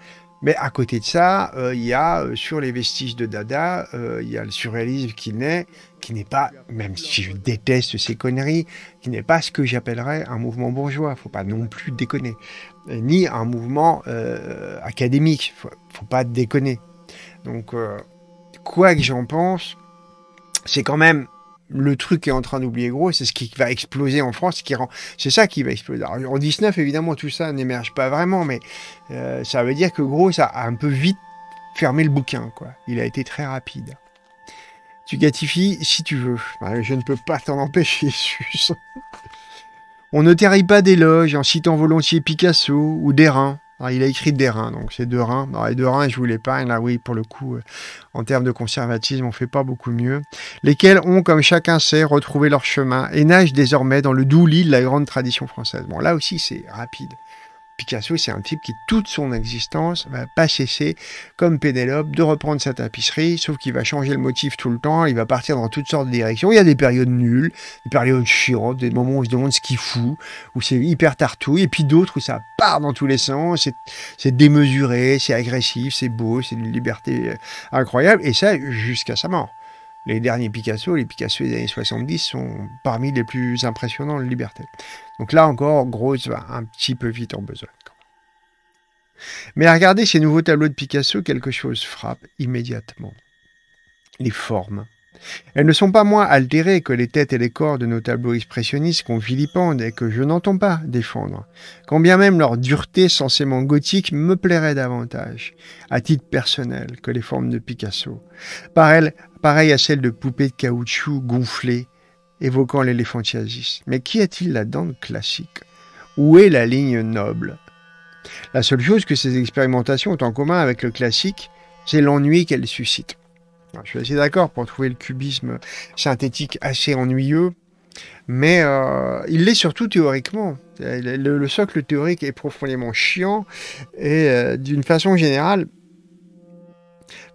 Mais à côté de ça, euh, il y a euh, sur les vestiges de Dada, il y a le surréalisme qui naît, qui n'est pas, même si je déteste ces conneries, qui n'est pas ce que j'appellerais un mouvement bourgeois. Faut pas non plus déconner, ni un mouvement euh, académique. Faut, faut pas déconner. Donc, euh, quoi que j'en pense, c'est quand même le truc qui est en train d'oublier gros, c'est ce qui va exploser en France, c'est ça qui va exploser. en 19, évidemment, tout ça n'émerge pas vraiment, mais euh, ça veut dire que gros, ça a un peu vite fermé le bouquin, quoi. Il a été très rapide. Tu gatifies si tu veux. je ne peux pas t'en empêcher, *laughs* sus. On ne territ pas d'éloges en citant volontiers Picasso ou Derain. Ah, il a écrit Derain, donc c'est Derain. Alors, ah, je vous l'épargne, là oui, pour le coup, euh, en termes de conservatisme, on fait pas beaucoup mieux. Lesquels ont, comme chacun sait, retrouvé leur chemin et nagent désormais dans le doux lit de la grande tradition française. Bon, là aussi, c'est rapide. Picasso, c'est un type qui, toute son existence, va pas cesser, comme Pénélope, de reprendre sa tapisserie, sauf qu'il va changer le motif tout le temps, il va partir dans toutes sortes de directions. Il y a des périodes nulles, des périodes chiantes, des moments où on se demande ce qu'il fout, où c'est hyper tartouille, et puis d'autres où ça part dans tous les sens, c'est démesuré, c'est agressif, c'est beau, c'est une liberté euh, incroyable, et ça jusqu'à sa mort les derniers Picasso, les Picasso des années 70 sont parmi les plus impressionnants de Liberté. Donc là encore, Grosse va un petit peu vite en besoin. Mais à regarder ces nouveaux tableaux de Picasso, quelque chose frappe immédiatement. Les formes. Elles ne sont pas moins altérées que les têtes et les corps de nos tableaux expressionnistes qu'on vilipende et que je n'entends pas défendre, quand bien même leur dureté censément gothique me plairait davantage, à titre personnel, que les formes de Picasso, pareilles à celles de poupées de caoutchouc gonflées, évoquant l'éléphantiasis. Mais qui a-t-il là-dedans de classique Où est la ligne noble La seule chose que ces expérimentations ont en commun avec le classique, c'est l'ennui qu'elles suscitent je suis assez d'accord pour trouver le cubisme synthétique assez ennuyeux, mais euh, il l'est surtout théoriquement. Le, socle théorique est profondément chiant et euh, d'une façon générale,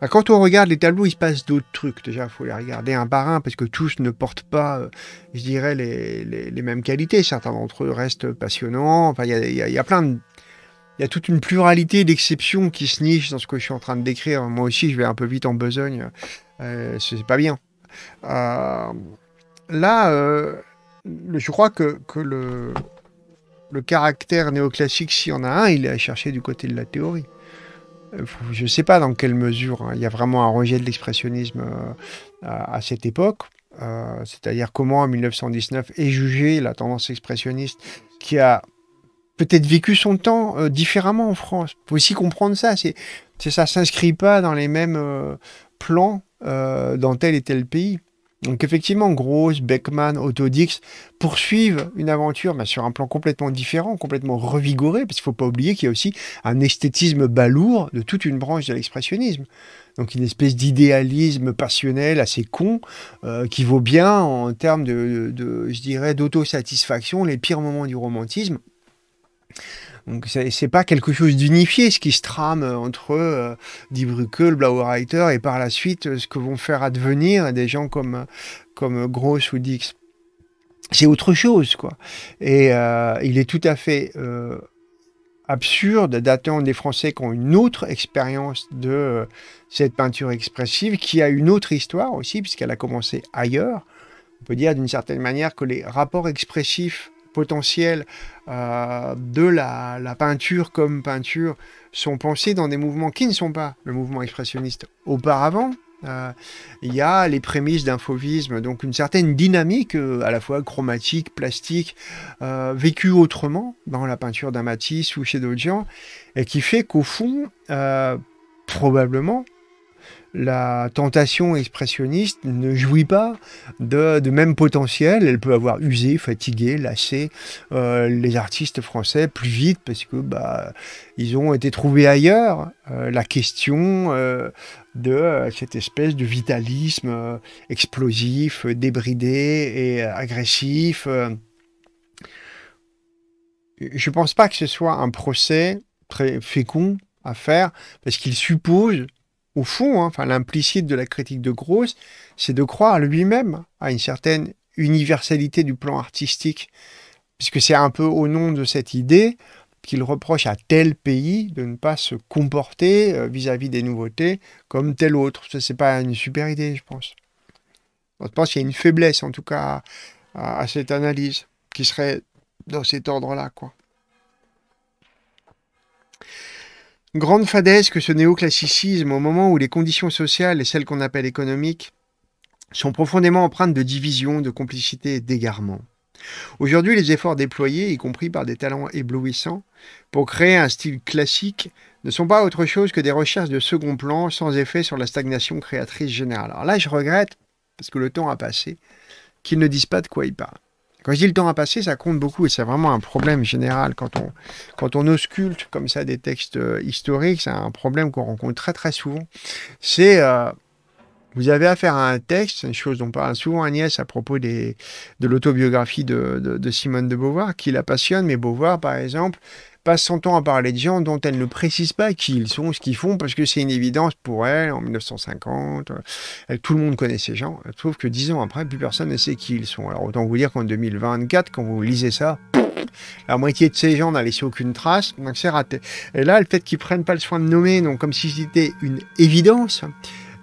bah, quand on regarde les tableaux, il se passe d'autres trucs. Déjà, il faut les regarder un par un parce que tous ne portent pas, euh, je dirais, les, mêmes qualités. Certains d'entre eux restent passionnants. Enfin, il y a plein de il y a toute une pluralité d'exceptions qui se nichent dans ce que je suis en train de décrire. Moi aussi, je vais un peu vite en besogne. Ce euh, c'est pas bien. Euh, là, euh, je crois que, le, le, caractère néoclassique, s'il y en a un, il est à chercher du côté de la théorie. Je ne sais pas dans quelle mesure hein. il y a vraiment un rejet de l'expressionnisme à, à, cette époque. c'est-à-dire comment en 1919 est jugée la tendance expressionniste qui a peut-être vécu son temps euh, différemment en France. Il faut aussi comprendre ça. C'est, ça s'inscrit pas dans les mêmes euh, plans euh, dans tel et tel pays. Donc effectivement, Gross, Beckman, Autodix poursuivent une aventure sur un plan complètement différent, complètement revigoré, parce qu'il ne faut pas oublier qu'il y a aussi un esthétisme balourd de toute une branche de l'expressionnisme. Donc une espèce d'idéalisme passionnel assez con qui vaut bien en termes de je dirais, d'autosatisfaction les pires moments du romantisme donc c'est pas quelque chose d'unifié ce qui se trame euh, entre euh, Die Brücke, Reiter et par la suite euh, ce que vont faire advenir des gens comme, euh, comme Gross ou Dix. C'est autre chose, quoi. Et il est tout à fait absurde d'attendre des Français qui ont une autre expérience de cette peinture expressive, qui a une autre histoire aussi, puisqu'elle a commencé ailleurs. On peut dire d'une certaine manière que les rapports expressifs potentiels euh, de la, peinture comme peinture sont pensées dans des mouvements qui ne sont pas le mouvement expressionniste auparavant. Euh, il y a les prémices d'un fauvisme, donc une certaine dynamique euh, à la fois chromatique, plastique, vécue autrement dans la peinture d'un ou chez d'autres et qui fait qu'au fond, probablement, la tentation expressionniste ne jouit pas de, même potentiel. Elle peut avoir usé, fatigué, lassé euh, les artistes français plus vite parce que bah, ils ont été trouvés ailleurs. Euh, la question euh, de cette espèce de vitalisme explosif, débridé et agressif. Je ne pense pas que ce soit un procès très fécond à faire parce qu'il suppose au fond, hein, enfin l'implicite de la critique de Gross, c'est de croire lui-même à une certaine universalité du plan artistique, puisque c'est un peu au nom de cette idée qu'il reproche à tel pays de ne pas se comporter euh, vis-à-vis des nouveautés comme tel autre. Ce n'est pas une super idée, je pense. Je pense qu'il y a une faiblesse, en tout cas, à, à cette analyse, qui serait dans cet ordre-là, quoi. Grande fadaise que ce néoclassicisme, au moment où les conditions sociales et celles qu'on appelle économiques sont profondément empreintes de division, de complicité et d'égarement. Aujourd'hui, les efforts déployés, y compris par des talents éblouissants, pour créer un style classique, ne sont pas autre chose que des recherches de second plan sans effet sur la stagnation créatrice générale. Alors là, je regrette, parce que le temps a passé, qu'ils ne disent pas de quoi ils parlent. Quand je dis le temps à passer, ça compte beaucoup et c'est vraiment un problème général. Quand on, quand on ausculte comme ça des textes euh, historiques, c'est un problème qu'on rencontre très très souvent. C'est euh, vous avez affaire à un texte, une chose dont parle souvent Agnès à propos des, de l'autobiographie de, de, Simone de Beauvoir, qui la passionne, mais Beauvoir, par exemple, passe son temps à parler de gens dont elle ne précise pas qui ils sont, ce qu'ils font, parce que c'est une évidence pour elle en 1950. Euh, tout le monde connaît ces gens. Sauf que dix ans après, plus personne ne sait qui ils sont. Alors autant vous dire qu'en 2024, quand vous lisez ça, la moitié de ces gens n'a laissé aucune trace, donc c'est raté. Et là, le fait qu'ils prennent pas le soin de nommer, donc comme si c'était une évidence,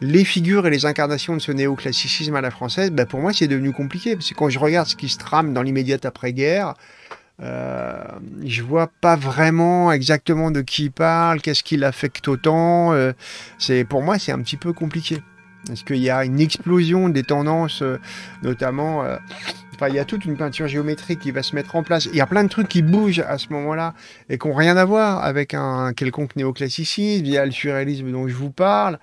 les figures et les incarnations de ce néoclassicisme à la française, ben, pour moi, c'est devenu compliqué. Parce que quand je regarde ce qui se trame dans l'immédiate après-guerre, euh, je vois pas vraiment exactement de qui il parle, qu'est-ce qui l'affecte autant. Euh, c'est pour moi, c'est un petit peu compliqué. Parce qu'il y a une explosion des tendances, euh, notamment. Enfin, il y a toute une peinture géométrique qui va se mettre en place. Il y a plein de trucs qui bougent à ce moment-là et qui n'ont rien à voir avec un quelconque néoclassicisme. Il y a le surréalisme dont je vous parle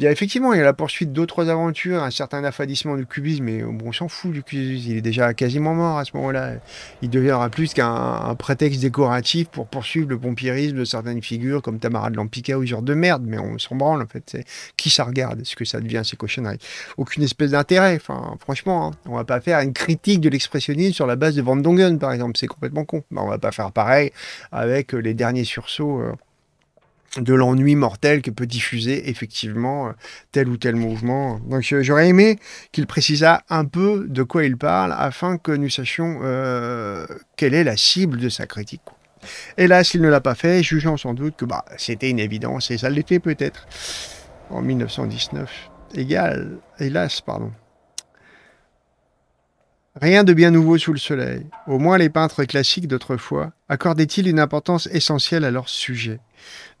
effectivement, il y a la poursuite d'autres aventures, un certain affadissement du cubisme, mais bon, on s'en fout du cubisme, il est déjà quasiment mort à ce moment-là. Il deviendra plus qu'un prétexte décoratif pour poursuivre le pompierisme de certaines figures comme Tamara de Lampica ou ce genre de merde, mais on s'en branle en fait. C'est qui ça regarde ce que ça devient ces cochonneries Aucune espèce d'intérêt. Enfin, franchement, on hein. on va pas faire une critique de l'expressionnisme sur la base de Van Dongen, par exemple. C'est complètement con. On ben, on va pas faire pareil avec les derniers sursauts. Euh, de l'ennui mortel que peut diffuser effectivement euh, tel ou tel mouvement. Donc euh, j'aurais aimé qu'il précisât un peu de quoi il parle afin que nous sachions euh, quelle est la cible de sa critique. Hélas, il ne l'a pas fait, jugeant sans doute que bah, c'était une évidence et ça l'était peut-être en 1919. Égal, hélas, pardon. Rien de bien nouveau sous le soleil. Au moins les peintres classiques d'autrefois accordaient-ils une importance essentielle à leur sujet.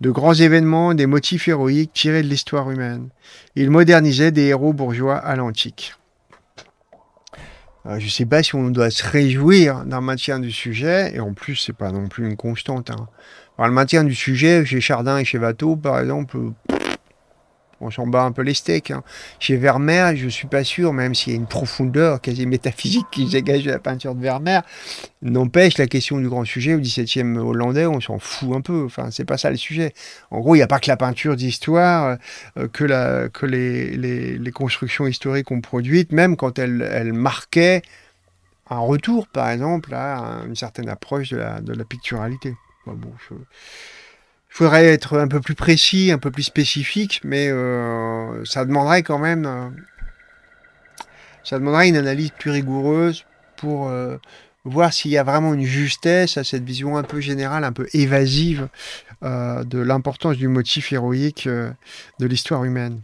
De grands événements, des motifs héroïques tirés de l'histoire humaine. Ils modernisaient des héros bourgeois à l'antique. Euh, je ne sais pas si on doit se réjouir d'un maintien du sujet, et en plus c'est pas non plus une constante. Hein. le maintien du sujet chez Chardin et chez Watteau, par exemple, euh, on s'en bat un peu les steaks. Hein. Chez Vermeer, je ne suis pas sûr, même s'il y a une profondeur quasi métaphysique qui dégage de la peinture de Vermeer. N'empêche, la question du grand sujet au 17e hollandais, on s'en fout un peu. Enfin, c'est pas ça le sujet. En gros, il n'y a pas que la peinture d'histoire, euh, que, les, constructions historiques ont produites, même quand elles, marquaient un retour, par exemple, à une certaine approche de la, picturalité. bon, je... Il faudrait être un peu plus précis, un peu plus spécifique, mais euh, ça demanderait quand même, euh, ça demanderait une analyse plus rigoureuse pour euh, voir s'il y a vraiment une justesse à cette vision un peu générale, un peu évasive de l'importance du motif héroïque de l'histoire humaine.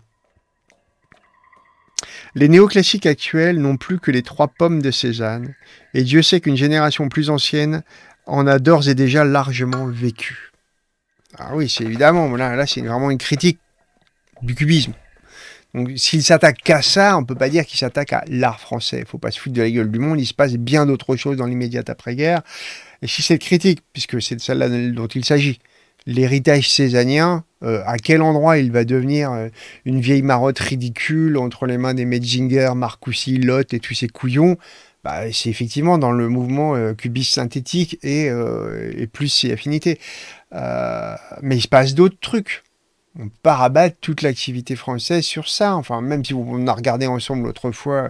Les néoclassiques actuels n'ont plus que les trois pommes de Cézanne, et Dieu sait qu'une génération plus ancienne en a d'ores et déjà largement vécu. Ah oui, c'est évidemment, là, là c'est vraiment une critique du cubisme. Donc s'il s'attaque qu'à ça, on ne peut pas dire qu'il s'attaque à l'art français. Il ne faut pas se foutre de la gueule du monde, il se passe bien d'autres choses dans l'immédiate après-guerre. Et si cette critique, puisque c'est de celle-là dont il s'agit, l'héritage césanien, euh, à quel endroit il va devenir euh, une vieille marotte ridicule entre les mains des Metzinger, Marcoussi, Lott et tous ces couillons bah, c'est effectivement dans le mouvement euh, cubiste synthétique et, et plus ses affinités. Euh, mais il se passe d'autres trucs. On ne peut toute l'activité française sur ça. Enfin, même si on a regardé ensemble autrefois.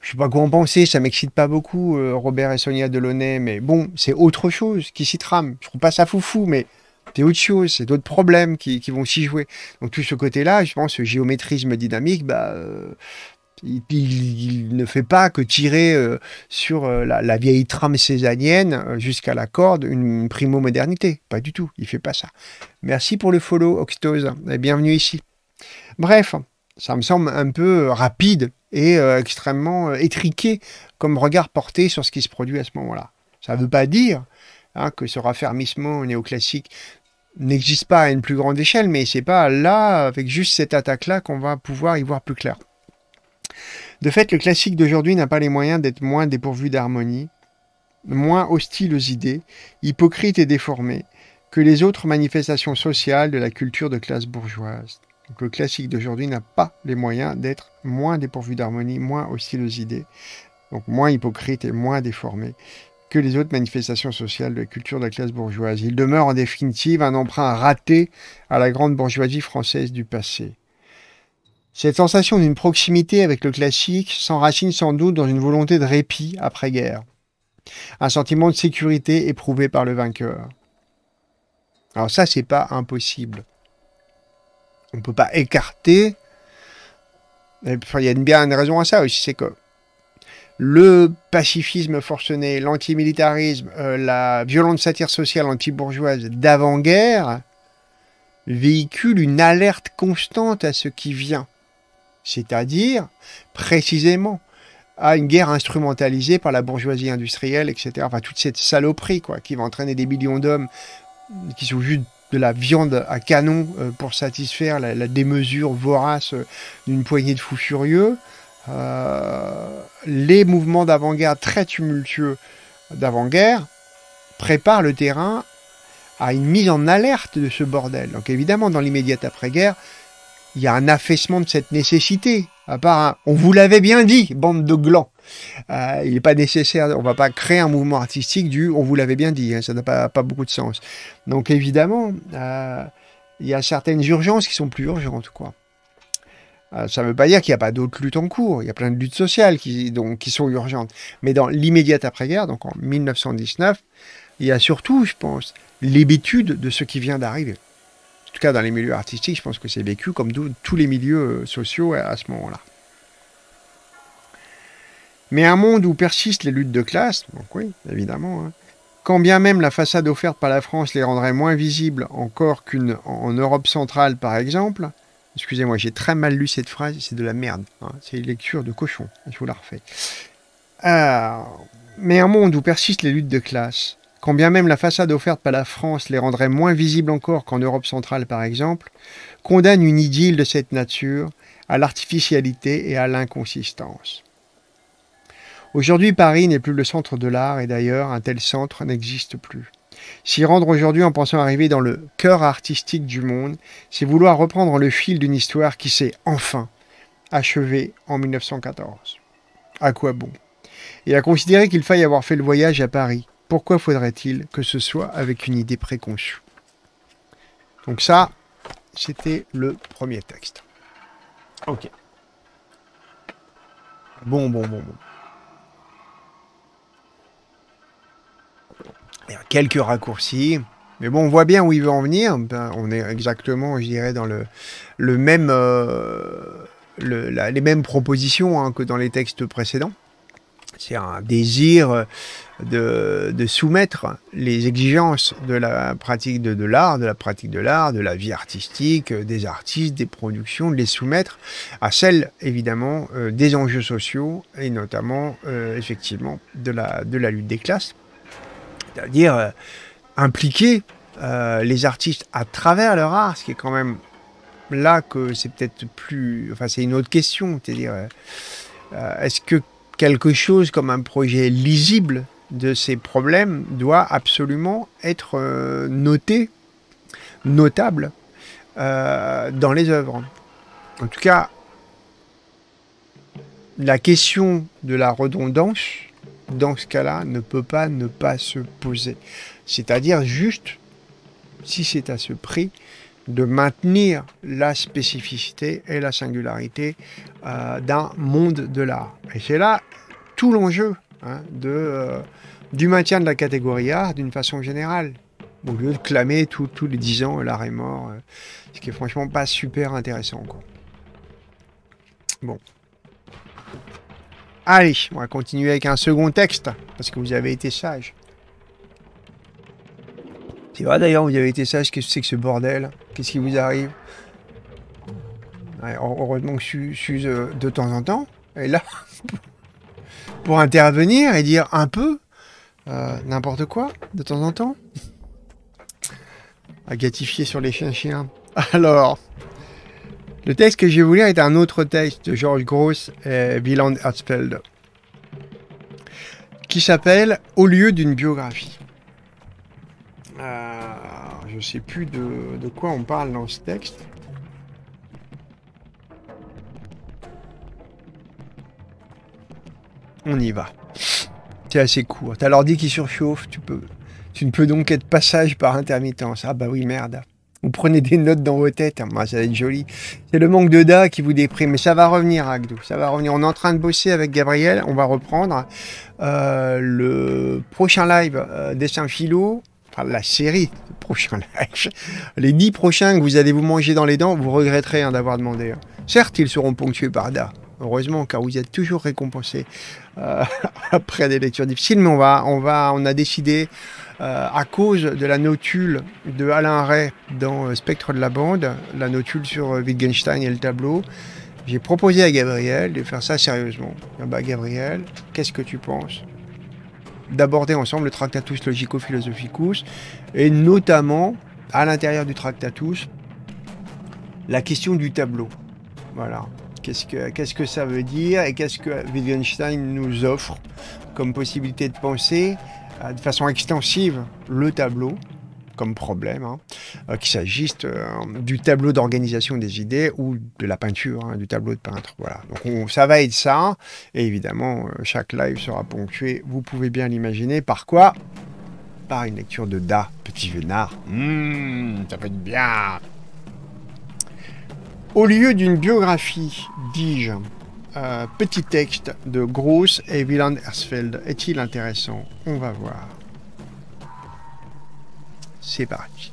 je ne sais pas quoi en penser, ça m'excite pas beaucoup, euh, Robert et Sonia Delaunay, mais bon, c'est autre chose qui s'y trame. Je trouve pas ça foufou, mais c'est autre chose, c'est d'autres problèmes qui, vont s'y jouer. Donc tout ce côté-là, je pense, ce géométrisme dynamique, bah, euh, il, ne fait pas que tirer euh, sur euh, la, vieille trame césanienne euh, jusqu'à la corde une primo-modernité. Pas du tout, il fait pas ça. Merci pour le follow, Octose, et bienvenue ici. Bref, ça me semble un peu rapide et extrêmement étriqué comme regard porté sur ce qui se produit à ce moment-là. Ça ne veut pas dire hein, que ce raffermissement néoclassique n'existe pas à une plus grande échelle, mais c'est pas là, avec juste cette attaque-là, qu'on va pouvoir y voir plus clair. De fait, le classique d'aujourd'hui n'a pas les moyens d'être moins dépourvu d'harmonie, moins hostile aux idées, hypocrite et déformé, que les autres manifestations sociales de la culture de classe bourgeoise. le classique d'aujourd'hui n'a pas les moyens d'être moins dépourvu d'harmonie, moins hostile aux idées, donc moins hypocrite et moins déformé que les autres manifestations sociales de la culture de la classe bourgeoise. Il demeure en définitive un emprunt raté à la grande bourgeoisie française du passé. Cette sensation d'une proximité avec le classique s'enracine sans doute dans une volonté de répit après-guerre, un sentiment de sécurité éprouvé par le vainqueur. Alors ça, c'est pas impossible. On ne peut pas écarter. Il y a bien une raison à ça aussi, c'est que le pacifisme forcené, l'antimilitarisme, euh, la violente satire sociale anti-bourgeoise d'avant-guerre véhicule une alerte constante à ce qui vient c'est-à-dire précisément à une guerre instrumentalisée par la bourgeoisie industrielle, etc. Enfin, toute cette saloperie quoi, qui va entraîner des millions d'hommes euh, qui sont juste de la viande à canon euh, pour satisfaire la, démesure vorace euh, d'une poignée de fous furieux. les mouvements davant guerre très tumultueux d'avant-guerre préparent le terrain à une mise en alerte de ce bordel. Donc évidemment, dans l'immédiate après-guerre, il y a un affaissement de cette nécessité. À part, un... on vous l'avait bien dit, bande de glands. Euh, il n'est pas nécessaire, on va pas créer un mouvement artistique du on vous l'avait bien dit, hein, ça n'a pas, beaucoup de sens. Donc évidemment, euh, il y a certaines urgences qui sont plus urgentes. quoi. Euh, ça ne veut pas dire qu'il n'y a pas d'autres luttes en cours, il y a plein de luttes sociales qui, sont urgentes. Mais dans l'immédiate après-guerre, donc en 1919, il y a surtout, je pense, l'habitude de ce qui vient d'arriver. En tout cas dans les milieux artistiques, je pense que c'est vécu comme tous les milieux euh, sociaux à, ce moment-là. Mais un monde où persistent les luttes de classe, donc oui, évidemment, hein, quand bien même la façade offerte par la France les rendrait moins visibles encore qu'une en Europe centrale, par exemple, excusez-moi, j'ai très mal lu cette phrase, c'est de la merde, hein, c'est une lecture de cochon, je vous la refais. Euh, mais un monde où persistent les luttes de classe, quand bien même la façade offerte par la France les rendrait moins visibles encore qu'en Europe centrale par exemple, condamne une idylle de cette nature à l'artificialité et à l'inconsistance. Aujourd'hui, Paris n'est plus le centre de l'art et d'ailleurs, un tel centre n'existe plus. S'y rendre aujourd'hui en pensant arriver dans le cœur artistique du monde, c'est vouloir reprendre le fil d'une histoire qui s'est enfin achevée en 1914. À quoi bon Et à considérer qu'il faille avoir fait le voyage à Paris, pourquoi faudrait-il que ce soit avec une idée préconçue Donc ça, c'était le premier texte. Ok. Bon, bon, bon, bon. Il y a quelques raccourcis. Mais bon, on voit bien où il veut en venir. Ben, on est exactement, je dirais, dans le, même, euh, les mêmes propositions hein, que dans les textes précédents. C'est un désir euh, de, soumettre les exigences de la pratique de, l'art, de la pratique de l'art, de la vie artistique, euh, des artistes, des productions, de les soumettre à celles, évidemment, euh, des enjeux sociaux et notamment, euh, effectivement, de la, de la lutte des classes. C'est-à-dire impliquer les artistes à travers leur art, ce qui est quand même là que c'est peut-être plus... Enfin, c'est une autre question. C'est-à-dire, est-ce que quelque chose comme un projet lisible de ces problèmes doit absolument être euh, noté, notable euh, dans les œuvres. En tout cas, la question de la redondance, dans ce cas-là, ne peut pas ne pas se poser. C'est-à-dire juste, si c'est à ce prix, de maintenir la spécificité et la singularité euh, d'un monde de l'art. Et c'est là tout l'enjeu Hein, euh, du maintien de la catégorie A d'une façon générale, au lieu de clamer tous les 10 ans euh, l'arrêt mort, euh, ce qui est franchement pas super intéressant. Bon. Allez, on va continuer avec un second texte, parce que vous avez été sage. C'est vrai d'ailleurs, vous avez été sage, qu'est-ce que c'est que ce bordel Qu'est-ce qui vous arrive Heureusement que je suis de temps en temps. Et là, *laughs* pour intervenir et dire un peu euh, n'importe quoi de temps en temps. À gatifier sur les chiens chiens. *laughs* Alors, le texte que je vais vous lire est un autre texte de George Gross et Wieland Hertzfeld qui s'appelle Au lieu d'une biographie. Euh, je ne sais plus de quoi on parle dans ce texte. On y va. C'est assez court. T'as l'ordi qui surchauffe, tu peux. Tu ne peux donc être passage par intermittence. Ah bah oui, merde. Vous prenez des notes dans vos têtes, Moi, ah, bah, ça va être joli. C'est le manque de DA qui vous déprime, mais ça va revenir, Agdou, ça va revenir. On est en train de bosser avec Gabriel, on va reprendre euh, le prochain live des euh, Dessin Philo, enfin la série, le prochain *laughs* live. Les dix prochains que vous allez vous manger dans les dents, vous regretterez hein, d'avoir demandé. Hein. Certes, ils seront ponctués par DA, heureusement, car vous êtes toujours récompensé euh, *laughs* après des lectures difficiles. Mais on va, on va, on a décidé euh, à cause de la notule de Alain Ray dans euh, Spectre de la bande, la notule sur Wittgenstein et le tableau. J'ai proposé à Gabriel de faire ça sérieusement. Ah bah, Gabriel, qu'est-ce que tu penses d'aborder ensemble le Tractatus Logico-Philosophicus et notamment à l'intérieur du Tractatus la question du tableau. Voilà. Qu'est-ce que, que ça veut dire et qu'est-ce que Wittgenstein nous offre comme possibilité de penser euh, de façon extensive le tableau comme problème, hein, euh, qu'il s'agisse euh, du tableau d'organisation des idées ou de la peinture, hein, du tableau de peintre. Voilà. Donc ça va être ça, et évidemment chaque live sera ponctué, vous pouvez bien l'imaginer, par quoi Par une lecture de Da, petit venard. Mmh, ça peut être bien au lieu d'une biographie, dis-je, euh, petit texte de Gross et Wieland Hersfeld est-il intéressant On va voir. C'est parti.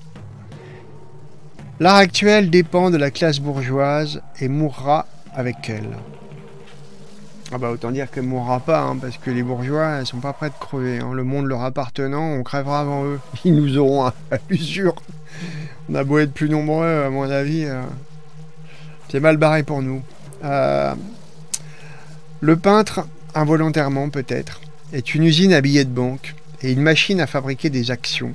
L'art actuel dépend de la classe bourgeoise et mourra avec elle. Ah bah autant dire qu'elle mourra pas, hein, parce que les bourgeois, elles sont pas prêts de crever. Hein. Le monde leur appartenant, on crèvera avant eux. *laughs* Ils nous auront à l'usure. On a beau être plus nombreux, à mon avis, euh, c'est mal barré pour nous. Euh, le peintre, involontairement peut-être, est une usine à billets de banque et une machine à fabriquer des actions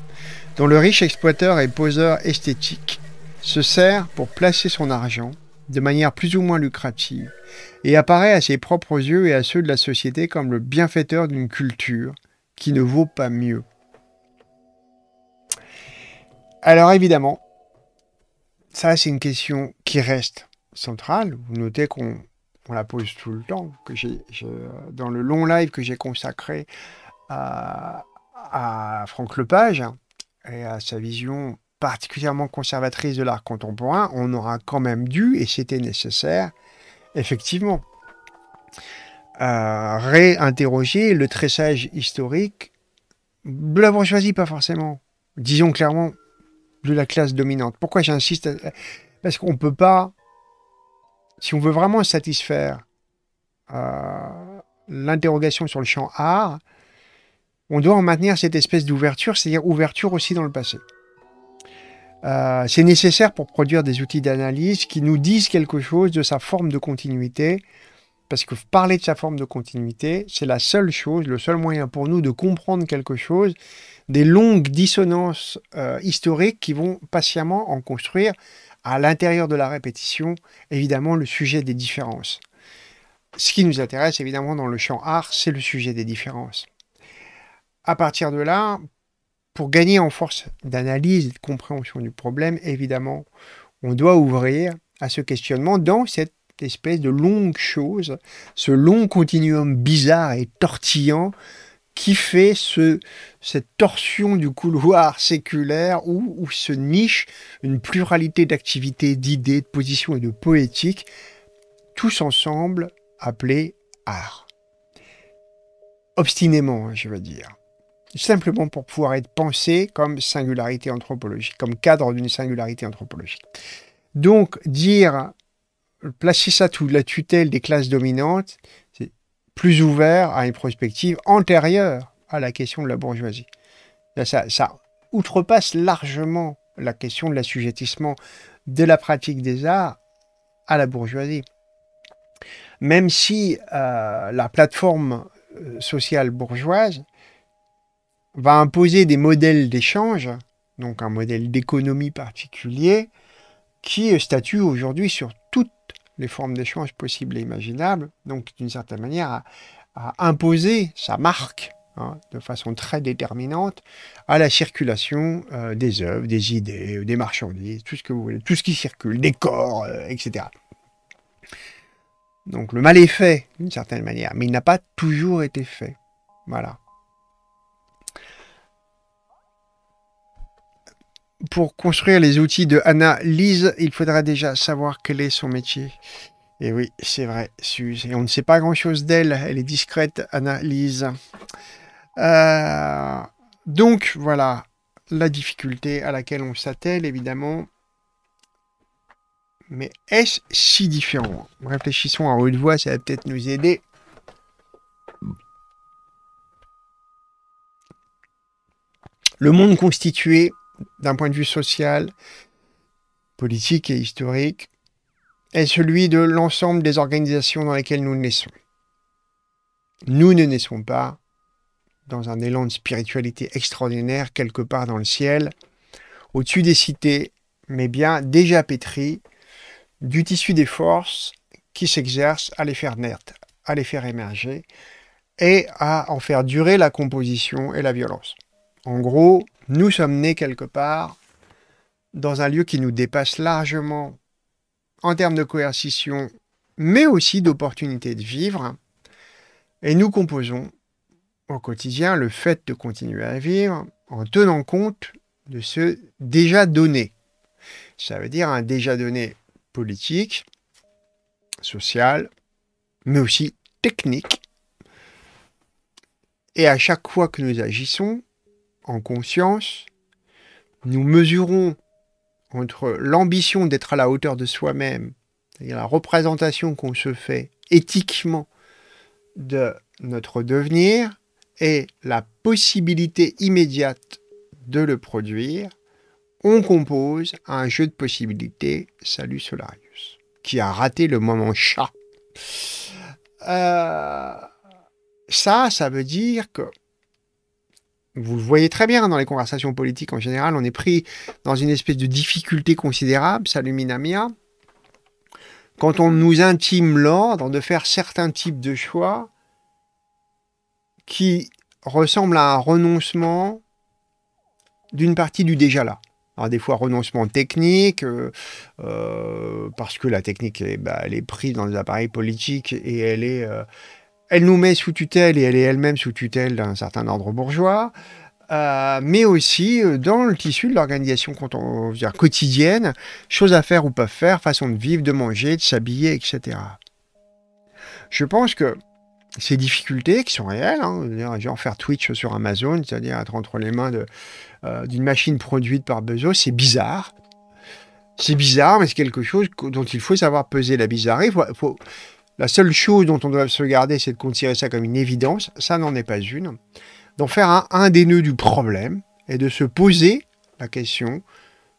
dont le riche exploiteur et poseur esthétique se sert pour placer son argent de manière plus ou moins lucrative et apparaît à ses propres yeux et à ceux de la société comme le bienfaiteur d'une culture qui ne vaut pas mieux. Alors évidemment, ça c'est une question qui reste centrale, vous notez qu'on la pose tout le temps, que j'ai dans le long live que j'ai consacré à, Franck Lepage et à sa vision particulièrement conservatrice de l'art contemporain, on aura quand même dû, et c'était nécessaire, effectivement, euh, réinterroger le tressage historique de l'avons choisi, pas forcément, disons clairement, de la classe dominante. Pourquoi j'insiste euh, Parce qu'on ne peut pas si on veut vraiment satisfaire euh, l'interrogation sur le champ art, on doit en maintenir cette espèce d'ouverture, c'est-à-dire ouverture aussi dans le passé. Euh, c'est nécessaire pour produire des outils d'analyse qui nous disent quelque chose de sa forme de continuité, parce que parler de sa forme de continuité, c'est la seule chose, le seul moyen pour nous de comprendre quelque chose des longues dissonances euh, historiques qui vont patiemment en construire à l'intérieur de la répétition, évidemment, le sujet des différences. Ce qui nous intéresse, évidemment, dans le champ art, c'est le sujet des différences. À partir de là, pour gagner en force d'analyse et de compréhension du problème, évidemment, on doit ouvrir à ce questionnement dans cette espèce de longue chose, ce long continuum bizarre et tortillant fait ce, cette torsion du couloir séculaire où, où se niche une pluralité d'activités, d'idées, de positions et de poétiques, tous ensemble appelés art. Obstinément, hein, je veux dire. Simplement pour pouvoir être pensé comme singularité anthropologique, comme cadre d'une singularité anthropologique. Donc, dire placer ça sous la tutelle des classes dominantes, plus ouvert à une prospective antérieure à la question de la bourgeoisie. Ça, outrepasse largement la question de l'assujettissement de la pratique des arts à la bourgeoisie. Même si euh, la plateforme euh, sociale bourgeoise va imposer des modèles d'échange, donc un modèle d'économie particulier, qui statue aujourd'hui sur les formes d'échange possibles et imaginables, donc d'une certaine manière à, imposer sa marque hein, de façon très déterminante à la circulation euh, des œuvres, des idées, euh, des marchandises, tout ce que vous voulez, tout ce qui circule, des corps, euh, etc. Donc le mal est fait d'une certaine manière, mais il n'a pas toujours été fait. Voilà. pour construire les outils de Anna Lise, il faudra déjà savoir quel est son métier. Et oui, c'est vrai, Suze. Et on ne sait pas grand-chose d'elle. Elle est discrète, Anna Lise. Euh, donc, voilà la difficulté à laquelle on s'attelle, évidemment. Mais est-ce si différent Réfléchissons à haute voix, ça va peut-être nous aider. Le monde constitué d'un point de vue social, politique et historique, est celui de l'ensemble des organisations dans lesquelles nous naissons. Nous ne naissons pas dans un élan de spiritualité extraordinaire quelque part dans le ciel, au-dessus des cités, mais bien déjà pétries du tissu des forces qui s'exercent à les faire naître, à les faire émerger et à en faire durer la composition et la violence. En gros, nous sommes nés quelque part dans un lieu qui nous dépasse largement en termes de coercition, mais aussi d'opportunité de vivre. Et nous composons au quotidien le fait de continuer à vivre en tenant compte de ce déjà donné. Ça veut dire un déjà donné politique, social, mais aussi technique. Et à chaque fois que nous agissons, en conscience, nous mesurons entre l'ambition d'être à la hauteur de soi-même, c'est-à-dire la représentation qu'on se fait éthiquement de notre devenir, et la possibilité immédiate de le produire, on compose un jeu de possibilités, salut Solarius, qui a raté le moment chat. Euh, ça, ça veut dire que vous le voyez très bien dans les conversations politiques en général, on est pris dans une espèce de difficulté considérable, saluminamia, quand on nous intime l'ordre de faire certains types de choix qui ressemblent à un renoncement d'une partie du déjà-là. Alors des fois renoncement technique, euh, euh, parce que la technique, elle, est bah, prise dans les appareils politiques et elle est, euh, elle nous met sous tutelle et elle est elle-même sous tutelle d'un certain ordre bourgeois. Euh, mais aussi euh, dans le tissu de l'organisation quotidienne, choses à faire ou pas faire, façon de vivre, de manger, de s'habiller, etc. Je pense que ces difficultés qui sont réelles, hein, genre faire Twitch sur Amazon, c'est-à-dire être entre les mains euh, d'une machine produite par Bezos, c'est bizarre. C'est bizarre, mais c'est quelque chose dont il faut savoir peser la bizarrerie. faut, la seule chose dont on doit se garder, c'est de considérer ça comme une évidence. Ça n'en est pas une. D'en faire un, des nœuds du problème et de se poser la question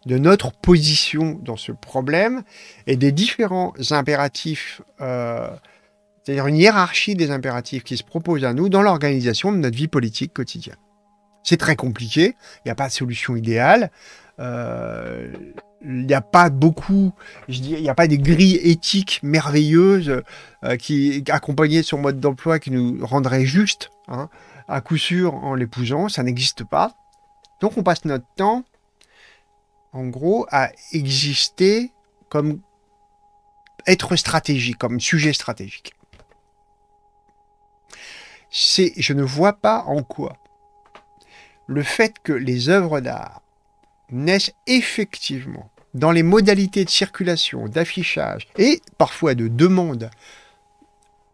de notre position dans ce problème et des différents impératifs, euh, c'est-à-dire une hiérarchie des impératifs qui se proposent à nous dans l'organisation de notre vie politique quotidienne. C'est très compliqué, il n'y a pas de solution idéale. Euh, il n'y a pas beaucoup, je dis, il n'y a pas des grilles éthiques merveilleuses euh, qui accompagnaient son mode d'emploi qui nous rendraient justes, hein. à coup sûr en l'épousant, ça n'existe pas. Donc on passe notre temps, en gros, à exister comme être stratégique, comme sujet stratégique. C'est, je ne vois pas en quoi le fait que les œuvres d'art naissent effectivement dans les modalités de circulation, d'affichage et parfois de demande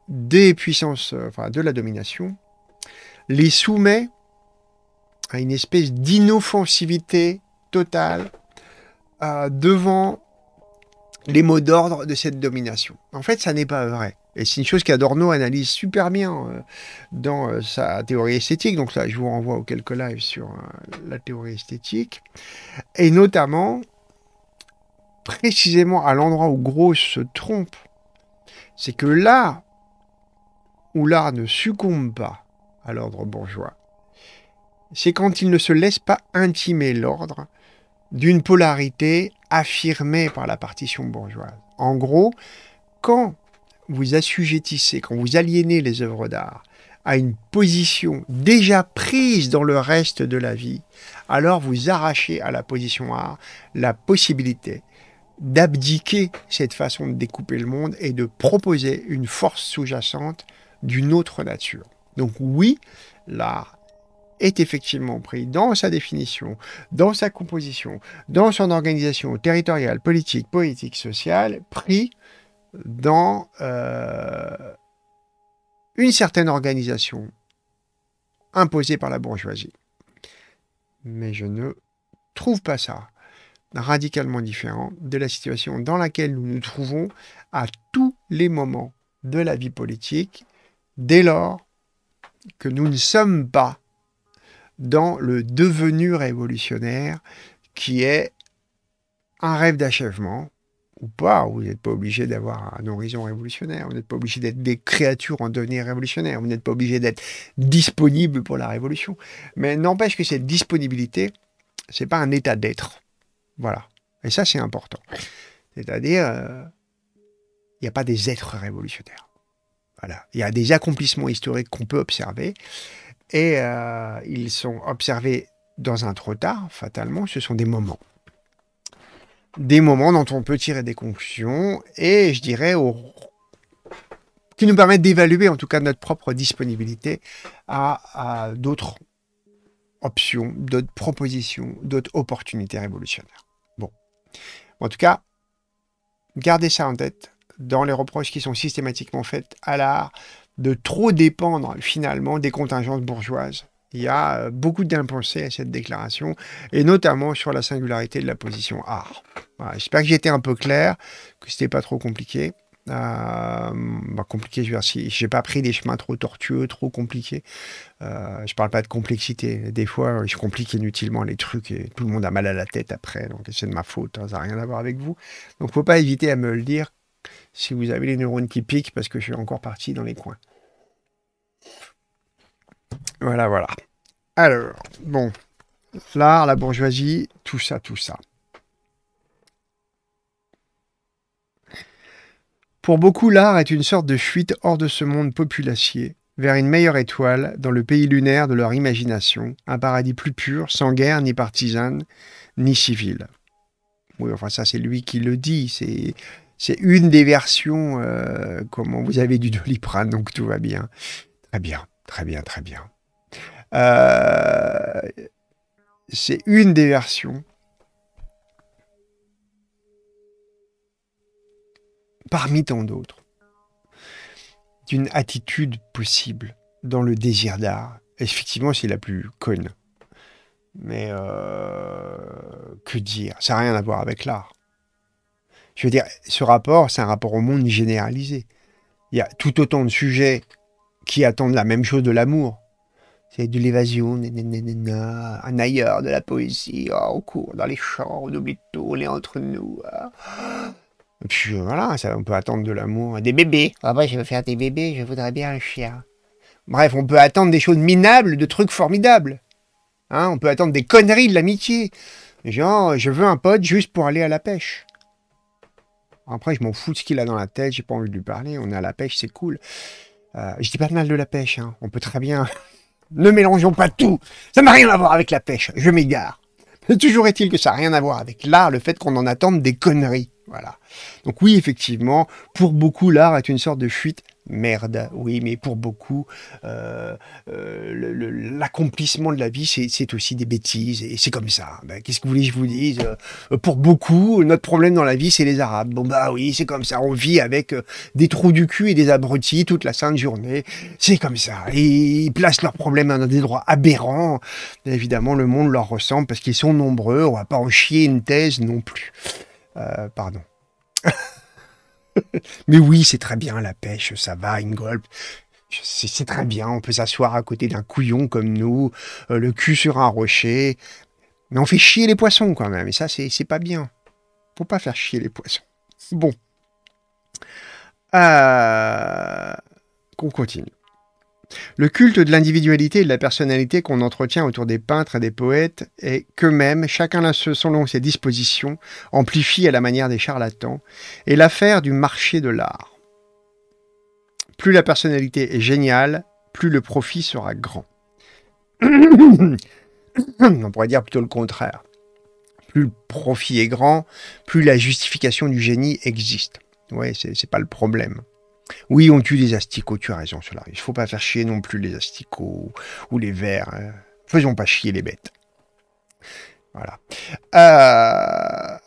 des puissances, euh, enfin de la domination, les soumet à une espèce d'inoffensivité totale euh, devant les mots d'ordre de cette domination. En fait, ça n'est pas vrai. Et c'est une chose qu'Adorno analyse super bien euh, dans sa théorie esthétique. Donc là, je vous renvoie aux quelques lives sur la théorie esthétique. Et notamment, précisément à l'endroit où Gros se trompe, c'est que là où l'art ne succombe pas à l'ordre bourgeois, c'est quand il ne se laisse pas intimer l'ordre d'une polarité affirmée par la partition bourgeoise. En gros, quand vous assujettissez, quand vous aliénez les œuvres d'art à une position déjà prise dans le reste de la vie, alors vous arrachez à la position art la possibilité d'abdiquer cette façon de découper le monde et de proposer une force sous-jacente d'une autre nature. Donc oui, l'art est effectivement pris dans sa définition, dans sa composition, dans son organisation territoriale, politique, politique, sociale, pris dans euh, une certaine organisation imposée par la bourgeoisie. Mais je ne trouve pas ça radicalement différent de la situation dans laquelle nous nous trouvons à tous les moments de la vie politique, dès lors que nous ne sommes pas dans le devenu révolutionnaire qui est un rêve d'achèvement, ou pas, vous n'êtes pas obligé d'avoir un horizon révolutionnaire, vous n'êtes pas obligé d'être des créatures en devenir révolutionnaire, vous n'êtes pas obligé d'être disponible pour la révolution. Mais n'empêche que cette disponibilité, c'est pas un état d'être. Voilà. Et ça, c'est important. C'est-à-dire, euh, il n'y a pas des êtres révolutionnaires. Voilà. Il y a des accomplissements historiques qu'on peut observer. Et euh, ils sont observés dans un trop tard, fatalement. Ce sont des moments. Des moments dont on peut tirer des conclusions. Et je dirais, qui nous permettent d'évaluer, en tout cas, notre propre disponibilité à d'autres options, d'autres propositions, d'autres opportunités révolutionnaires. En tout cas, gardez ça en tête dans les reproches qui sont systématiquement faites à l'art de trop dépendre finalement des contingences bourgeoises. Il y a euh, beaucoup d'impensés à cette déclaration, et notamment sur la singularité de la position art. J'espère que j'ai été un peu clair, que c'était pas trop compliqué. Euh, bah, compliqué, je veux dire, si j'ai pas pris des chemins trop tortueux, trop compliqués. Euh, je parle pas de complexité. Des fois, je euh, complique inutilement les trucs et tout le monde a mal à la tête après. Donc, c'est de ma faute. Hein, ça n'a rien à voir avec vous. Donc, faut pas éviter à me le dire si vous avez les neurones qui piquent parce que je suis encore parti dans les coins. Voilà, voilà. Alors, bon, l'art, la bourgeoisie, tout ça, tout ça. Pour beaucoup, l'art est une sorte de fuite hors de ce monde populacier, vers une meilleure étoile, dans le pays lunaire de leur imagination, un paradis plus pur, sans guerre ni partisane, ni civile. Oui, enfin ça c'est lui qui le dit, c'est... une des versions, euh, comment vous avez du doliprane, donc tout va bien. Très bien, très bien, très bien. Euh, c'est une des versions parmi tant d'autres, d'une attitude possible dans le désir d'art. Effectivement, c'est la plus conne. Mais euh, que dire Ça n'a rien à voir avec l'art. Je veux dire, ce rapport, c'est un rapport au monde généralisé. Il y a tout autant de sujets qui attendent la même chose de l'amour. C'est de l'évasion, un ailleurs de la poésie, oh, au on dans les champs, on oublie tout, on est entre nous. Ah, et puis euh, voilà, ça, on peut attendre de l'amour, des bébés. Après, ah bah, je veux faire des bébés, je voudrais bien un chien. Bref, on peut attendre des choses minables, de trucs formidables. Hein, on peut attendre des conneries de l'amitié. Genre, je veux un pote juste pour aller à la pêche. Après, je m'en fous de ce qu'il a dans la tête, j'ai pas envie de lui parler, on est à la pêche, c'est cool. Euh, je dis pas de mal de la pêche, hein. on peut très bien... *laughs* ne mélangeons pas tout, ça n'a rien à voir avec la pêche, je m'égare. *laughs* toujours est-il que ça n'a rien à voir avec l'art, le fait qu'on en attende des conneries. Voilà. Donc oui, effectivement, pour beaucoup, l'art est une sorte de fuite merde. Oui, mais pour beaucoup, euh, euh, l'accomplissement de la vie, c'est aussi des bêtises. Et c'est comme ça. Ben, qu'est-ce que vous voulez que je vous dise euh, Pour beaucoup, notre problème dans la vie, c'est les Arabes. Bon, bah oui, c'est comme ça. On vit avec des trous du cul et des abrutis toute la sainte journée. C'est comme ça. Et ils placent leurs problèmes dans des droits aberrants. évidemment, le monde leur ressemble parce qu'ils sont nombreux. On va pas en chier une thèse non plus. Euh, pardon. *laughs* Mais oui, c'est très bien la pêche, ça va, Ingolp. C'est très bien, on peut s'asseoir à côté d'un couillon comme nous, euh, le cul sur un rocher. Mais on fait chier les poissons quand même, et ça, c'est pas bien. Faut pas faire chier les poissons. Bon. Euh, qu'on continue. Le culte de l'individualité et de la personnalité qu'on entretient autour des peintres et des poètes est qu'eux-mêmes, chacun selon ses dispositions, amplifie à la manière des charlatans, est l'affaire du marché de l'art. Plus la personnalité est géniale, plus le profit sera grand. *coughs* On pourrait dire plutôt le contraire. Plus le profit est grand, plus la justification du génie existe. Oui, n'est pas le problème. Oui, on tue les asticots, tu as raison, cela. Il ne faut pas faire chier non plus les asticots ou les vers. Hein. Faisons pas chier les bêtes. Voilà. Euh,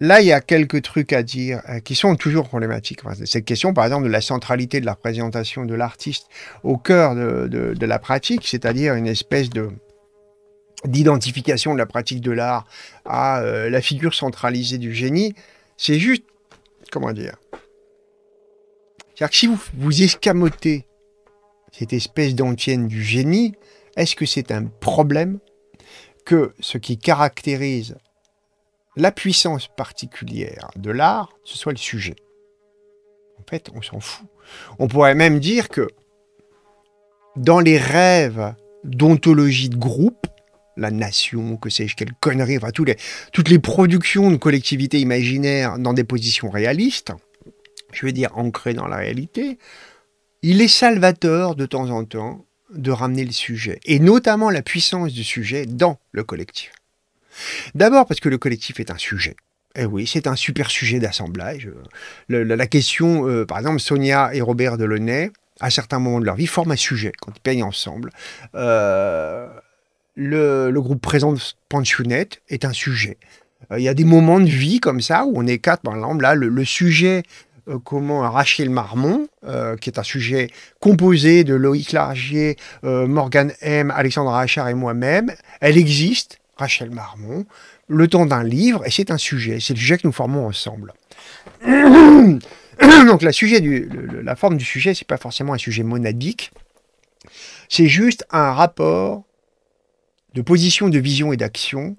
là, il y a quelques trucs à dire euh, qui sont toujours problématiques. Cette question, par exemple, de la centralité de la présentation de l'artiste au cœur de, la pratique, c'est-à-dire une espèce d'identification de la pratique de l'art à euh, la figure centralisée du génie, c'est juste, comment dire, c'est-à-dire que si vous, vous escamotez cette espèce d'antienne du génie, est-ce que c'est un problème que ce qui caractérise la puissance particulière de l'art, ce soit le sujet En fait, on s'en fout. On pourrait même dire que dans les rêves d'ontologie de groupe, la nation, que sais-je, quelle connerie, enfin, tous toutes les productions de collectivités imaginaires dans des positions réalistes, je vais dire ancré dans la réalité, il est salvateur de temps en temps de ramener le sujet, et notamment la puissance du sujet dans le collectif. D'abord parce que le collectif est un sujet. Eh oui, c'est un super sujet d'assemblage. La question, euh, par exemple, Sonia et Robert Delaunay, à certains moments de leur vie, forment un sujet quand ils peignent ensemble. Euh, le, groupe présent de pensionnette est un sujet. Euh, il y a des moments de vie comme ça où on est quatre, par exemple, là, le sujet euh, comment Rachel Marmont, euh, qui est un sujet composé de Loïc Largier, euh, Morgan M, Alexandre Achard et moi-même. Elle existe, Rachel Marmont, le temps d'un livre, et c'est un sujet, c'est le sujet que nous formons ensemble. *coughs* Donc la, la forme du sujet, c'est pas forcément un sujet monadique, c'est juste un rapport de position, de vision et d'action,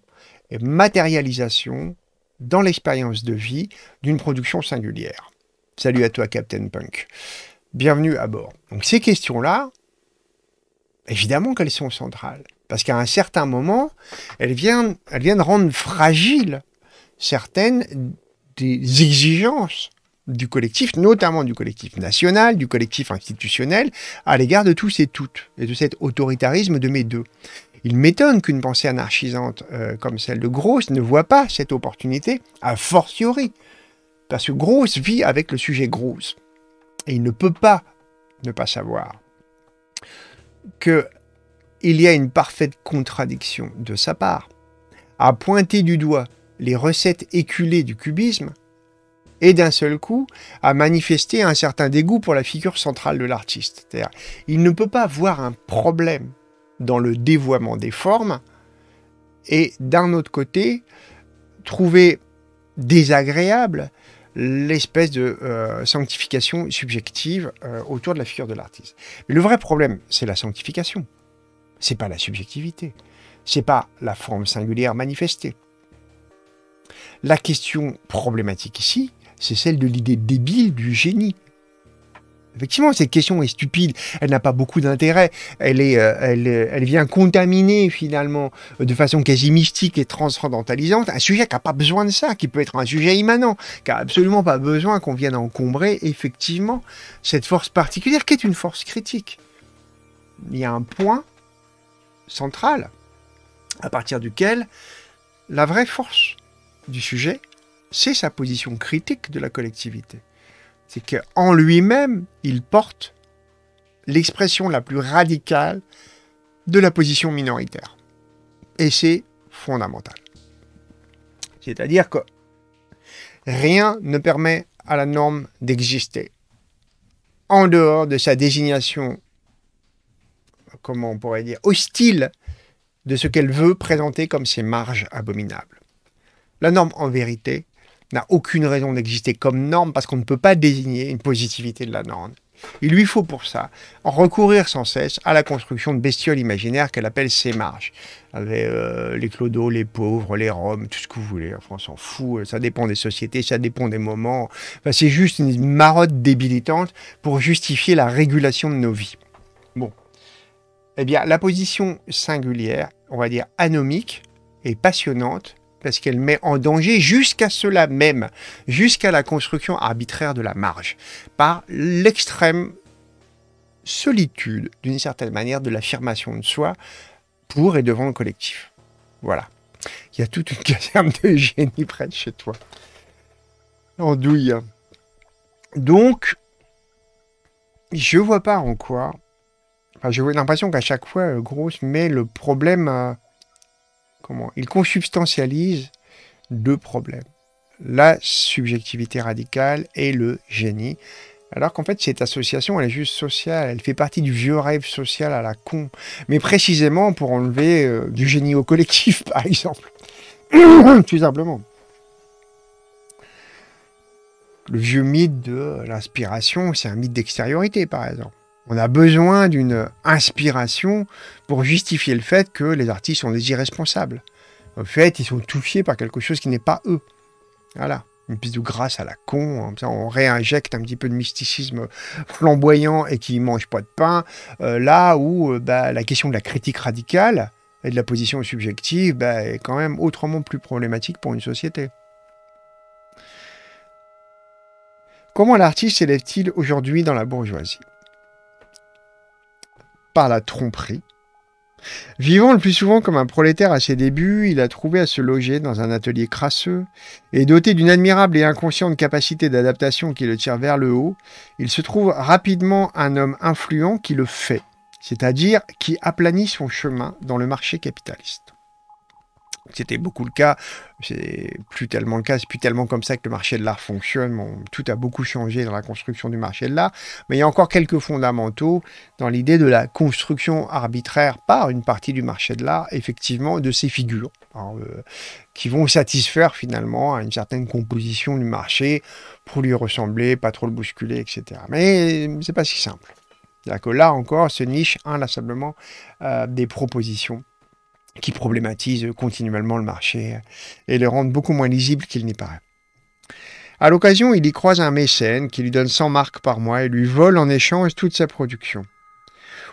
et matérialisation dans l'expérience de vie d'une production singulière. Salut à toi, Captain Punk. Bienvenue à bord. Donc ces questions-là, évidemment qu'elles sont centrales. Parce qu'à un certain moment, elles viennent, rendre fragiles certaines des exigences du collectif, notamment du collectif national, du collectif institutionnel, à l'égard de tous et toutes, et de cet autoritarisme de mes deux. Il m'étonne qu'une pensée anarchisante euh, comme celle de Grosse ne voit pas cette opportunité, a fortiori, parce que Gross vit avec le sujet grosse Et il ne peut pas ne pas savoir que il y a une parfaite contradiction de sa part à pointer du doigt les recettes éculées du cubisme et d'un seul coup à manifester un certain dégoût pour la figure centrale de l'artiste. Il ne peut pas voir un problème dans le dévoiement des formes et d'un autre côté trouver désagréable l'espèce de euh, sanctification subjective euh, autour de la figure de l'artiste. Mais le vrai problème, c'est la sanctification. C'est pas la subjectivité. C'est pas la forme singulière manifestée. La question problématique ici, c'est celle de l'idée débile du génie. Effectivement, cette question est stupide, elle n'a pas beaucoup d'intérêt, elle, est, euh, euh, elle, vient contaminer finalement de façon quasi mystique et transcendantalisante un sujet qui n'a pas besoin de ça, qui peut être un sujet immanent, qui n'a absolument pas besoin qu'on vienne encombrer effectivement cette force particulière qui est une force critique. Il y a un point central à partir duquel la vraie force du sujet, c'est sa position critique de la collectivité c'est qu'en lui-même, il porte l'expression la plus radicale de la position minoritaire. Et c'est fondamental. C'est-à-dire que rien ne permet à la norme d'exister en dehors de sa désignation, comment on pourrait dire, hostile de ce qu'elle veut présenter comme ses marges abominables. La norme, en vérité, n'a aucune raison d'exister comme norme parce qu'on ne peut pas désigner une positivité de la norme. Il lui faut pour ça recourir sans cesse à la construction de bestioles imaginaires qu'elle appelle ses marges. Avec, euh, les clodos, les pauvres, les roms, tout ce que vous voulez. Enfin, on s'en fout. Euh, ça dépend des sociétés, ça dépend des moments. c'est juste une marotte débilitante pour justifier la régulation de nos vies. Bon. Eh bien, la position singulière, on va dire anomique et passionnante parce qu'elle met en danger jusqu'à cela même, jusqu'à la construction arbitraire de la marge, par l'extrême solitude, d'une certaine manière, de l'affirmation de soi pour et devant le collectif. Voilà. Il y a toute une *laughs* caserne de génie près de chez toi. En douille. Donc, je vois pas en quoi. Enfin, j'ai l'impression qu'à chaque fois, euh, Grosse met le problème. Euh, il consubstantialise deux problèmes la subjectivité radicale et le génie. Alors qu'en fait, cette association, elle est juste sociale, elle fait partie du vieux rêve social à la con, mais précisément pour enlever euh, du génie au collectif, *laughs* par exemple. *coughs* Tout simplement. Le vieux mythe de l'inspiration, c'est un mythe d'extériorité, par exemple. On a besoin d'une inspiration pour justifier le fait que les artistes sont des irresponsables. En fait, ils sont touchés par quelque chose qui n'est pas eux. Voilà. Une piste de grâce à la con, hein. on réinjecte un petit peu de mysticisme flamboyant et qui mange pas de pain, euh, là où euh, bah, la question de la critique radicale et de la position subjective bah, est quand même autrement plus problématique pour une société. Comment l'artiste s'élève-t-il aujourd'hui dans la bourgeoisie la tromperie. Vivant le plus souvent comme un prolétaire à ses débuts, il a trouvé à se loger dans un atelier crasseux, et doté d'une admirable et inconsciente capacité d'adaptation qui le tire vers le haut, il se trouve rapidement un homme influent qui le fait, c'est-à-dire qui aplanit son chemin dans le marché capitaliste. C'était beaucoup le cas. C'est plus tellement le cas. C'est plus tellement comme ça que le marché de l'art fonctionne. tout a beaucoup changé dans la construction du marché de l'art. Mais il y a encore quelques fondamentaux dans l'idée de la construction arbitraire par une partie du marché de l'art, effectivement, de ces figures hein, euh, qui vont satisfaire finalement à une certaine composition du marché pour lui ressembler, pas trop le bousculer, etc. Mais c'est pas si simple. C'est-à-dire que là encore, se niche inlassablement euh, des propositions qui problématisent continuellement le marché et le rendent beaucoup moins lisible qu'il n'y paraît. À l'occasion, il y croise un mécène qui lui donne 100 marques par mois et lui vole en échange toute sa production.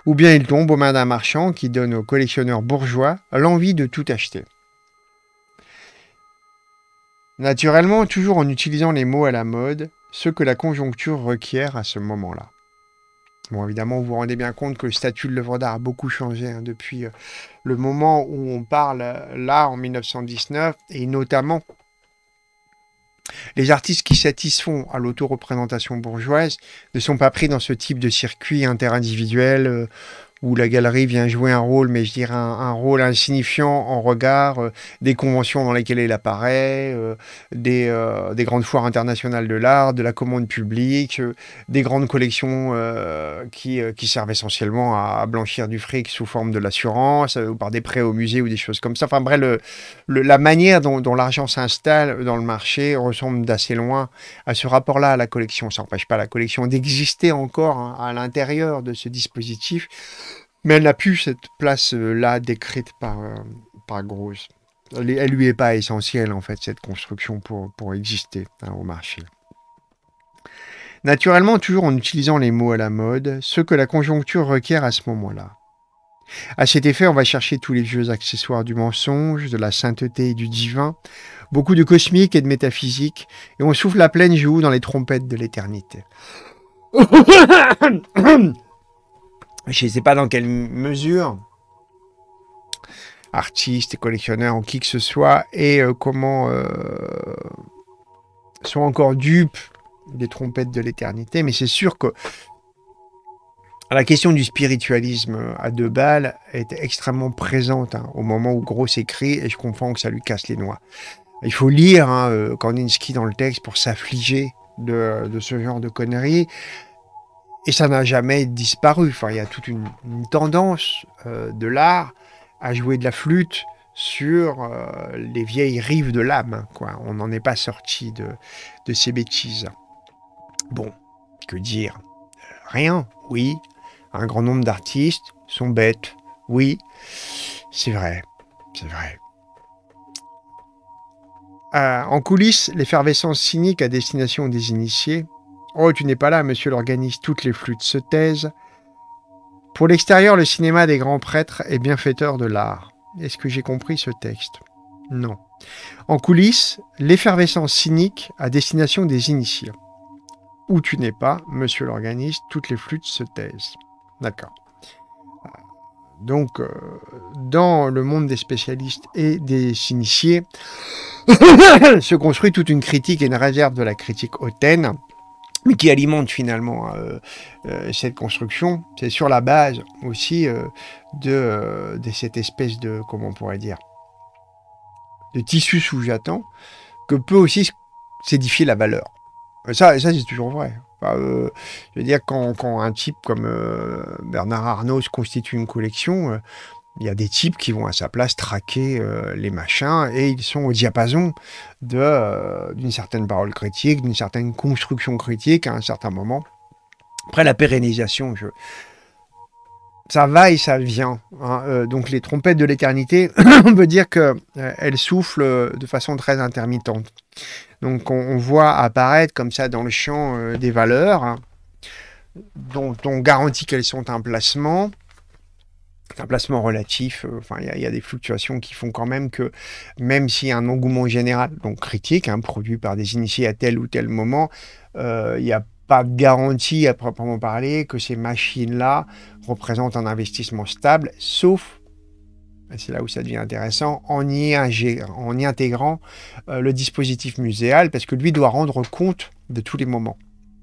Ou bien il tombe aux mains d'un marchand qui donne aux collectionneurs bourgeois l'envie de tout acheter. Naturellement, toujours en utilisant les mots à la mode, ce que la conjoncture requiert à ce moment-là évidemment, vous vous rendez bien compte que le statut de l'œuvre d'art a beaucoup changé hein, depuis euh, le moment où on parle euh, là, en 1919, et notamment les artistes qui satisfont à l'autoreprésentation bourgeoise ne sont pas pris dans ce type de circuit interindividuel, euh, où la galerie vient jouer un rôle, mais je dirais un, rôle insignifiant en regard euh, des conventions dans lesquelles elle apparaît, euh, euh, des, grandes foires internationales de l'art, de la commande publique, des grandes collections qui, servent essentiellement à, blanchir du fric sous forme de l'assurance, ou par des prêts au musée ou des choses comme ça. Enfin bref, la manière dont, l'argent s'installe dans le marché ressemble d'assez loin à ce rapport-là à la collection. Ça n'empêche pas la collection d'exister encore hein, à l'intérieur de ce dispositif mais elle n'a plus cette place-là décrite par, par Elle, lui est pas essentielle, en fait, cette construction pour, pour exister au marché. Naturellement, toujours en utilisant les mots à la mode, ce que la conjoncture requiert à ce moment-là. À cet effet, on va chercher tous les vieux accessoires du mensonge, de la sainteté et du divin, beaucoup de cosmique et de métaphysique, et on souffle la pleine joue dans les trompettes de l'éternité je ne sais pas dans quelle mesure, artistes, et collectionneurs ou qui que ce soit, et euh, comment euh, sont encore dupes des trompettes de l'éternité. Mais c'est sûr que la question du spiritualisme euh, à deux balles est extrêmement présente hein, au moment où Gros écrit et je comprends que ça lui casse les noix. Il faut lire hein, Kandinsky dans le texte pour s'affliger de, de, ce genre de conneries. Et ça n'a jamais disparu. Enfin, il y a toute une, tendance euh, de l'art à jouer de la flûte sur euh, les vieilles rives de l'âme. Quoi. On n'en est pas sorti de, ces bêtises. Bon, que dire Rien, oui. Un grand nombre d'artistes sont bêtes, oui. C'est vrai, c'est vrai. Euh, en coulisses, l'effervescence cynique à destination des initiés Oh, tu n'es pas là, monsieur l'organiste, toutes les flûtes se taisent. Pour l'extérieur, le cinéma des grands prêtres est bienfaiteur de l'art. Est-ce que j'ai compris ce texte Non. En coulisses, l'effervescence cynique à destination des initiés. Où tu n'es pas, monsieur l'organiste, toutes les flûtes se taisent. D'accord. Donc, euh, dans le monde des spécialistes et des initiés, *coughs* se construit toute une critique et une réserve de la critique hautaine mais qui alimente finalement euh, euh, cette construction, c'est sur la base aussi euh, de, cette espèce de, comment on pourrait dire, de tissu sous-jacent que peut aussi s'édifier la valeur. ça, ça c'est toujours vrai. je veux dire, quand, quand, un type comme Bernard Arnault constitue une collection, il y a des types qui vont à sa place traquer euh, les machins et ils sont au diapason euh, d'une certaine parole critique, d'une certaine construction critique à un certain moment. Après la pérennisation, ça va et ça vient. Hein. Euh, donc les trompettes de l'éternité, *coughs* on peut dire qu'elles elles soufflent de façon très intermittente. Donc on, voit apparaître comme ça dans le champ des valeurs, hein, dont on garantit qu'elles sont un placement un placement relatif, euh, enfin il y, a des fluctuations qui font quand même que même s'il y a un engouement général, donc critique, hein, produit par des initiés à tel ou tel moment, euh, il n'y a pas de garantie à proprement parler que ces machines-là représentent un investissement stable, sauf c'est là où ça devient intéressant, en y, en y intégrant euh, le dispositif muséal, parce que lui doit rendre compte de tous les moments.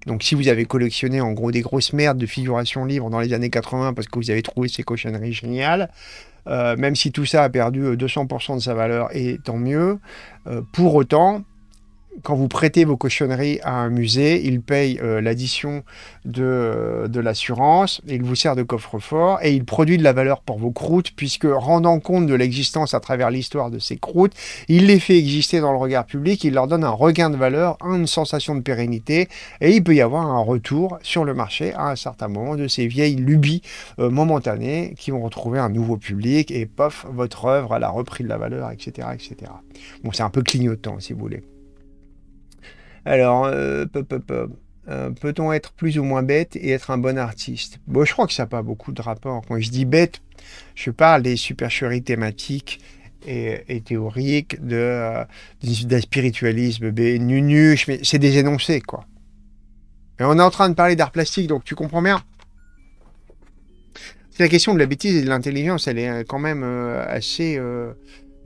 Donc si vous avez collectionné en gros des grosses merdes de figurations libres dans les années 80 parce que vous avez trouvé ces cochonneries géniales, euh, même si tout ça a perdu 200% euh, de sa valeur, et tant mieux, euh, pour autant, quand vous prêtez vos cochonneries à un musée, il paye euh, l'addition de, euh, de l'assurance, il vous sert de coffre-fort et il produit de la valeur pour vos croûtes, puisque rendant compte de l'existence à travers l'histoire de ces croûtes, il les fait exister dans le regard public, il leur donne un regain de valeur, une sensation de pérennité, et il peut y avoir un retour sur le marché à un certain moment de ces vieilles lubies euh, momentanées qui vont retrouver un nouveau public et pof, votre œuvre, a repris de la valeur, etc. etc. Bon, c'est un peu clignotant si vous voulez. Alors, euh, euh, peut-on être plus ou moins bête et être un bon artiste Bon, je crois que ça n'a pas beaucoup de rapport. Quand je dis bête, je parle des supercheries thématiques et, théoriques, de, spiritualisme. Euh, d'un spiritualisme, ben, mais c'est des énoncés, quoi. Et on est en train de parler d'art plastique, donc tu comprends bien. la question de la bêtise et de l'intelligence, elle est quand même assez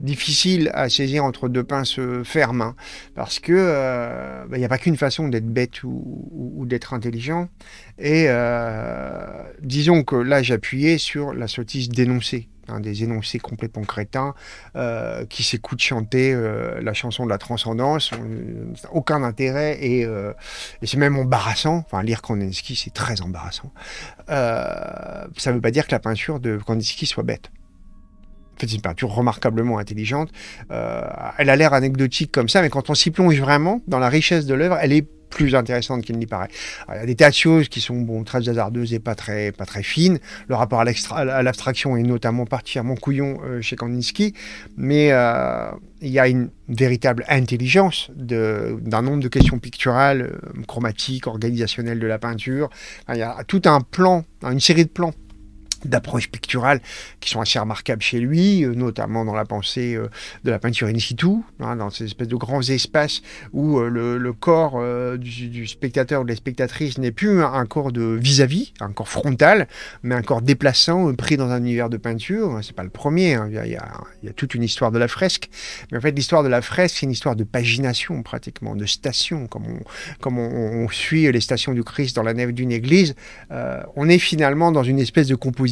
difficile à saisir entre deux pinces euh, fermes, hein. parce que euh, bah, il n'y a pas qu'une façon d'être bête ou, d'être intelligent. Et euh, disons que là, j'appuyais sur la sottise dénoncée. Hein, des énoncés complètement crétins qui s'écoutent chanter la chanson de la transcendance, aucun intérêt et, et c'est même embarrassant. Enfin, lire Kandinsky, c'est très embarrassant. ça ne veut pas dire que la peinture de Kandinsky soit bête petite peinture remarquablement intelligente. Euh, elle a l'air anecdotique comme ça, mais quand on s'y plonge vraiment dans la richesse de l'œuvre, elle est plus intéressante qu'il n'y paraît. il y a des tas de choses qui sont bon, très hasardeuses et pas très, pas très fines. Le rapport à l'abstraction est notamment particulièrement couillon euh, chez Kandinsky, mais euh, il y a une véritable intelligence d'un nombre de questions picturales, chromatiques, organisationnelles de la peinture. il y a tout un plan, une série de plans d'approches picturales qui sont assez remarquables chez lui, euh, notamment dans la pensée euh, de la peinture in situ, hein, dans ces espèces de grands espaces où euh, le, corps du, spectateur ou de la spectatrice n'est plus un corps de vis-à-vis, un corps frontal, mais un corps déplaçant pris dans un univers de peinture. C'est pas le premier, hein, il, y a, toute une histoire de la fresque, mais en fait l'histoire de la fresque c'est une histoire de pagination pratiquement, de station, comme on, comme on, suit les stations du Christ dans la nef d'une église. on est finalement dans une espèce de composition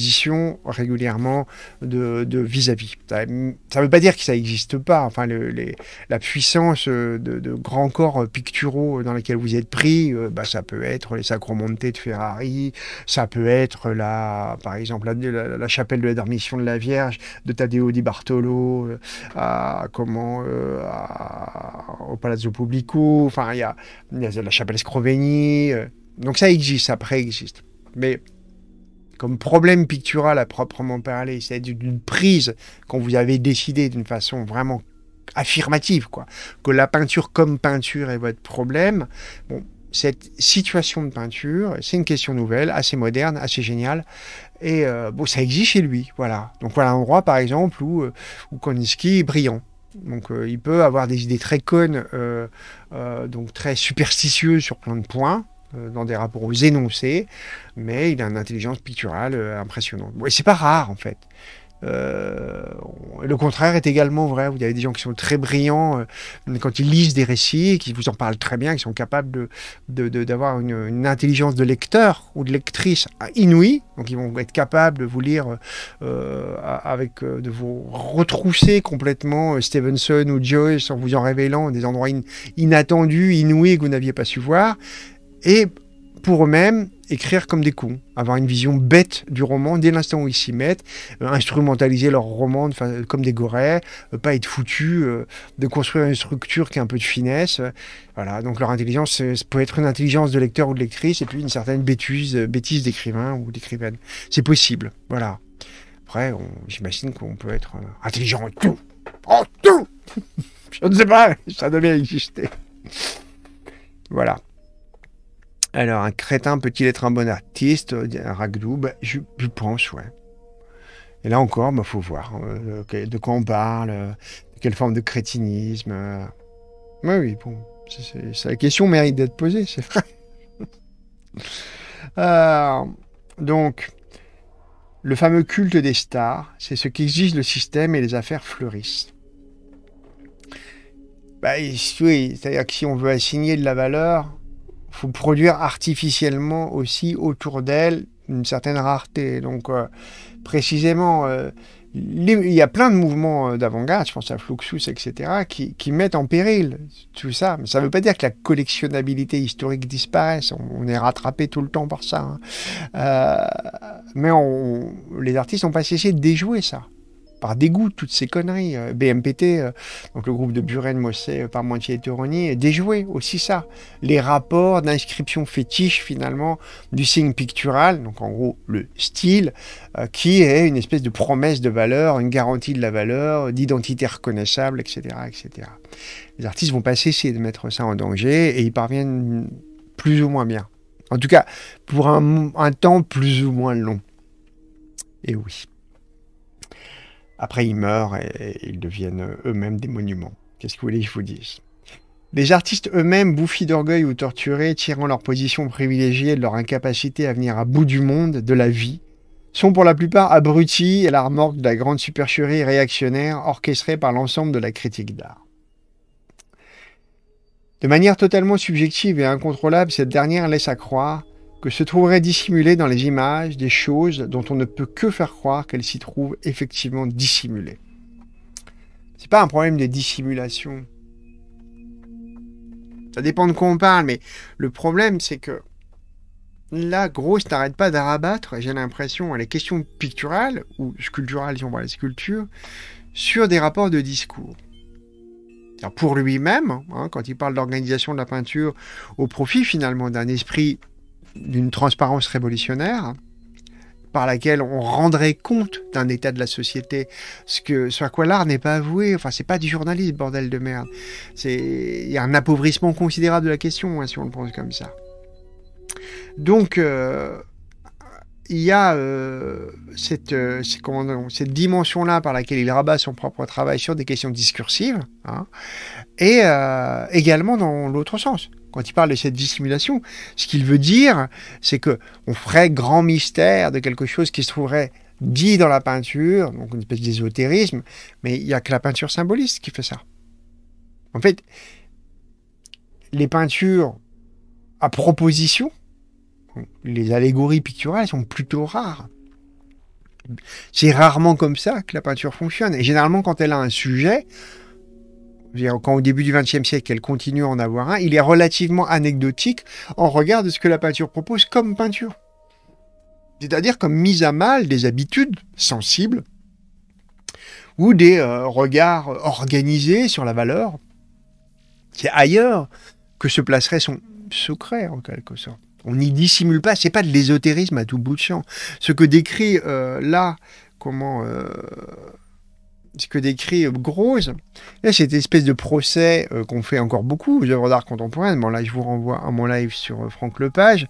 régulièrement de, vis-à-vis. Ça ne veut pas dire que ça n'existe pas. Enfin, les, la puissance euh, de, grands corps picturaux dans lesquels vous êtes pris, euh, bah, ça peut être les Sacromontés de Ferrari, ça peut être la, par exemple la, chapelle de la Dormition de la Vierge de Taddeo di Bartolo, euh, à, comment, au Palazzo Pubblico. Enfin, il y, a, la chapelle Scrovegni. donc ça existe, après existe. Mais comme problème pictural à proprement parler, cest à d'une prise qu'on vous avait décidé d'une façon vraiment affirmative, quoi, que la peinture comme peinture est votre problème. Bon, cette situation de peinture, c'est une question nouvelle, assez moderne, assez géniale. Et euh, bon, ça existe chez lui, voilà. Donc voilà un endroit, par exemple, où, euh, où est brillant. Donc euh, il peut avoir des idées très connes, donc très superstitieuses sur plein de points, euh, dans des rapports aux énoncés, mais il a une intelligence picturale euh, impressionnante. Et c'est pas rare en fait. Euh, le contraire est également vrai. Vous avez des gens qui sont très brillants quand ils lisent des récits, qui vous en parlent très bien, qui sont capables d'avoir de, une, intelligence de lecteur ou de lectrice inouïe. Donc ils vont être capables de vous lire avec, de vous retrousser complètement Stevenson ou Joyce en vous en révélant des endroits inattendus, inouïs que vous n'aviez pas su voir et pour eux-mêmes écrire comme des cons, avoir une vision bête du roman dès l'instant où ils s'y mettent, euh, instrumentaliser leur roman comme des gorets, Ne euh, pas être foutu, euh, de construire une structure qui a un peu de finesse. voilà, donc leur intelligence peut être une intelligence de lecteur ou de lectrice et puis une certaine bêtise, bêtise d'écrivain ou d'écrivaine. C'est possible, voilà. Après, j'imagine qu'on peut être intelligent en tout, en tout. *laughs* Je ne sais pas, ça devait exister. Voilà. Alors, un crétin peut-il être un bon artiste euh, Ragdoub, je, pense, ouais. Et là encore, il bah, faut voir euh, de quoi on parle, euh, quelle forme de crétinisme. Oui, bon, c'est, la question mérite d'être posée, c'est vrai. *laughs* donc, le fameux culte des stars, c'est ce qui qu'exige le système et les affaires fleurissent. Bah, c'est-à-dire que si on veut assigner de la valeur, faut produire artificiellement aussi autour d'elle une certaine rareté. Donc, euh, précisément, euh, il y a plein de mouvements euh, d'avant-garde, je pense à Fluxus, etc., qui, mettent en péril tout ça. Mais ça ne veut pas dire que la collectionnabilité historique disparaisse. On, est rattrapé tout le temps par ça. Hein. mais les artistes n'ont pas cessé de déjouer ça par dégoût toutes ces conneries. Euh, BMPT, euh, donc le groupe de Buren, euh, par Parmentier et Toroni, déjoué aussi ça. Les rapports d'inscription fétiche finalement du signe pictural, donc en gros le style, qui est une espèce de promesse de valeur, une garantie de la valeur, d'identité reconnaissable, etc., etc. Les artistes vont pas cesser de mettre ça en danger et ils parviennent plus ou moins bien. En tout cas, pour un temps plus ou moins long. Et oui. Après, ils meurent et ils deviennent euh, eux-mêmes des monuments. Qu'est-ce que vous voulez que je vous dise Les artistes eux-mêmes, bouffis d'orgueil ou torturés, tirant leur position privilégiée de leur incapacité à venir à bout du monde, de la vie, sont pour la plupart abrutis et la remorque de la grande supercherie réactionnaire orchestrée par l'ensemble de la critique d'art. De manière totalement subjective et incontrôlable, cette dernière laisse à croire que se trouverait dissimulée dans les images des choses dont on ne peut que faire croire qu'elles s'y trouvent effectivement dissimulées. C'est pas un problème de dissimulation. Ça dépend de quoi on parle, mais le problème c'est que là, Grosse n'arrête pas d'arabattre, j'ai l'impression, les questions picturales, ou sculpturales si on voit les sculpture, sur des rapports de discours. pour lui-même, hein, quand il parle d'organisation de la peinture au profit finalement d'un esprit d'une transparence révolutionnaire par laquelle on rendrait compte d'un état de la société, ce que à quoi l'art n'est pas avoué. Enfin, c'est pas du journalisme, bordel de merde. C'est il y a un appauvrissement considérable de la question hein, si on le pense comme ça. Donc euh, il y a euh, cette, euh, cette dimension-là par laquelle il rabat son propre travail sur des questions discursives, hein, et également dans l'autre sens quand il parle de cette dissimulation, ce qu'il veut dire, c'est que on ferait grand mystère de quelque chose qui se trouverait dit dans la peinture, donc une espèce d'ésotérisme, mais il n'y a que la peinture symboliste qui fait ça. En fait, les peintures à proposition, les allégories picturales sont plutôt rares. C'est rarement comme ça que la peinture fonctionne. Et généralement, quand elle a un sujet, quand au début du XXe siècle, elle continue à en avoir un, il est relativement anecdotique en regard de ce que la peinture propose comme peinture. C'est-à-dire comme mise à mal des habitudes sensibles ou des euh, regards organisés sur la valeur C'est ailleurs que se placerait son secret en quelque sorte. On n'y dissimule pas, c'est pas de l'ésotérisme à tout bout de champ. Ce que décrit euh, là, comment... Euh, ce que décrit euh, Grose, c'est cette espèce de procès euh, qu'on fait encore beaucoup aux œuvres d'art contemporaines, bon là je vous renvoie à mon live sur euh, Franck Lepage,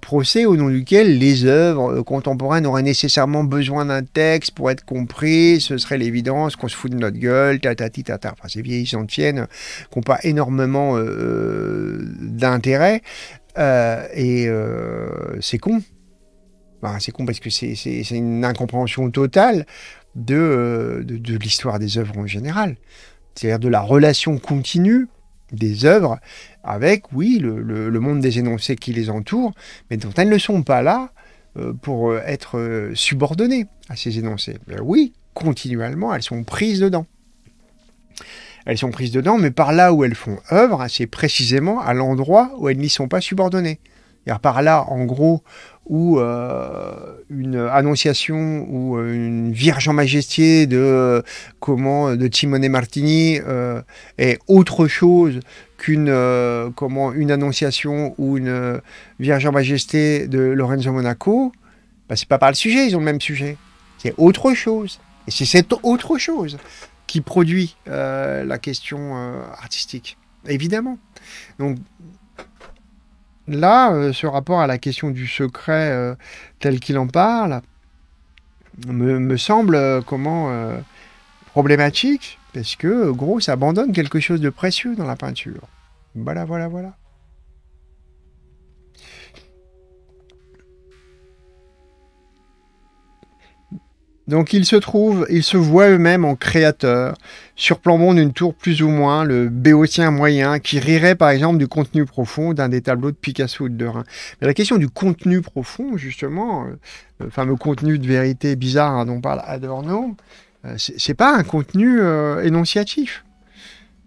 procès au nom duquel les œuvres contemporaines auraient nécessairement besoin d'un texte pour être compris, ce serait l'évidence qu'on se fout de notre gueule, tatati tata. Enfin, ces vieilles antiennes qui n'ont pas énormément d'intérêt, et c'est con. c'est con parce que c'est une incompréhension totale. Euh, de, de, l'histoire des œuvres en général, c'est-à-dire de la relation continue des œuvres avec, oui, le, monde des énoncés qui les entoure, mais dont elles ne sont pas là euh, pour euh, être subordonnées à ces énoncés. Mais ben oui, continuellement, elles sont prises dedans. Elles sont prises dedans, mais par là où elles font œuvre, c'est précisément à l'endroit où elles n'y sont pas subordonnées par là, en gros, où euh, une annonciation ou euh, une Vierge en Majesté de comment Martini euh, est autre chose qu'une comment une annonciation ou une Vierge en Majesté de Lorenzo Monaco. ce bah, c'est pas par le sujet, ils ont le même sujet. C'est autre chose. Et c'est cette autre chose qui produit la question artistique, évidemment. Donc là, euh, ce rapport à la question du secret euh, tel qu'il en parle me, semble euh, comment problématique parce que gros, ça abandonne quelque chose de précieux dans la peinture. Voilà, voilà, voilà. Donc ils se trouvent, ils se voient eux-mêmes en créateurs, surplombant d'une tour plus ou moins le béotien moyen qui rirait par exemple du contenu profond d'un des tableaux de Picasso ou de Derain. Mais la question du contenu profond, justement, euh, le fameux contenu de vérité bizarre dont parle Adorno, euh, c'est pas un contenu euh, énonciatif.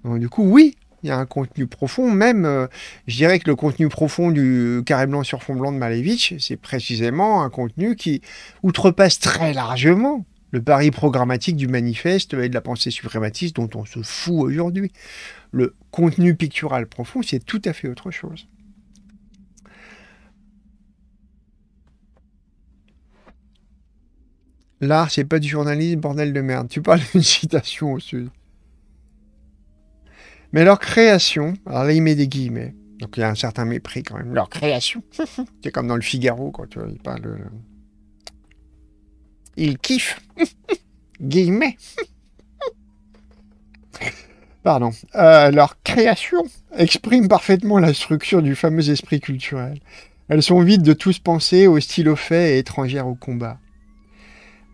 Donc, du coup, oui, il y a un contenu profond, même, je dirais que le contenu profond du carré blanc sur fond blanc de Malevich, c'est précisément un contenu qui outrepasse très largement le pari programmatique du manifeste et de la pensée suprématiste dont on se fout aujourd'hui. Le contenu pictural profond, c'est tout à fait autre chose. L'art, c'est pas du journalisme, bordel de merde. Tu parles d'une citation au sud. Mais leur création, alors là, il met des guillemets. Donc il y a un certain mépris quand même. Leur création, *laughs* c'est comme dans le Figaro quand tu parle. Ils kiffent, *laughs* Guillemets. Pardon. Euh, leur création exprime parfaitement la structure du fameux esprit culturel. Elles sont vides de tous pensées, hostiles aux faits et étrangères au combat.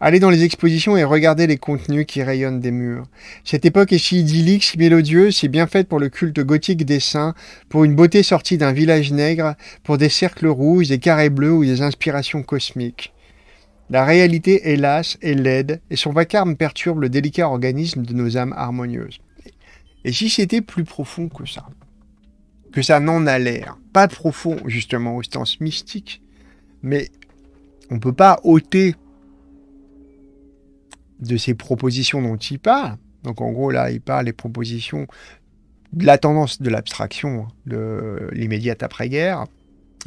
Allez dans les expositions et regardez les contenus qui rayonnent des murs. Cette époque est si idyllique, si mélodieuse, si bien faite pour le culte gothique des saints, pour une beauté sortie d'un village nègre, pour des cercles rouges, des carrés bleus ou des inspirations cosmiques. La réalité, hélas, est laide, et son vacarme perturbe le délicat organisme de nos âmes harmonieuses. Et si c'était plus profond que ça Que ça n'en a l'air. Pas profond, justement, au sens mystique, mais on ne peut pas ôter de ces propositions dont il parle. Donc en gros, là, il parle des propositions de la tendance de l'abstraction, hein, de l'immédiate après-guerre,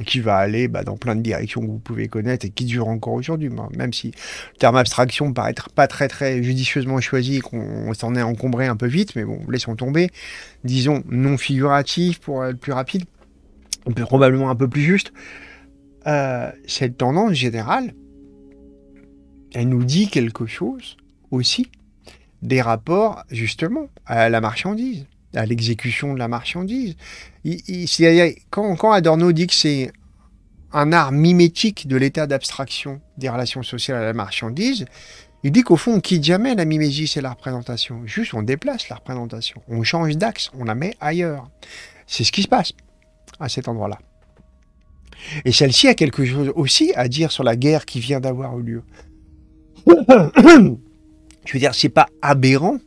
qui va aller bah, dans plein de directions que vous pouvez connaître et qui dure encore aujourd'hui, même si le terme abstraction paraît pas très très judicieusement choisi, qu'on s'en est encombré un peu vite, mais bon, laissons tomber. Disons non figuratif pour être plus rapide, probablement un peu plus juste. Euh, cette tendance générale, elle nous dit quelque chose aussi des rapports justement à la marchandise à l'exécution de la marchandise. quand, Adorno dit que c'est un art mimétique de l'état d'abstraction des relations sociales à la marchandise, il dit qu'au fond, on quitte jamais la mimésie, c'est la représentation. Juste, on déplace la représentation. On change d'axe, on la met ailleurs. C'est ce qui se passe à cet endroit-là. Et celle-ci a quelque chose aussi à dire sur la guerre qui vient d'avoir lieu. *coughs* Je veux dire, c'est pas aberrant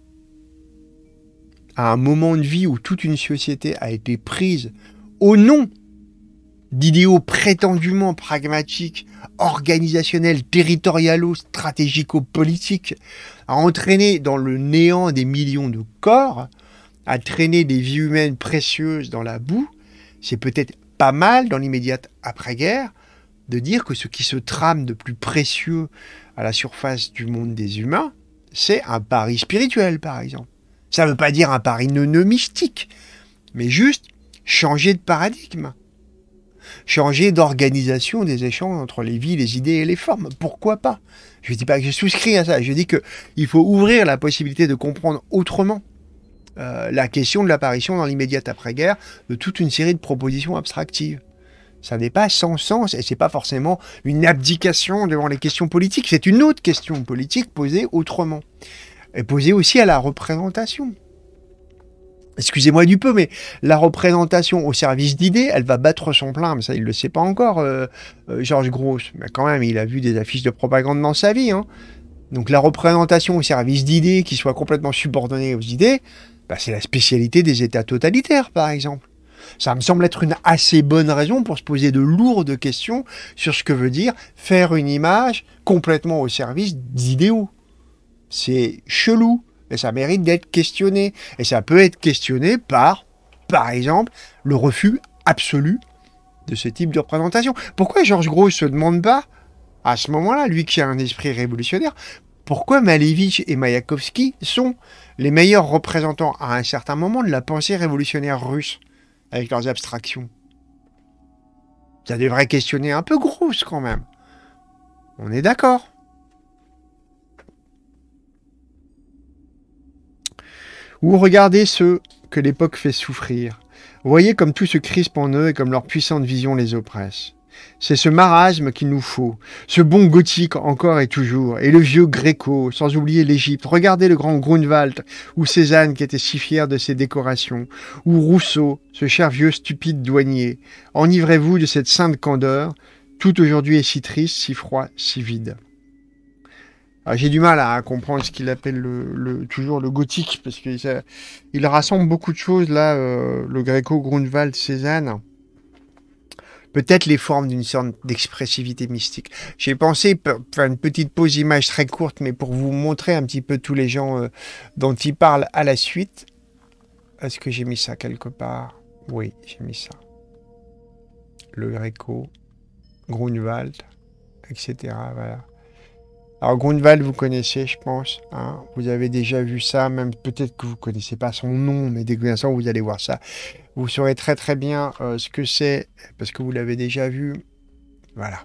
à un moment de vie où toute une société a été prise au nom d'idéaux prétendument pragmatiques, organisationnels, territoriaux, stratégico-politiques, à entraîner dans le néant des millions de corps, à traîner des vies humaines précieuses dans la boue, c'est peut-être pas mal dans l'immédiate après-guerre de dire que ce qui se trame de plus précieux à la surface du monde des humains, c'est un pari spirituel, par exemple. Ça ne veut pas dire un pari non mystique, mais juste changer de paradigme. Changer d'organisation des échanges entre les vies, les idées et les formes. Pourquoi pas Je ne dis pas que je souscris à ça, je dis qu'il faut ouvrir la possibilité de comprendre autrement euh, la question de l'apparition dans l'immédiate après-guerre de toute une série de propositions abstractives. Ça n'est pas sans sens et c'est pas forcément une abdication devant les questions politiques, c'est une autre question politique posée autrement est posée aussi à la représentation. Excusez-moi du peu, mais la représentation au service d'idées, elle va battre son plein, mais ça, il ne le sait pas encore, euh, euh, Georges Grosse. Mais quand même, il a vu des affiches de propagande dans sa vie. Hein. Donc la représentation au service d'idées qui soit complètement subordonnée aux idées, bah, c'est la spécialité des États totalitaires, par exemple. Ça me semble être une assez bonne raison pour se poser de lourdes questions sur ce que veut dire faire une image complètement au service d'idéaux. C'est chelou et ça mérite d'être questionné. Et ça peut être questionné par, par exemple, le refus absolu de ce type de représentation. Pourquoi Georges Gros se demande pas, à ce moment-là, lui qui a un esprit révolutionnaire, pourquoi Malevich et Mayakovsky sont les meilleurs représentants à un certain moment de la pensée révolutionnaire russe, avec leurs abstractions Ça devrait questionner un peu Gros quand même. On est d'accord Ou regardez ceux que l'époque fait souffrir. Voyez comme tout se crispe en eux et comme leur puissante vision les oppresse. C'est ce marasme qu'il nous faut, ce bon gothique encore et toujours, et le vieux gréco, sans oublier l'Égypte. Regardez le grand Grunewald, ou Cézanne qui était si fier de ses décorations, ou Rousseau, ce cher vieux stupide douanier. Enivrez-vous de cette sainte candeur, tout aujourd'hui est si triste, si froid, si vide. Ah, j'ai du mal à comprendre ce qu'il appelle le, toujours le gothique, parce qu'il il rassemble beaucoup de choses, là, euh, le gréco, Grunewald, Cézanne. Peut-être les formes d'une sorte d'expressivité mystique. J'ai pensé faire une petite pause image très courte, mais pour vous montrer un petit peu tous les gens euh, dont il parle à la suite. Est-ce que j'ai mis ça quelque part Oui, j'ai mis ça. Le Gréco, Grunewald, etc. Voilà. Alors Grunewald, vous connaissez, je pense. Hein. Vous avez déjà vu ça, même peut-être que vous ne connaissez pas son nom, mais dès que vous allez voir ça, vous saurez très très bien euh, ce que c'est parce que vous l'avez déjà vu. Voilà.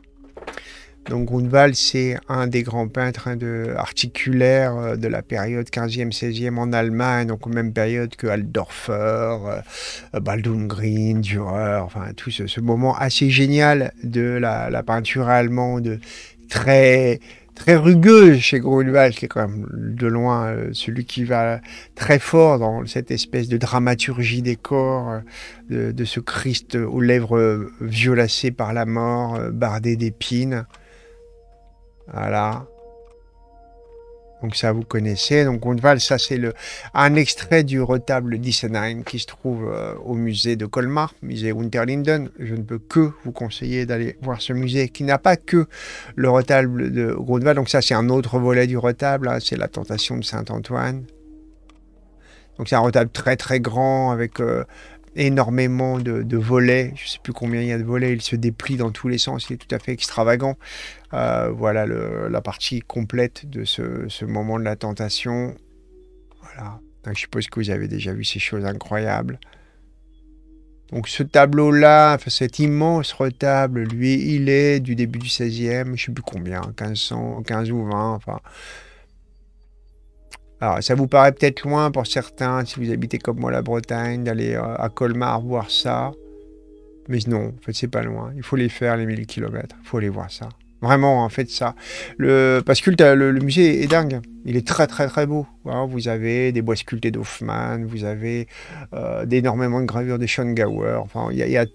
Donc Grunewald, c'est un des grands peintres hein, de, articulaires euh, de la période 15e, 16e en Allemagne, donc même période que Aldorfer, euh, Baldungrin, Green, Dürer, enfin tout ce, moment assez génial de la peinture allemande, très très rugueux chez Gruneval, qui est quand même de loin euh, celui qui va très fort dans cette espèce de dramaturgie des corps, euh, de, de ce Christ aux lèvres euh, violacées par la mort, bardé d'épines. Voilà. Donc ça, vous connaissez. Donc Grunewald, ça c'est le, un extrait du retable d'Issenheim qui se trouve euh, au musée de Colmar, musée Unterlinden. Je ne peux que vous conseiller d'aller voir ce musée qui n'a pas que le retable de Grunewald. Donc ça, c'est un autre volet du retable. Hein, c'est la tentation de Saint-Antoine. Donc c'est un retable très très grand avec euh, énormément de, volets. Je ne sais plus combien il y a de volets. Il se déplie dans tous les sens. Il est tout à fait extravagant. Euh, voilà la partie complète de ce, moment de la tentation. Voilà. je suppose que vous avez déjà vu ces choses incroyables. Donc ce tableau-là, enfin, cet immense retable, lui, il est du début du 16e, je ne sais plus combien, 1500, 15 ou 20, enfin, alors, ça vous paraît peut-être loin pour certains, si vous habitez comme moi la Bretagne, d'aller euh, à Colmar voir ça. Mais non, en fait, c'est pas loin. Il faut les faire, les 1000 km. Il faut aller voir ça. Vraiment, en fait, ça. Le... Parce que le, musée est dingue. Il est très, très, très beau. Hein. vous avez des bois sculptés d'Hoffmann, vous avez euh, énormément de gravures de Schongauer. Enfin, il y a,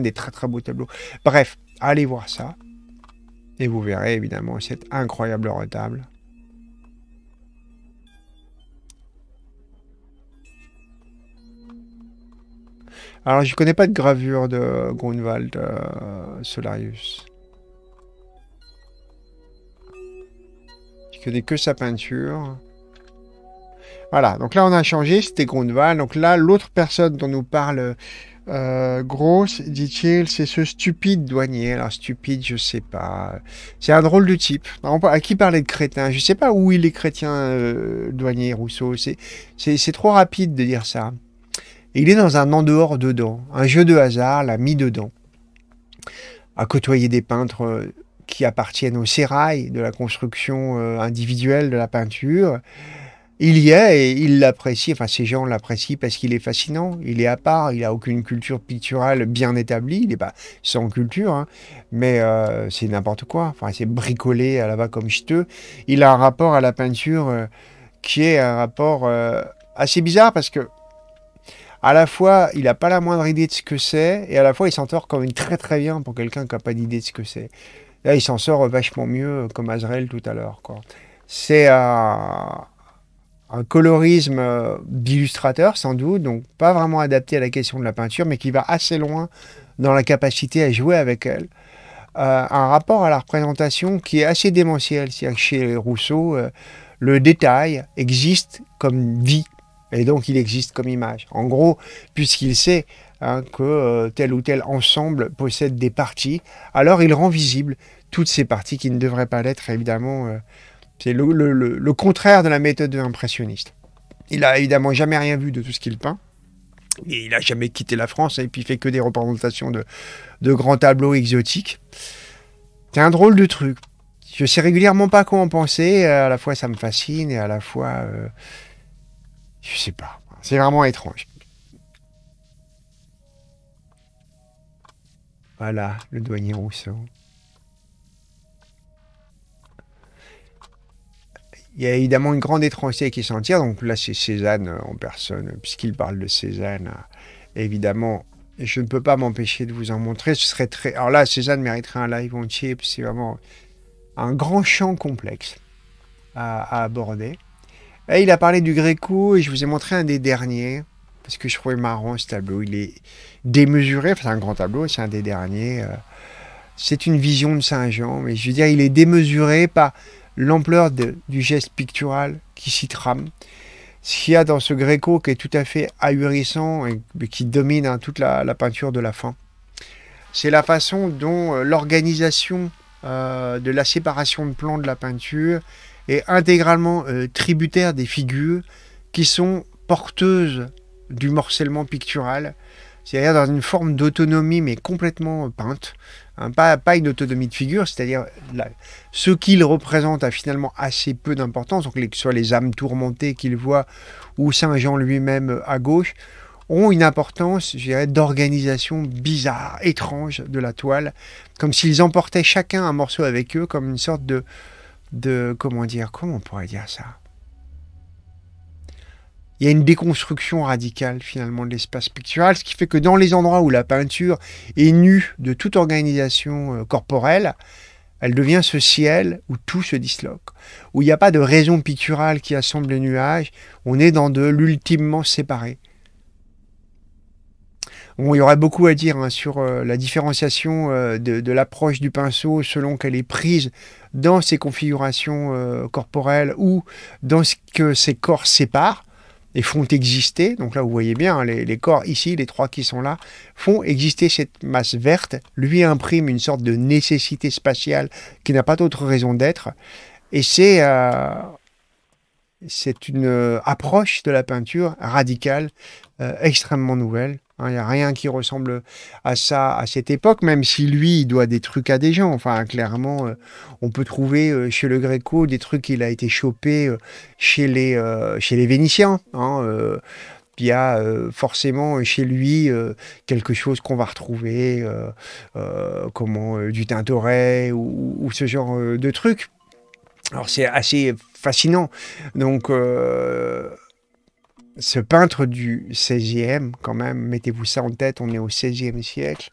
des très, très beaux tableaux. Bref, allez voir ça. Et vous verrez, évidemment, cette incroyable retable Alors, je connais pas de gravure de Grunwald euh, Solarius. Je connais que sa peinture. Voilà, donc là on a changé, c'était Grunewald. Donc là, l'autre personne dont nous parle euh, dit-il, c'est ce stupide douanier. Alors stupide, je sais pas. C'est un drôle de type. Non, à qui parler de crétin Je sais pas où il est chrétien, euh, douanier Rousseau. C'est trop rapide de dire ça il est dans un en-dehors dedans, un jeu de hasard l'a mis dedans. À côtoyer des peintres euh, qui appartiennent au sérail de la construction euh, individuelle de la peinture, il y est et il l'apprécie, enfin ces gens l'apprécient parce qu'il est fascinant, il est à part, il n'a aucune culture picturale bien établie, il n'est pas sans culture, hein. mais euh, c'est n'importe quoi, enfin c'est bricolé à la va comme je Il a un rapport à la peinture qui est un rapport assez bizarre parce que à la fois, il n'a pas la moindre idée de ce que c'est, et à la fois, il s'en sort quand même très très bien pour quelqu'un qui n'a pas d'idée de ce que c'est. Là, il s'en sort vachement mieux, euh, comme Azrael tout à l'heure. C'est un, colorisme euh, d'illustrateur, sans doute, donc pas vraiment adapté à la question de la peinture, mais qui va assez loin dans la capacité à jouer avec elle. Euh, un rapport à la représentation qui est assez démentiel. cest chez Rousseau, le détail existe comme vie et donc il existe comme image. En gros, puisqu'il sait hein, que euh, tel ou tel ensemble possède des parties, alors il rend visible toutes ces parties qui ne devraient pas l'être, évidemment. Euh, c'est le, contraire de la méthode impressionniste. Il n'a évidemment jamais rien vu de tout ce qu'il peint. il n'a jamais quitté la France et puis fait que des représentations de, de grands tableaux exotiques. C'est un drôle de truc. Je sais régulièrement pas comment penser. À la fois, ça me fascine et à la fois, euh, je sais pas. C'est vraiment étrange. Voilà, le douanier Rousseau. Il y a évidemment une grande étrangeté qui s'en tire. Donc là, c'est Cézanne en personne, puisqu'il parle de Cézanne. Évidemment, je ne peux pas m'empêcher de vous en montrer. Ce serait très. Alors là, Cézanne mériterait un live entier, c'est vraiment un grand champ complexe à aborder. Eh, il a parlé du Gréco et je vous ai montré un des derniers parce que je trouvais marrant ce tableau. Il est démesuré, c'est un grand tableau, c'est un des derniers. Euh, c'est une vision de Saint-Jean, mais je veux dire, il est démesuré par l'ampleur du geste pictural qui s'y trame. Ce qu'il y a dans ce Gréco qui est tout à fait ahurissant et qui domine hein, toute la, peinture de la fin, c'est la façon dont euh, l'organisation euh, de la séparation de plans de la peinture est intégralement euh, tributaire des figures qui sont porteuses du morcellement pictural, c'est-à-dire dans une forme d'autonomie mais complètement euh, peinte, hein, pas, pas, une autonomie de figure, c'est-à-dire ce qu'il représente a finalement assez peu d'importance, donc que ce soit les âmes tourmentées qu'il voit ou Saint Jean lui-même euh, à gauche, ont une importance, je dirais, d'organisation bizarre, étrange de la toile, comme s'ils emportaient chacun un morceau avec eux, comme une sorte de, de comment dire, comment on pourrait dire ça il y a une déconstruction radicale finalement de l'espace pictural, ce qui fait que dans les endroits où la peinture est nue de toute organisation euh, corporelle, elle devient ce ciel où tout se disloque, où il n'y a pas de raison picturale qui assemble les nuages, on est dans de l'ultimement séparé il y aurait beaucoup à dire hein, sur euh, la différenciation euh, de, l'approche du pinceau selon qu'elle est prise dans ses configurations euh, corporelles ou dans ce que ses corps séparent et font exister. Donc là, vous voyez bien, hein, les, corps ici, les trois qui sont là, font exister cette masse verte, lui imprime une sorte de nécessité spatiale qui n'a pas d'autre raison d'être. Et c'est c'est une approche de la peinture radicale, extrêmement nouvelle, il hein, n'y a rien qui ressemble à ça à cette époque, même si lui, il doit des trucs à des gens. Enfin, clairement, euh, on peut trouver euh, chez le Gréco des trucs qu'il a été chopé euh, chez, les, chez les Vénitiens. Hein, il y a forcément chez lui quelque chose qu'on va retrouver, comme comment du Tintoret ou, ce genre de truc. Alors c'est assez fascinant. Donc ce peintre du 16e, quand même, mettez-vous ça en tête, on est au 16e siècle.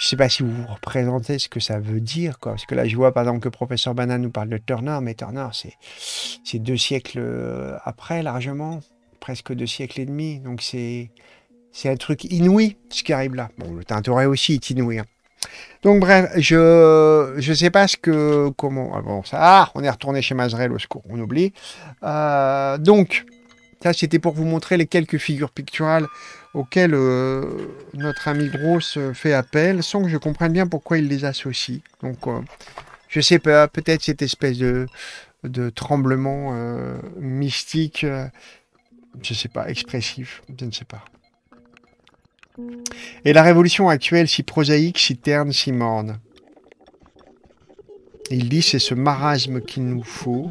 Je ne sais pas si vous vous représentez ce que ça veut dire, quoi. Parce que là, je vois, par exemple, que Professeur Bana nous parle de Turner, mais Turner, c'est deux siècles euh, après, largement, presque deux siècles et demi. Donc, c'est un truc inouï, ce qui arrive là. Bon, le Tintoret aussi est inouï. Hein. Donc bref, je ne sais pas ce que comment ah ça ah, on est retourné chez Mazrel au secours on oublie euh, donc ça, c'était pour vous montrer les quelques figures picturales auxquelles euh, notre ami Gross euh, fait appel, sans que je comprenne bien pourquoi il les associe. Donc, euh, je sais pas, peut-être cette espèce de, de tremblement mystique, je sais pas, expressif, je ne sais pas. Et la révolution actuelle, si prosaïque, si terne, si morne. Il dit c'est ce marasme qu'il nous faut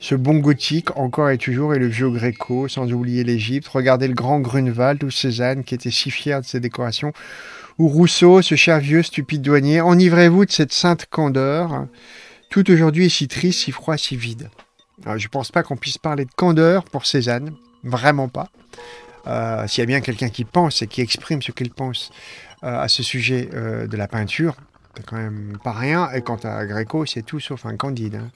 ce bon gothique encore et toujours et le vieux gréco, sans oublier l'Égypte. Regardez le grand Grunewald ou Cézanne qui était si fier de ses décorations, ou Rousseau, ce cher vieux stupide douanier. Enivrez-vous de cette sainte candeur. Tout aujourd'hui est si triste, si froid, si vide. je ne pense pas qu'on puisse parler de candeur pour Cézanne, vraiment pas. Euh, s'il y a bien quelqu'un qui pense et qui exprime ce qu'il pense euh, à ce sujet euh, de la peinture, c'est quand même pas rien. Et quant à Gréco, c'est tout sauf un candide. Hein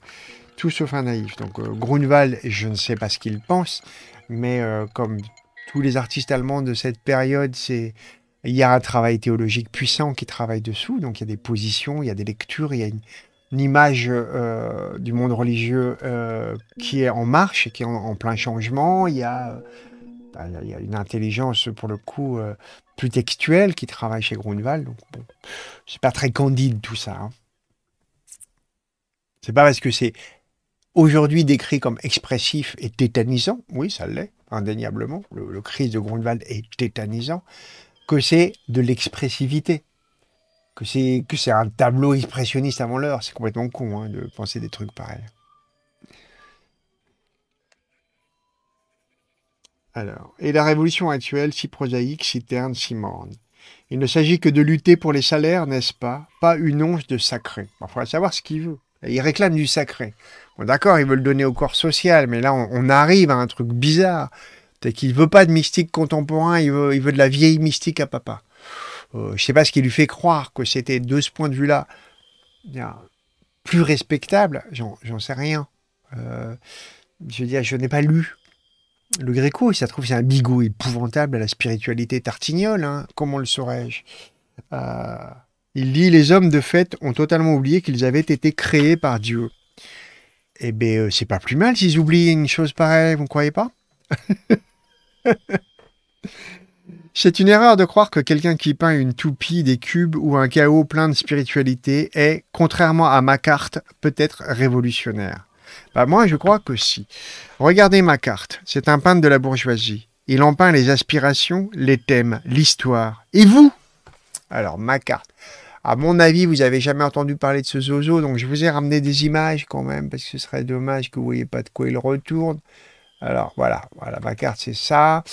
tout sauf un naïf. Donc euh, Grunewald, je ne sais pas ce qu'il pense, mais euh, comme tous les artistes allemands de cette période, c'est il y a un travail théologique puissant qui travaille dessous. Donc il y a des positions, il y a des lectures, il y a une, image euh, du monde religieux qui est en marche qui est en, plein changement. Bah, il y a une intelligence pour le coup plus textuelle qui travaille chez Grunewald. Donc bon, c'est pas très candide tout ça. Hein. C'est pas parce que c'est aujourd'hui décrit comme expressif et tétanisant, oui, ça l'est, indéniablement, le, Christ de Grunewald est tétanisant, que c'est de l'expressivité, que c'est un tableau expressionniste avant l'heure. C'est complètement con hein, de penser des trucs pareils. Alors, et la révolution actuelle, si prosaïque, si terne, si morne. Il ne s'agit que de lutter pour les salaires, n'est-ce pas Pas une once de sacré. Il faudra savoir ce qu'il veut. Il réclame du sacré. D'accord, D'accord, veut le donner au corps social, mais là, on, arrive à un truc bizarre. C'est qu'il veut pas de mystique contemporain, il veut, il veut de la vieille mystique à papa. Je euh, je sais pas ce qui lui fait croire que c'était de ce point de vue-là eh plus respectable, j'en sais rien. Euh, je veux dire, je n'ai pas lu. Le Gréco, et ça trouve, c'est un bigot épouvantable à la spiritualité tartignole, hein, comment le saurais-je euh, Il dit Les hommes de fait ont totalement oublié qu'ils avaient été créés par Dieu eh bien, euh, c'est pas plus mal s'ils oublient une chose pareille, vous ne croyez pas *laughs* C'est une erreur de croire que quelqu'un qui peint une toupie, des cubes ou un chaos plein de spiritualité est, contrairement à ma carte, peut-être révolutionnaire. Bah, moi, je crois que si. Regardez ma carte, c'est un peintre de la bourgeoisie. Il en peint les aspirations, les thèmes, l'histoire. Et vous Alors, ma carte. À mon avis, vous n'avez jamais entendu parler de ce zozo, donc je vous ai ramené des images quand même, parce que ce serait dommage que vous ne voyez pas de quoi il retourne. Alors voilà, voilà ma carte c'est ça.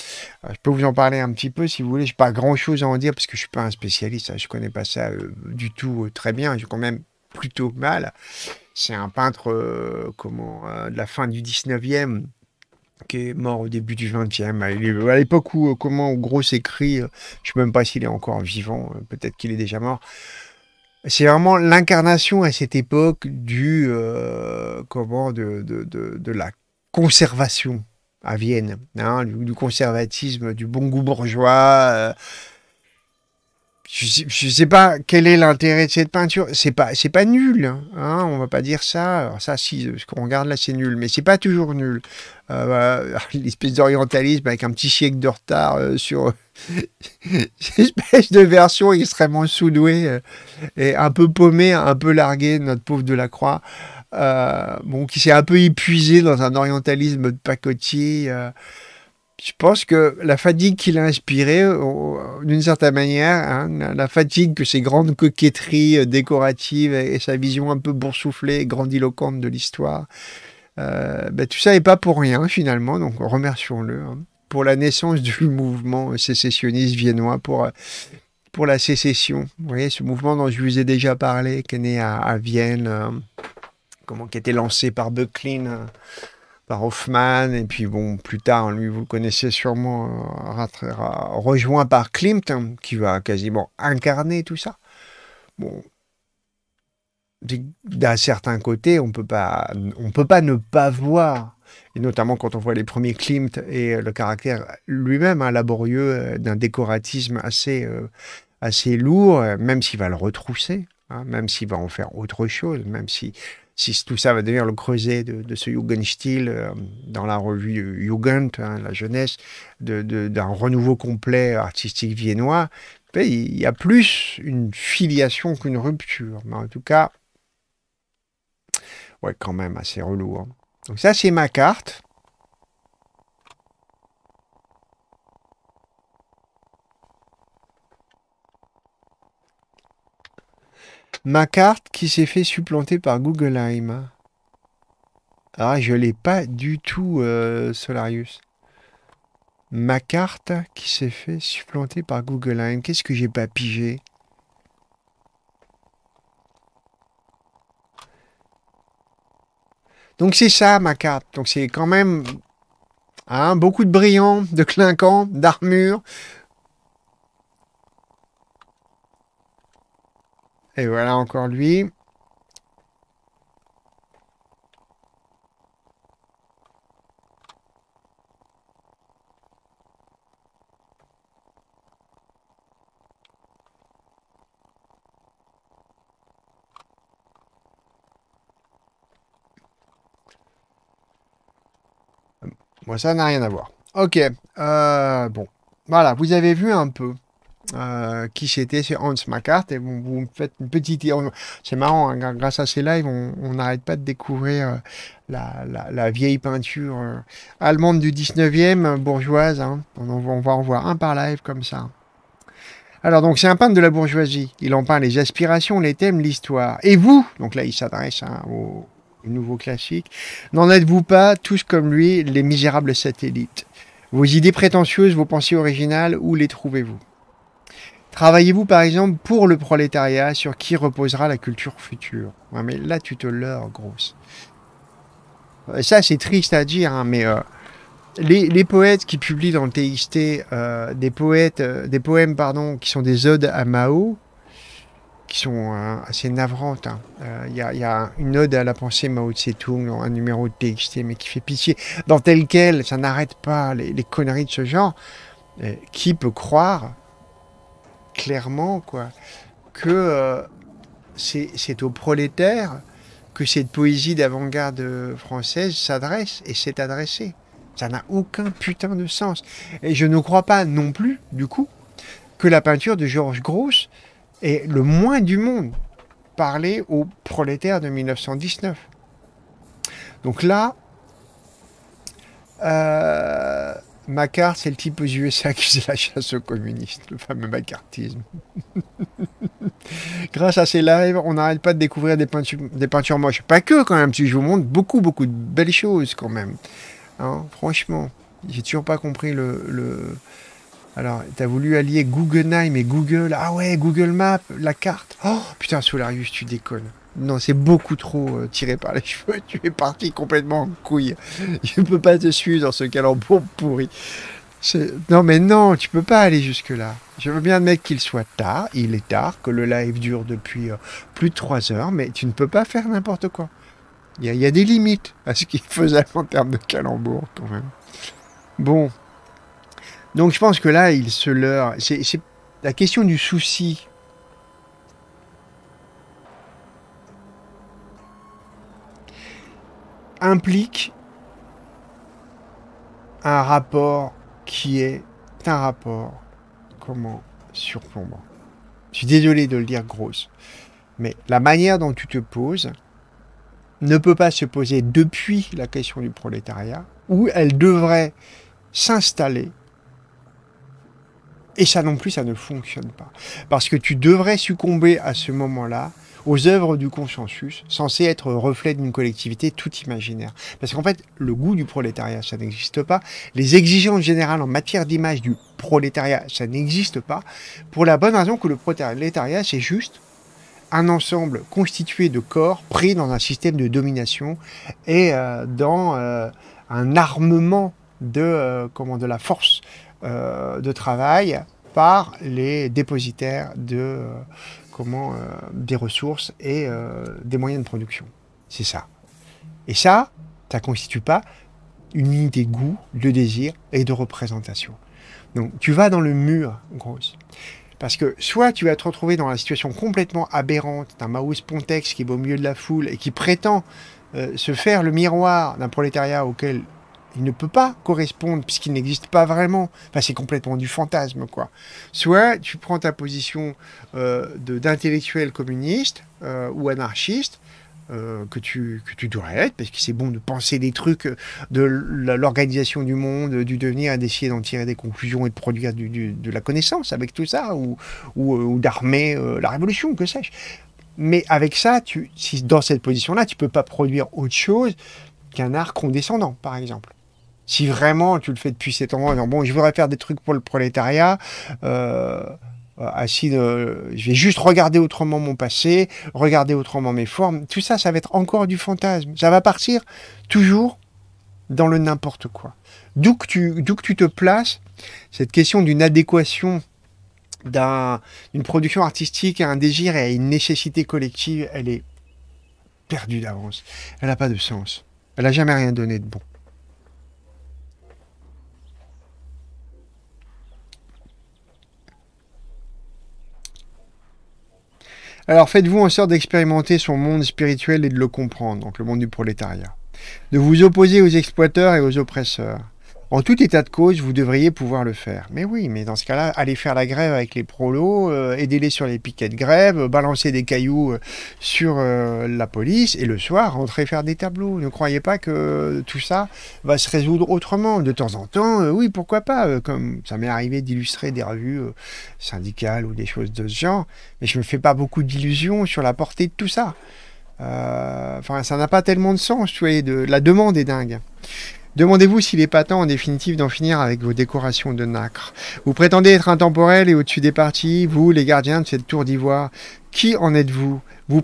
Euh, je peux vous en parler un petit peu si vous voulez. Je n'ai pas grand chose à en dire parce que je ne suis pas un spécialiste. Hein. Je ne connais pas ça euh, du tout euh, très bien. J'ai quand même plutôt mal. C'est un peintre de la fin du 19e qui est mort au début du 20e. À l'époque où, comment, gros s'écrit, je ne sais même pas s'il est encore vivant, peut-être qu'il est déjà mort c'est vraiment l'incarnation à cette époque du euh, comment de, la conservation à Vienne, hein, du, conservatisme, du bon goût bourgeois, euh, je, ne sais pas quel est l'intérêt de cette peinture. C'est pas, pas nul. Hein. on va pas dire ça. ça, si euh, ce qu'on regarde là, c'est nul, mais c'est pas toujours nul. Euh, bah, *laughs* l'espèce d'orientalisme avec un petit siècle de retard euh, sur cette *laughs* espèce de version extrêmement soudouée et un peu paumée, un peu larguée, notre pauvre Delacroix, bon, qui s'est un peu épuisé dans un orientalisme de pacotier je pense que la fatigue qu'il a inspirée, euh, euh, d'une certaine manière, hein, la fatigue que ses grandes coquetteries euh, décoratives et, sa vision un peu boursouflée grandiloquente de l'histoire, ben, tout ça n'est pas pour rien finalement, donc remercions-le hein, pour la naissance du *laughs* mouvement sécessionniste viennois, pour, pour la sécession. Vous voyez, ce mouvement dont je vous ai déjà parlé, qui est né à, Vienne, comment, qui a été lancé par Böcklin par Hoffman, et puis bon, plus tard, lui, vous le connaissez sûrement, euh, rejoint par Klimt, qui va quasiment incarner tout ça. Bon, d'un certain côté, on peut pas, on peut pas ne pas voir, et notamment quand on voit les premiers Klimt et euh, le caractère lui-même hein, laborieux euh, d'un décoratisme assez, assez lourd, même s'il va le retrousser, hein, même s'il va en faire autre chose, même si si tout ça va devenir le creuset de, ce Jugendstil euh, dans la revue Jugend, hein, la jeunesse, d'un renouveau complet artistique viennois, ben, il y a plus une filiation qu'une rupture. Mais en tout cas, ouais, quand même assez relou. Hein. Donc ça, c'est ma carte. Ma carte qui s'est fait supplanter par Google Ah, je l'ai pas du tout, euh, Solarius. Ma carte qui s'est fait supplanter par Google Qu'est-ce que j'ai pas pigé Donc c'est ça ma carte. Donc c'est quand même hein, beaucoup de brillants, de clinquants, d'armure. Et voilà encore lui. Moi, ça n'a rien à voir. Ok. Euh, bon. Voilà, vous avez vu un peu. Euh, qui c'était, c'est Hans Macart. Et vous, me faites une petite. C'est marrant, hein, grâce à ces lives, on n'arrête pas de découvrir euh, la, vieille peinture euh, allemande du 19e, bourgeoise. Hein. On, va en voir un par live comme ça. Alors, donc, c'est un peintre de la bourgeoisie. Il en peint les aspirations, les thèmes, l'histoire. Et vous, donc là, il s'adresse hein, au nouveau classique, n'en êtes-vous pas tous comme lui les misérables satellites Vos idées prétentieuses, vos pensées originales, où les trouvez-vous Travaillez-vous par exemple pour le prolétariat sur qui reposera la culture future Mais là, tu te leurres, grosse. Euh, ça, c'est triste à dire, hein, mais euh, les, poètes qui publient dans le TXT euh, des, poètes, des poèmes pardon, qui sont des odes à Mao, qui sont assez navrantes. Hein. Il y, a, une ode à la pensée Mao Tse-tung dans un numéro de TXT, mais qui fait pitié. Dans tel quel, ça n'arrête pas les, les conneries de ce genre. qui peut croire clairement quoi, que euh, c'est au prolétaires que cette poésie d'avant-garde française s'adresse et s'est adressée. Ça n'a aucun putain de sens. Et je ne crois pas non plus, du coup, que la peinture de Georges Grosse est le moins du monde parlé aux prolétaires de 1919. Donc là, euh, Macart, c'est le type aux USA qui faisait la chasse aux communistes, le fameux macartisme. *laughs* Grâce à ces lives, on n'arrête pas de découvrir des peintures, des peintures moches. Pas que quand même, si je vous montre beaucoup, beaucoup de belles choses quand même. Hein, franchement, j'ai toujours pas compris le... le... Alors, t'as voulu allier Guggenheim et Google. Ah ouais, Google Maps, la carte. Oh, putain, Solarius, tu déconnes. Non, c'est beaucoup trop euh, tiré par les *laughs* cheveux. Tu es parti complètement en couille. Je ne peux pas te suivre dans ce calembour pourri. Non, mais non, tu peux pas aller jusque-là. Je veux bien admettre qu'il soit tard, il est tard, que le live dure depuis euh, plus de trois heures, mais tu ne peux pas faire n'importe quoi. Il y, a des limites à ce qu'il faisait en termes de calembour, quand même. Bon. Donc, je pense que là, il se leurre. C'est la question du souci implique un rapport qui est un rapport, comment, surplombant. Je suis désolé de le dire grosse, mais la manière dont tu te poses ne peut pas se poser depuis la question du prolétariat, où elle devrait s'installer. Et ça non plus, ça ne fonctionne pas. Parce que tu devrais succomber à ce moment-là aux œuvres du consensus, censées être reflet d'une collectivité tout imaginaire. Parce qu'en fait, le goût du prolétariat, ça n'existe pas. Les exigences générales en matière d'image du prolétariat, ça n'existe pas. Pour la bonne raison que le prolétariat, c'est juste un ensemble constitué de corps pris dans un système de domination et euh, dans euh, un armement de, euh, comment, de la force de travail par les dépositaires de, comment euh, des ressources et euh, des moyens de production. C'est ça. Et ça, ça ne constitue pas une unité de goût, de désir et de représentation. Donc tu vas dans le mur, grosse. Parce que soit tu vas te retrouver dans la situation complètement aberrante d'un Maus Pontex qui est au milieu de la foule et qui prétend euh, se faire le miroir d'un prolétariat auquel il ne peut pas correspondre puisqu'il n'existe pas vraiment. Enfin, c'est complètement du fantasme, quoi. Soit tu prends ta position euh, d'intellectuel communiste euh, ou anarchiste. Euh, que, tu, que tu être, parce que c'est bon de penser des trucs de l'organisation du monde, du devenir, d'essayer d'en tirer des conclusions et de produire de la connaissance avec tout ça, ou, ou, d'armer la révolution, que sais-je. Mais avec ça, tu, si dans cette position-là, tu peux pas produire autre chose qu'un art condescendant, par exemple. Si vraiment tu le fais depuis cet endroit, bon, je voudrais faire des trucs pour le prolétariat. Euh, euh, assis de, je vais juste regarder autrement mon passé, regarder autrement mes formes. Tout ça, ça va être encore du fantasme. Ça va partir toujours dans le n'importe quoi. D'où que, tu, d'où que tu te places, cette question d'une adéquation d'une production artistique à un désir et à une nécessité collective, elle est perdue d'avance. Elle n'a pas de sens. Elle n'a jamais rien donné de bon. Alors faites-vous en sorte d'expérimenter son monde spirituel et de le comprendre, donc le monde du prolétariat. De vous opposer aux exploiteurs et aux oppresseurs. En tout état de cause, vous devriez pouvoir le faire. Mais oui, mais dans ce cas-là, allez faire la grève avec les prolos, euh, aidez-les sur les piquets de grève, balancez balancer des cailloux euh, sur euh, la police, et le soir, rentrez faire des tableaux. Ne croyez pas que tout ça va se résoudre autrement. De temps en temps, oui, pourquoi pas, comme ça m'est arrivé d'illustrer des revues syndicales ou des choses de ce genre, mais je ne me fais pas beaucoup d'illusions sur la portée de tout ça. Enfin, ça n'a pas tellement de sens, tu vois, de, la demande est dingue. Demandez-vous s'il n'est pas temps en définitive d'en finir avec vos décorations de nacre. Vous prétendez être intemporel et au-dessus des parties, vous, les gardiens de cette tour d'ivoire. Qui en êtes-vous vous,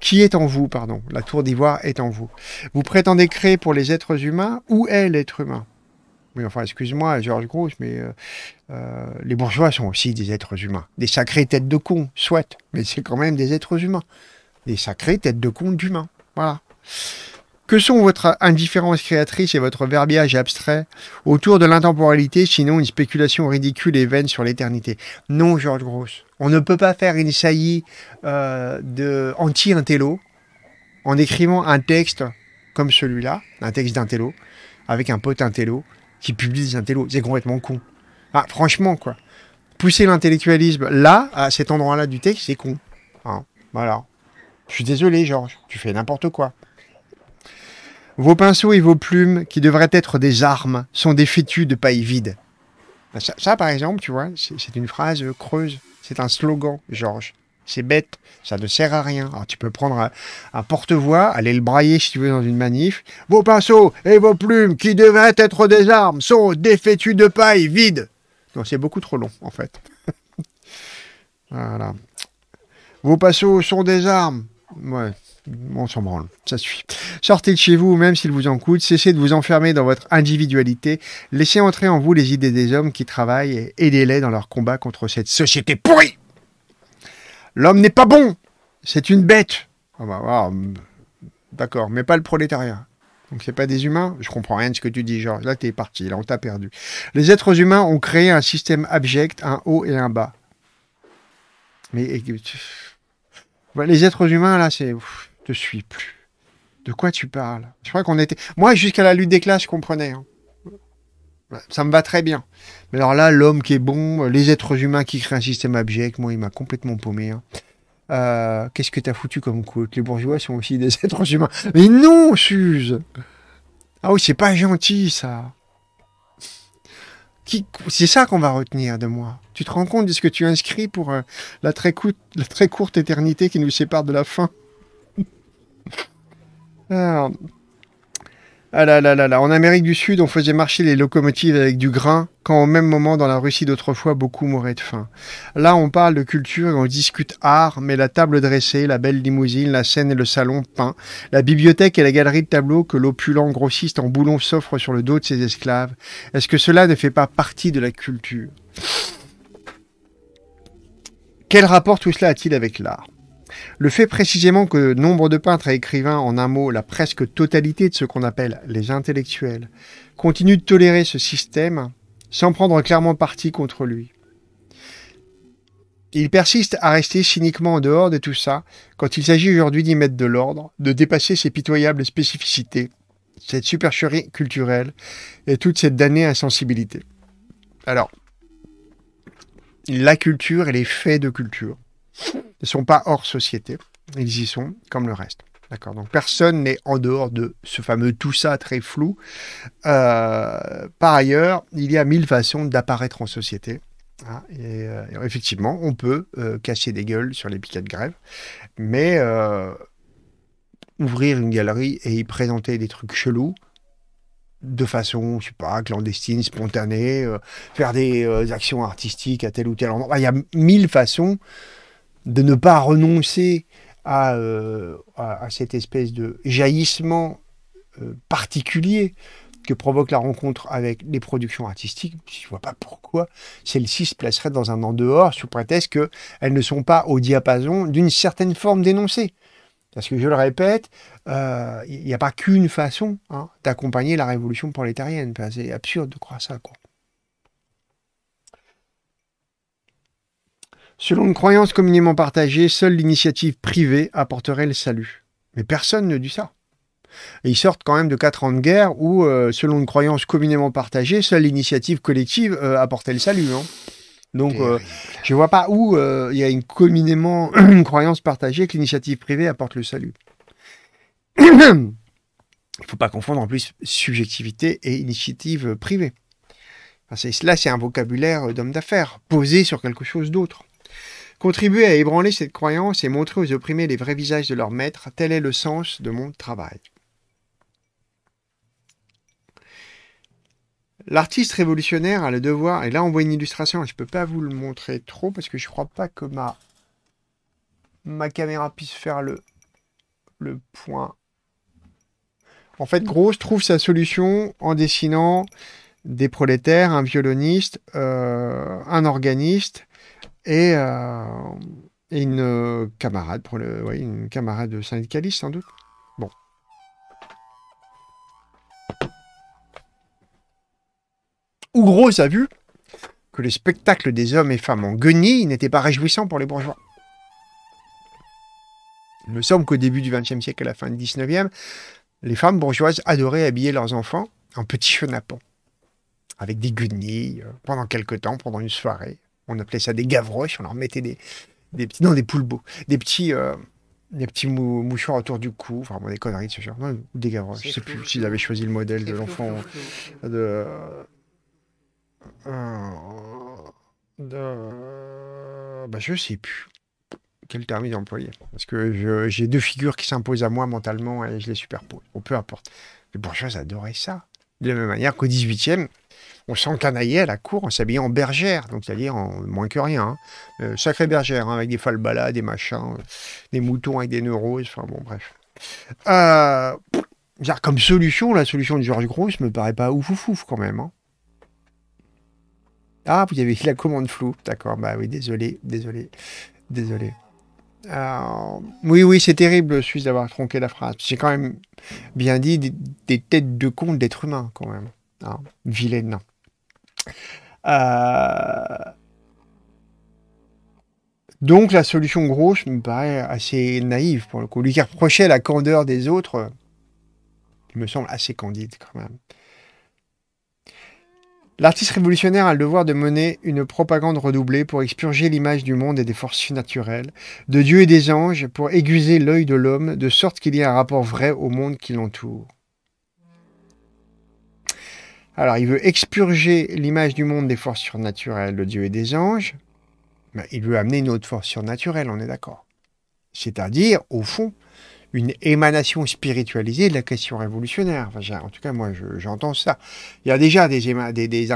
Qui est en vous, pardon La tour d'ivoire est en vous. Vous prétendez créer pour les êtres humains Où est l'être humain oui, enfin, excuse-moi, Georges Gros, mais euh, euh, les bourgeois sont aussi des êtres humains. Des sacrées têtes de cons, soit, mais c'est quand même des êtres humains. Des sacrées têtes de cons d'humains. Voilà. Que sont votre indifférence créatrice et votre verbiage abstrait autour de l'intemporalité, sinon une spéculation ridicule et vaine sur l'éternité Non, Georges Grosse, on ne peut pas faire une saillie euh, de anti-intello en écrivant un texte comme celui-là, un texte d'intello, avec un pote intello qui publie des Intello. C'est complètement con. Ah, franchement, quoi. Pousser l'intellectualisme là, à cet endroit-là du texte, c'est con. Hein, voilà. Je suis désolé, Georges, tu fais n'importe quoi. Vos pinceaux et vos plumes, qui devraient être des armes, sont des fétus de paille vide. Bah, ça, par exemple, tu vois, c'est une phrase creuse. C'est un slogan, Georges. C'est bête, ça ne sert à rien. Alors tu peux prendre un, porte-voix, aller le brailler si tu veux dans une manif. Vos pinceaux et vos plumes, qui devraient être des armes, sont des fétus de paille vide. » Non, c'est beaucoup trop long, en fait. *laughs* voilà. Vos pinceaux sont des armes. Ouais on s'en branle, ça suffit. Sortez de chez vous, même s'il vous en coûte, cessez de vous enfermer dans votre individualité, laissez entrer en vous les idées des hommes qui travaillent et aidez-les dans leur combat contre cette société pourrie. L'homme n'est pas bon, c'est une bête. Ah bah, hmm, d'accord, mais pas le prolétariat. Donc c'est pas des humains Je comprends rien de ce que tu dis, Georges. là t'es parti, là on t'a perdu. Les êtres humains ont créé un système abject, un haut et un bas. Mais bah, les êtres humains là c'est te suis plus. De quoi tu parles Je crois qu'on était. Moi, jusqu'à la lutte des classes, je comprenais. Hein. Bah, ça me va très bien. Mais alors là, l'homme qui est bon, les êtres humains qui créent un système abject, moi, il m'a complètement paumé. Hein. Euh, qu'est-ce que tu as foutu comme quote Les bourgeois sont aussi des *laughs* êtres humains. Mais non, Suze Ah oui, c'est pas gentil, ça. Qui... C'est ça qu'on va retenir de moi. Tu te rends compte de ce que tu inscris pour euh, la, très la très courte éternité qui nous sépare de la fin ah, Ah là là là là, en Amérique du Sud, on faisait marcher les locomotives avec du grain, quand au même moment dans la Russie d'autrefois, beaucoup mouraient de faim. Là, on parle de culture et on discute art, mais la table dressée, la belle limousine, la scène et le salon peint, la bibliothèque et la galerie de tableaux que l'opulent grossiste en boulon s'offre sur le dos de ses esclaves, est-ce que cela ne fait pas partie de la culture Quel rapport tout cela a-t-il avec l'art le fait précisément que nombre de peintres et écrivains, en un mot, la presque totalité de ce qu'on appelle les intellectuels, continuent de tolérer ce système sans prendre clairement parti contre lui. Ils persistent à rester cyniquement en dehors de tout ça quand il s'agit aujourd'hui d'y mettre de l'ordre, de dépasser ces pitoyables spécificités, cette supercherie culturelle et toute cette damnée insensibilité. Alors, la culture et les faits de culture ne sont pas hors société. Ils y sont comme le reste. D'accord Donc personne n'est en dehors de ce fameux tout ça très flou. Euh, par ailleurs, il y a mille façons d'apparaître en société. Hein, et, euh, effectivement, on peut euh, casser des gueules sur les piquets de grève, mais ouvrir une galerie et y présenter des trucs chelous de façon, je sais pas, clandestine, spontanée, faire des actions artistiques à tel ou tel endroit. Il y a mille façons de ne pas renoncer euh, à, à, cette espèce de jaillissement euh, particulier que provoque la rencontre avec les productions artistiques, je ne vois pas pourquoi celles-ci se placeraient dans un en dehors sous prétexte qu'elles ne sont pas au diapason d'une certaine forme d'énoncé. Parce que je le répète, euh, il n'y a pas qu'une façon hein, d'accompagner la révolution prolétarienne. C'est absurde de croire ça. Quoi. Selon une croyance communément partagée, seule l'initiative privée apporterait le salut. Mais personne ne dit ça. Et ils sortent quand même de quatre ans de guerre où, euh, selon une croyance communément partagée, seule l'initiative collective euh, apportait le salut. Hein. Donc, euh, je ne vois pas où il y a une communément *clears throat* une croyance partagée que l'initiative privée apporte le salut. Il ne faut pas confondre en plus subjectivité et initiative privée. Cela, là, c'est un vocabulaire d'homme d'affaires, posé sur quelque chose d'autre. Contribuer à ébranler cette croyance et montrer aux opprimés les vrais visages de leur maître, tel est le sens de mon travail. L'artiste révolutionnaire a le devoir, et là on voit une illustration, je ne peux pas vous le montrer trop parce que je ne crois pas que ma, ma caméra puisse faire le, point. En fait, Grosse trouve sa solution en dessinant des prolétaires, un violoniste, euh, un organiste, euh, et, une camarade, pour le, une camarade syndicaliste sans doute. Bon. Ougros a vu que le spectacle des hommes et femmes en guenilles n'était pas réjouissant pour les bourgeois. Il me semble qu'au début du XXe siècle, à la fin du XIXe, les femmes bourgeoises adoraient habiller leurs enfants en petits *laughs* chenapans, avec des guenilles, euh, pendant quelque temps, pendant une soirée on appelait ça des gavroches, on leur mettait des, des petits, des des petits, euh, des petits mouchoirs autour du cou, enfin des conneries de ce genre, non, des gavroches. Je sais plus s'ils avaient choisi le modèle de l'enfant de. Euh, de... Bah, je sais plus quel terme ils employaient Parce que j'ai deux figures qui s'imposent à moi mentalement et je les superpose. peu importe. Les bourgeois adoraient ça. De la même manière qu'au 18e, on s'encanaillait à la cour en s'habillant en bergère, donc c'est-à-dire en moins que rien. Hein. Euh, Sacré bergère, hein, avec des falbalas, des machins, euh, des moutons avec des neuroses, enfin bon, bref. Euh, comme solution, la solution de Georges gros me paraît pas ouf ouf, quand même. Hein. Ah, vous avez la commande floue, d'accord, bah oui, désolé, désolé, désolé. oui, oui, c'est terrible, Suisse, d'avoir tronqué la phrase. C'est quand même bien dit des, têtes de con d'êtres humains, quand même. Alors, vilaine. Euh, donc la solution grosse me paraît assez naïve pour le coup. Lui qui reprochait la candeur des autres, il me semble assez candide quand même. L'artiste révolutionnaire a le devoir de mener une propagande redoublée pour expurger l'image du monde et des forces naturelles, de Dieu et des anges, pour aiguiser l'œil de l'homme, de sorte qu'il y ait un rapport vrai au monde qui l'entoure. Alors, il veut expurger l'image du monde des forces surnaturelles de Dieu et des anges, mais ben, il veut amener une autre force surnaturelle, on est d'accord. C'est-à-dire, au fond, une émanation spiritualisée de la question révolutionnaire. en tout cas, moi, j'entends ça. Il y a déjà des, des,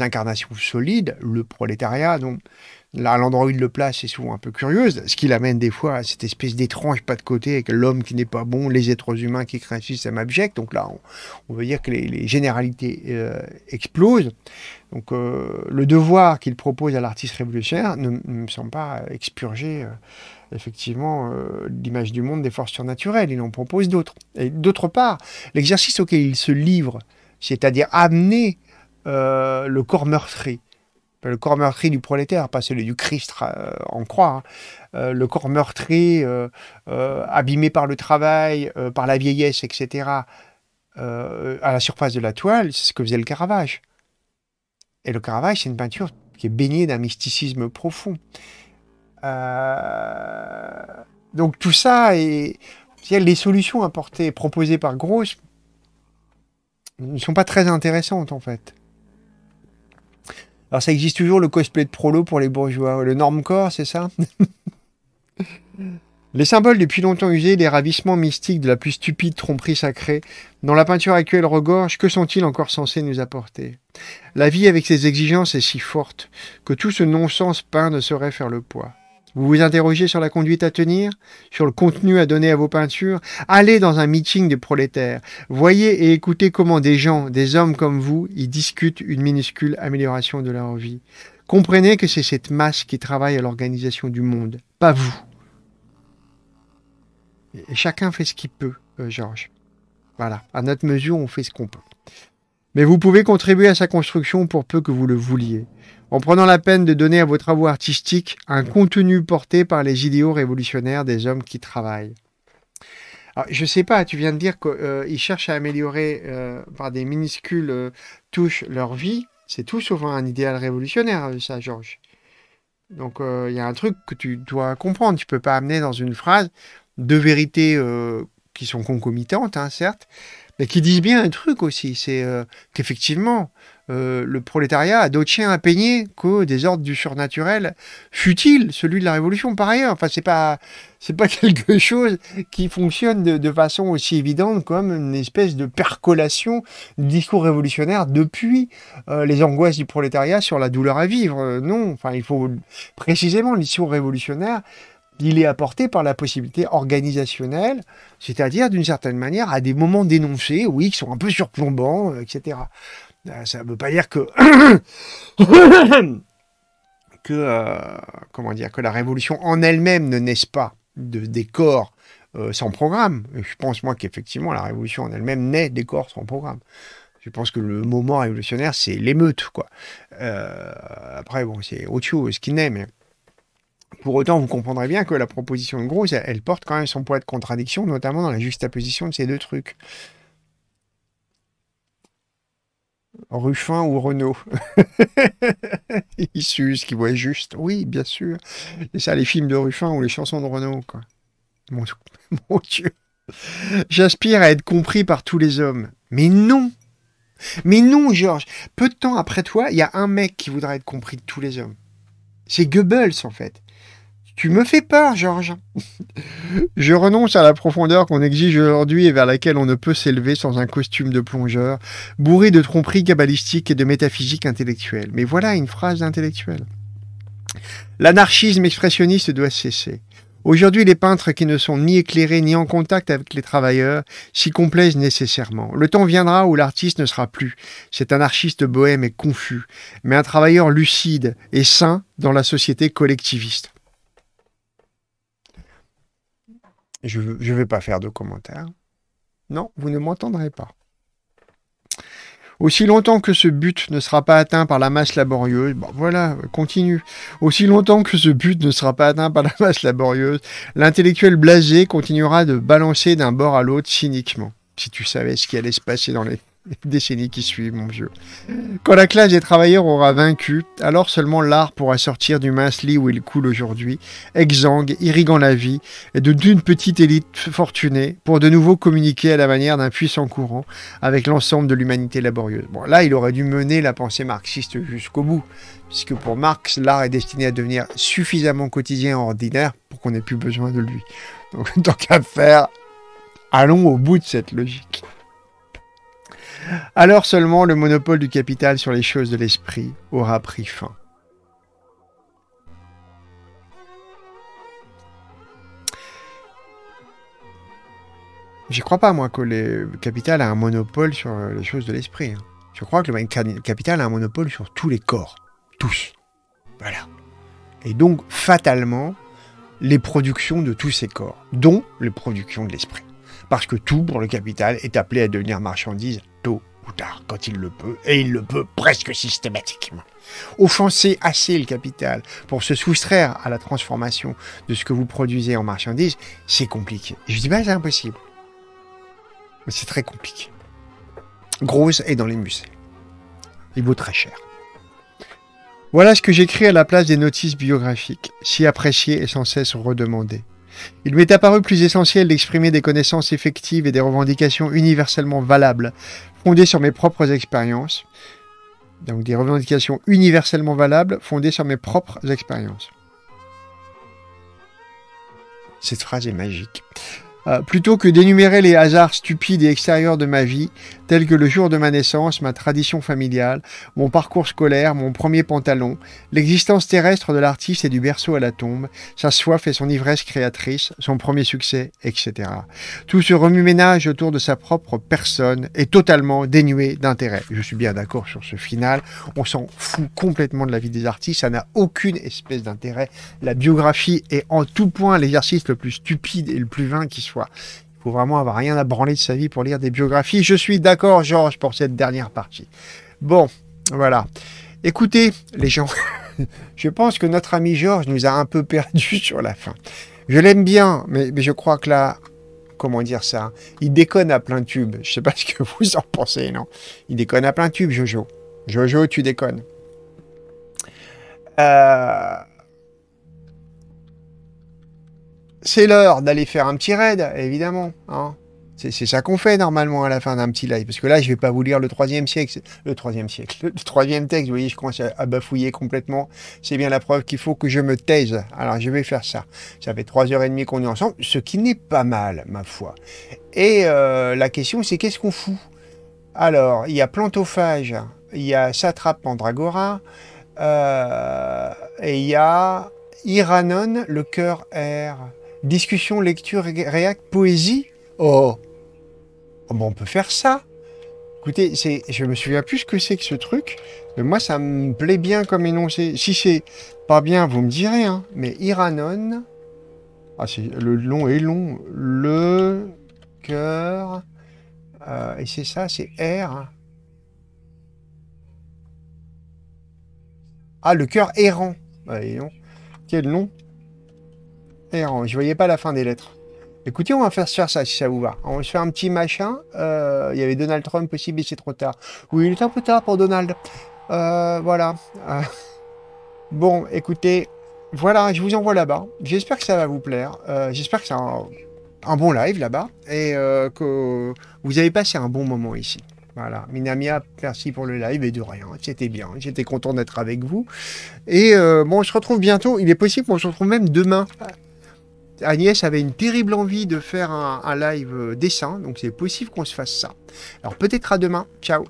incarnations solides, le prolétariat, donc Là, l'endroit où il le place est souvent un peu curieuse, ce qui l'amène des fois à cette espèce d'étrange pas de côté avec l'homme qui n'est pas bon, les êtres humains qui créent un système abject. Donc là, on, veut dire que les, généralités euh, explosent. Donc euh, le devoir qu'il propose à l'artiste révolutionnaire ne, me semble pas expurger euh, effectivement l'image du monde des forces surnaturelles. Il en propose d'autres. Et d'autre part, l'exercice auquel il se livre, c'est-à-dire amener le corps meurtri le corps meurtri du prolétaire, pas celui du Christ euh, en croix, hein. euh, le corps meurtri, euh, abîmé par le travail, par la vieillesse, etc., à la surface de la toile, c'est ce que faisait le Caravage. Et le Caravage, c'est une peinture qui est baignée d'un mysticisme profond. Donc tout ça et les solutions apportées, proposées par Grosse, ne sont pas très intéressantes en fait. Alors ça existe toujours le cosplay de prolo pour les bourgeois, le corps, c'est ça *laughs* Les symboles depuis longtemps usés, les ravissements mystiques de la plus stupide tromperie sacrée, dont la peinture actuelle regorge, que sont-ils encore censés nous apporter La vie avec ses exigences est si forte que tout ce non-sens peint ne saurait faire le poids. Vous vous interrogez sur la conduite à tenir, sur le contenu à donner à vos peintures. Allez dans un meeting de prolétaires. Voyez et écoutez comment des gens, des hommes comme vous, y discutent une minuscule amélioration de leur vie. Comprenez que c'est cette masse qui travaille à l'organisation du monde, pas vous. Et chacun fait ce qu'il peut, euh, Georges. Voilà, à notre mesure, on fait ce qu'on peut. Mais vous pouvez contribuer à sa construction pour peu que vous le vouliez en prenant la peine de donner à vos travaux artistiques un contenu porté par les idéaux révolutionnaires des hommes qui travaillent. Je je sais pas, tu viens de dire qu'ils cherchent à améliorer euh, par des minuscules euh, touches leur vie. C'est tout souvent un idéal révolutionnaire, euh, ça, Georges. Donc, il y a un truc que tu dois comprendre. Tu peux pas amener dans une phrase deux vérités qui sont concomitantes, hein, certes, mais qui disent bien un truc aussi, c'est euh, qu'effectivement, euh, le prolétariat a d'autres chiens à peigner des ordres du surnaturel, fut-il celui de la Révolution par ailleurs. Enfin, c'est pas, c'est pas *laughs* quelque chose qui fonctionne de, façon aussi évidente comme une espèce de percolation du discours révolutionnaire depuis euh, les angoisses du prolétariat sur la douleur à vivre. non, enfin, il faut précisément le discours révolutionnaire, il est apporté par la possibilité organisationnelle, c'est-à-dire d'une certaine manière à des moments dénoncés, oui, qui sont un peu surplombants, euh, etc. Euh, ça ne veut pas dire que *coughs* que euh, comment dire que la révolution en elle-même ne naisse pas de décor sans programme. je pense moi qu'effectivement la révolution en elle-même naît des corps sans programme. Je pense que le moment révolutionnaire c'est l'émeute quoi. après bon c'est autre chose qui naît mais pour autant, vous comprendrez bien que la proposition de Grosse, elle, porte quand même son poids de contradiction, notamment dans la juxtaposition de ces deux trucs. Ruffin ou Renault *laughs* Issus ce qui voit juste. Oui, bien sûr. C'est ça, les films de Ruffin ou les chansons de Renault. Quoi. Mon, *laughs* mon Dieu. J'aspire à être compris par tous les hommes. Mais non Mais non, Georges Peu de temps après toi, il y a un mec qui voudra être compris de tous les hommes. C'est Goebbels, en fait. Tu me fais peur, Georges. *laughs* je renonce à la profondeur qu'on exige aujourd'hui et vers laquelle on ne peut s'élever sans un costume de plongeur, bourré de tromperies cabalistiques et de métaphysiques intellectuelles. » Mais voilà une phrase d'intellectuel. L'anarchisme expressionniste doit cesser. Aujourd'hui, les peintres qui ne sont ni éclairés ni en contact avec les travailleurs s'y complaisent nécessairement. Le temps viendra où l'artiste ne sera plus cet anarchiste bohème et confus, mais un travailleur lucide et sain dans la société collectiviste. Je ne vais pas faire de commentaires. Non, vous ne m'entendrez pas. Aussi longtemps que ce but ne sera pas atteint par la masse laborieuse, bon voilà, continue. Aussi longtemps que ce but ne sera pas atteint par la *laughs* masse laborieuse, l'intellectuel blasé continuera de balancer d'un bord à l'autre cyniquement. Si tu savais ce qui allait se passer dans les *laughs* décennies qui suivent, mon vieux. Quand la classe des travailleurs aura vaincu, alors seulement l'art pourra sortir du mince lit où il coule aujourd'hui, exsangue, irriguant la vie, et de d'une petite élite fortunée, pour de nouveau communiquer à la manière d'un puissant courant avec l'ensemble de l'humanité laborieuse. Bon, là, il aurait dû mener la pensée marxiste jusqu'au bout, puisque pour Marx, l'art est destiné à devenir suffisamment quotidien ordinaire pour qu'on n'ait plus besoin de lui. Donc, *laughs* tant qu'à faire, allons au bout de cette logique. Alors seulement le monopole du capital sur les choses de l'esprit aura pris fin. J'y crois pas, moi, que le capital a un monopole sur les choses de l'esprit. Hein. Je crois que le capital a un monopole sur tous les corps. Tous. Voilà. Et donc, fatalement, les productions de tous ces corps, dont les productions de l'esprit. Parce que tout, pour le capital, est appelé à devenir marchandise ou tard quand il le peut, et il le peut presque systématiquement. Offenser assez le capital pour se soustraire à la transformation de ce que vous produisez en marchandises, c'est compliqué. Je dis pas c'est impossible, mais c'est très compliqué. Grosse est dans les musées. Il vaut très cher. Voilà ce que j'écris à la place des notices biographiques, si appréciées et sans cesse redemandées. Il m'est apparu plus essentiel d'exprimer des connaissances effectives et des revendications universellement valables, fondées sur mes propres expériences. Donc des revendications universellement valables, fondées sur mes propres expériences. Cette phrase est magique. Euh, plutôt que d'énumérer les hasards stupides et extérieurs de ma vie, tels que le jour de ma naissance, ma tradition familiale, mon parcours scolaire, mon premier pantalon, l'existence terrestre de l'artiste et du berceau à la tombe, sa soif et son ivresse créatrice, son premier succès, etc. Tout ce remue-ménage autour de sa propre personne est totalement dénué d'intérêt. Je suis bien d'accord sur ce final, on s'en fout complètement de la vie des artistes, ça n'a aucune espèce d'intérêt. La biographie est en tout point l'exercice le plus stupide et le plus vain qui soit il faut vraiment avoir rien à branler de sa vie pour lire des biographies. Je suis d'accord, Georges, pour cette dernière partie. Bon, voilà. Écoutez, les gens, *laughs* je pense que notre ami Georges nous a un peu perdu *laughs* sur la fin. Je l'aime bien, mais, je crois que là, comment dire ça Il déconne à plein tube. Je ne sais pas ce que vous en pensez, non Il déconne à plein tube, Jojo. Jojo, tu déconnes. Euh... c'est l'heure d'aller faire un petit raid, évidemment. Hein. C'est ça qu'on fait normalement à la fin d'un petit live. Parce que là, je ne vais pas vous lire le troisième siècle, le troisième siècle, *laughs* le troisième texte. Vous voyez, je commence à, bafouiller complètement. C'est bien la preuve qu'il faut que je me taise. Alors, je vais faire ça. Ça fait trois heures et demie qu'on est ensemble, ce qui n'est pas mal, ma foi. Et euh, la question, c'est qu'est-ce qu'on fout Alors, il y a Plantophage, il y a Satrape Dragora, euh, et il y a Iranon, le cœur R discussion, lecture, réacte, poésie. Oh, oh ben, on peut faire ça. Écoutez, c'est, je me souviens plus ce que c'est que ce truc, mais moi ça me plaît bien comme énoncé. Si c'est pas bien, vous me direz, hein, mais Iranon. Ah, c'est, le long est long. Le cœur. Euh, et c'est ça, c'est R. Ah, le cœur errant. Bah, Quel nom je eh, je voyais pas la fin des lettres. Écoutez, on va faire, faire ça si ça vous va. On va se faire un petit machin. Euh, il y avait Donald Trump aussi, mais c'est trop tard. Oui, il est un peu tard pour Donald. Euh, voilà. Euh, bon, écoutez, voilà, je vous envoie là-bas. J'espère que ça va vous plaire. J'espère que c'est un, bon live là-bas et que vous avez passé un bon moment ici. Voilà, Minamia, merci pour le live et de rien. C'était bien, j'étais content d'être avec vous. Et bon, on se retrouve bientôt. Il est possible qu'on se retrouve même demain. Agnès avait une terrible envie de faire un, live euh, dessin, donc c'est possible qu'on se fasse ça. Alors peut-être à demain. Ciao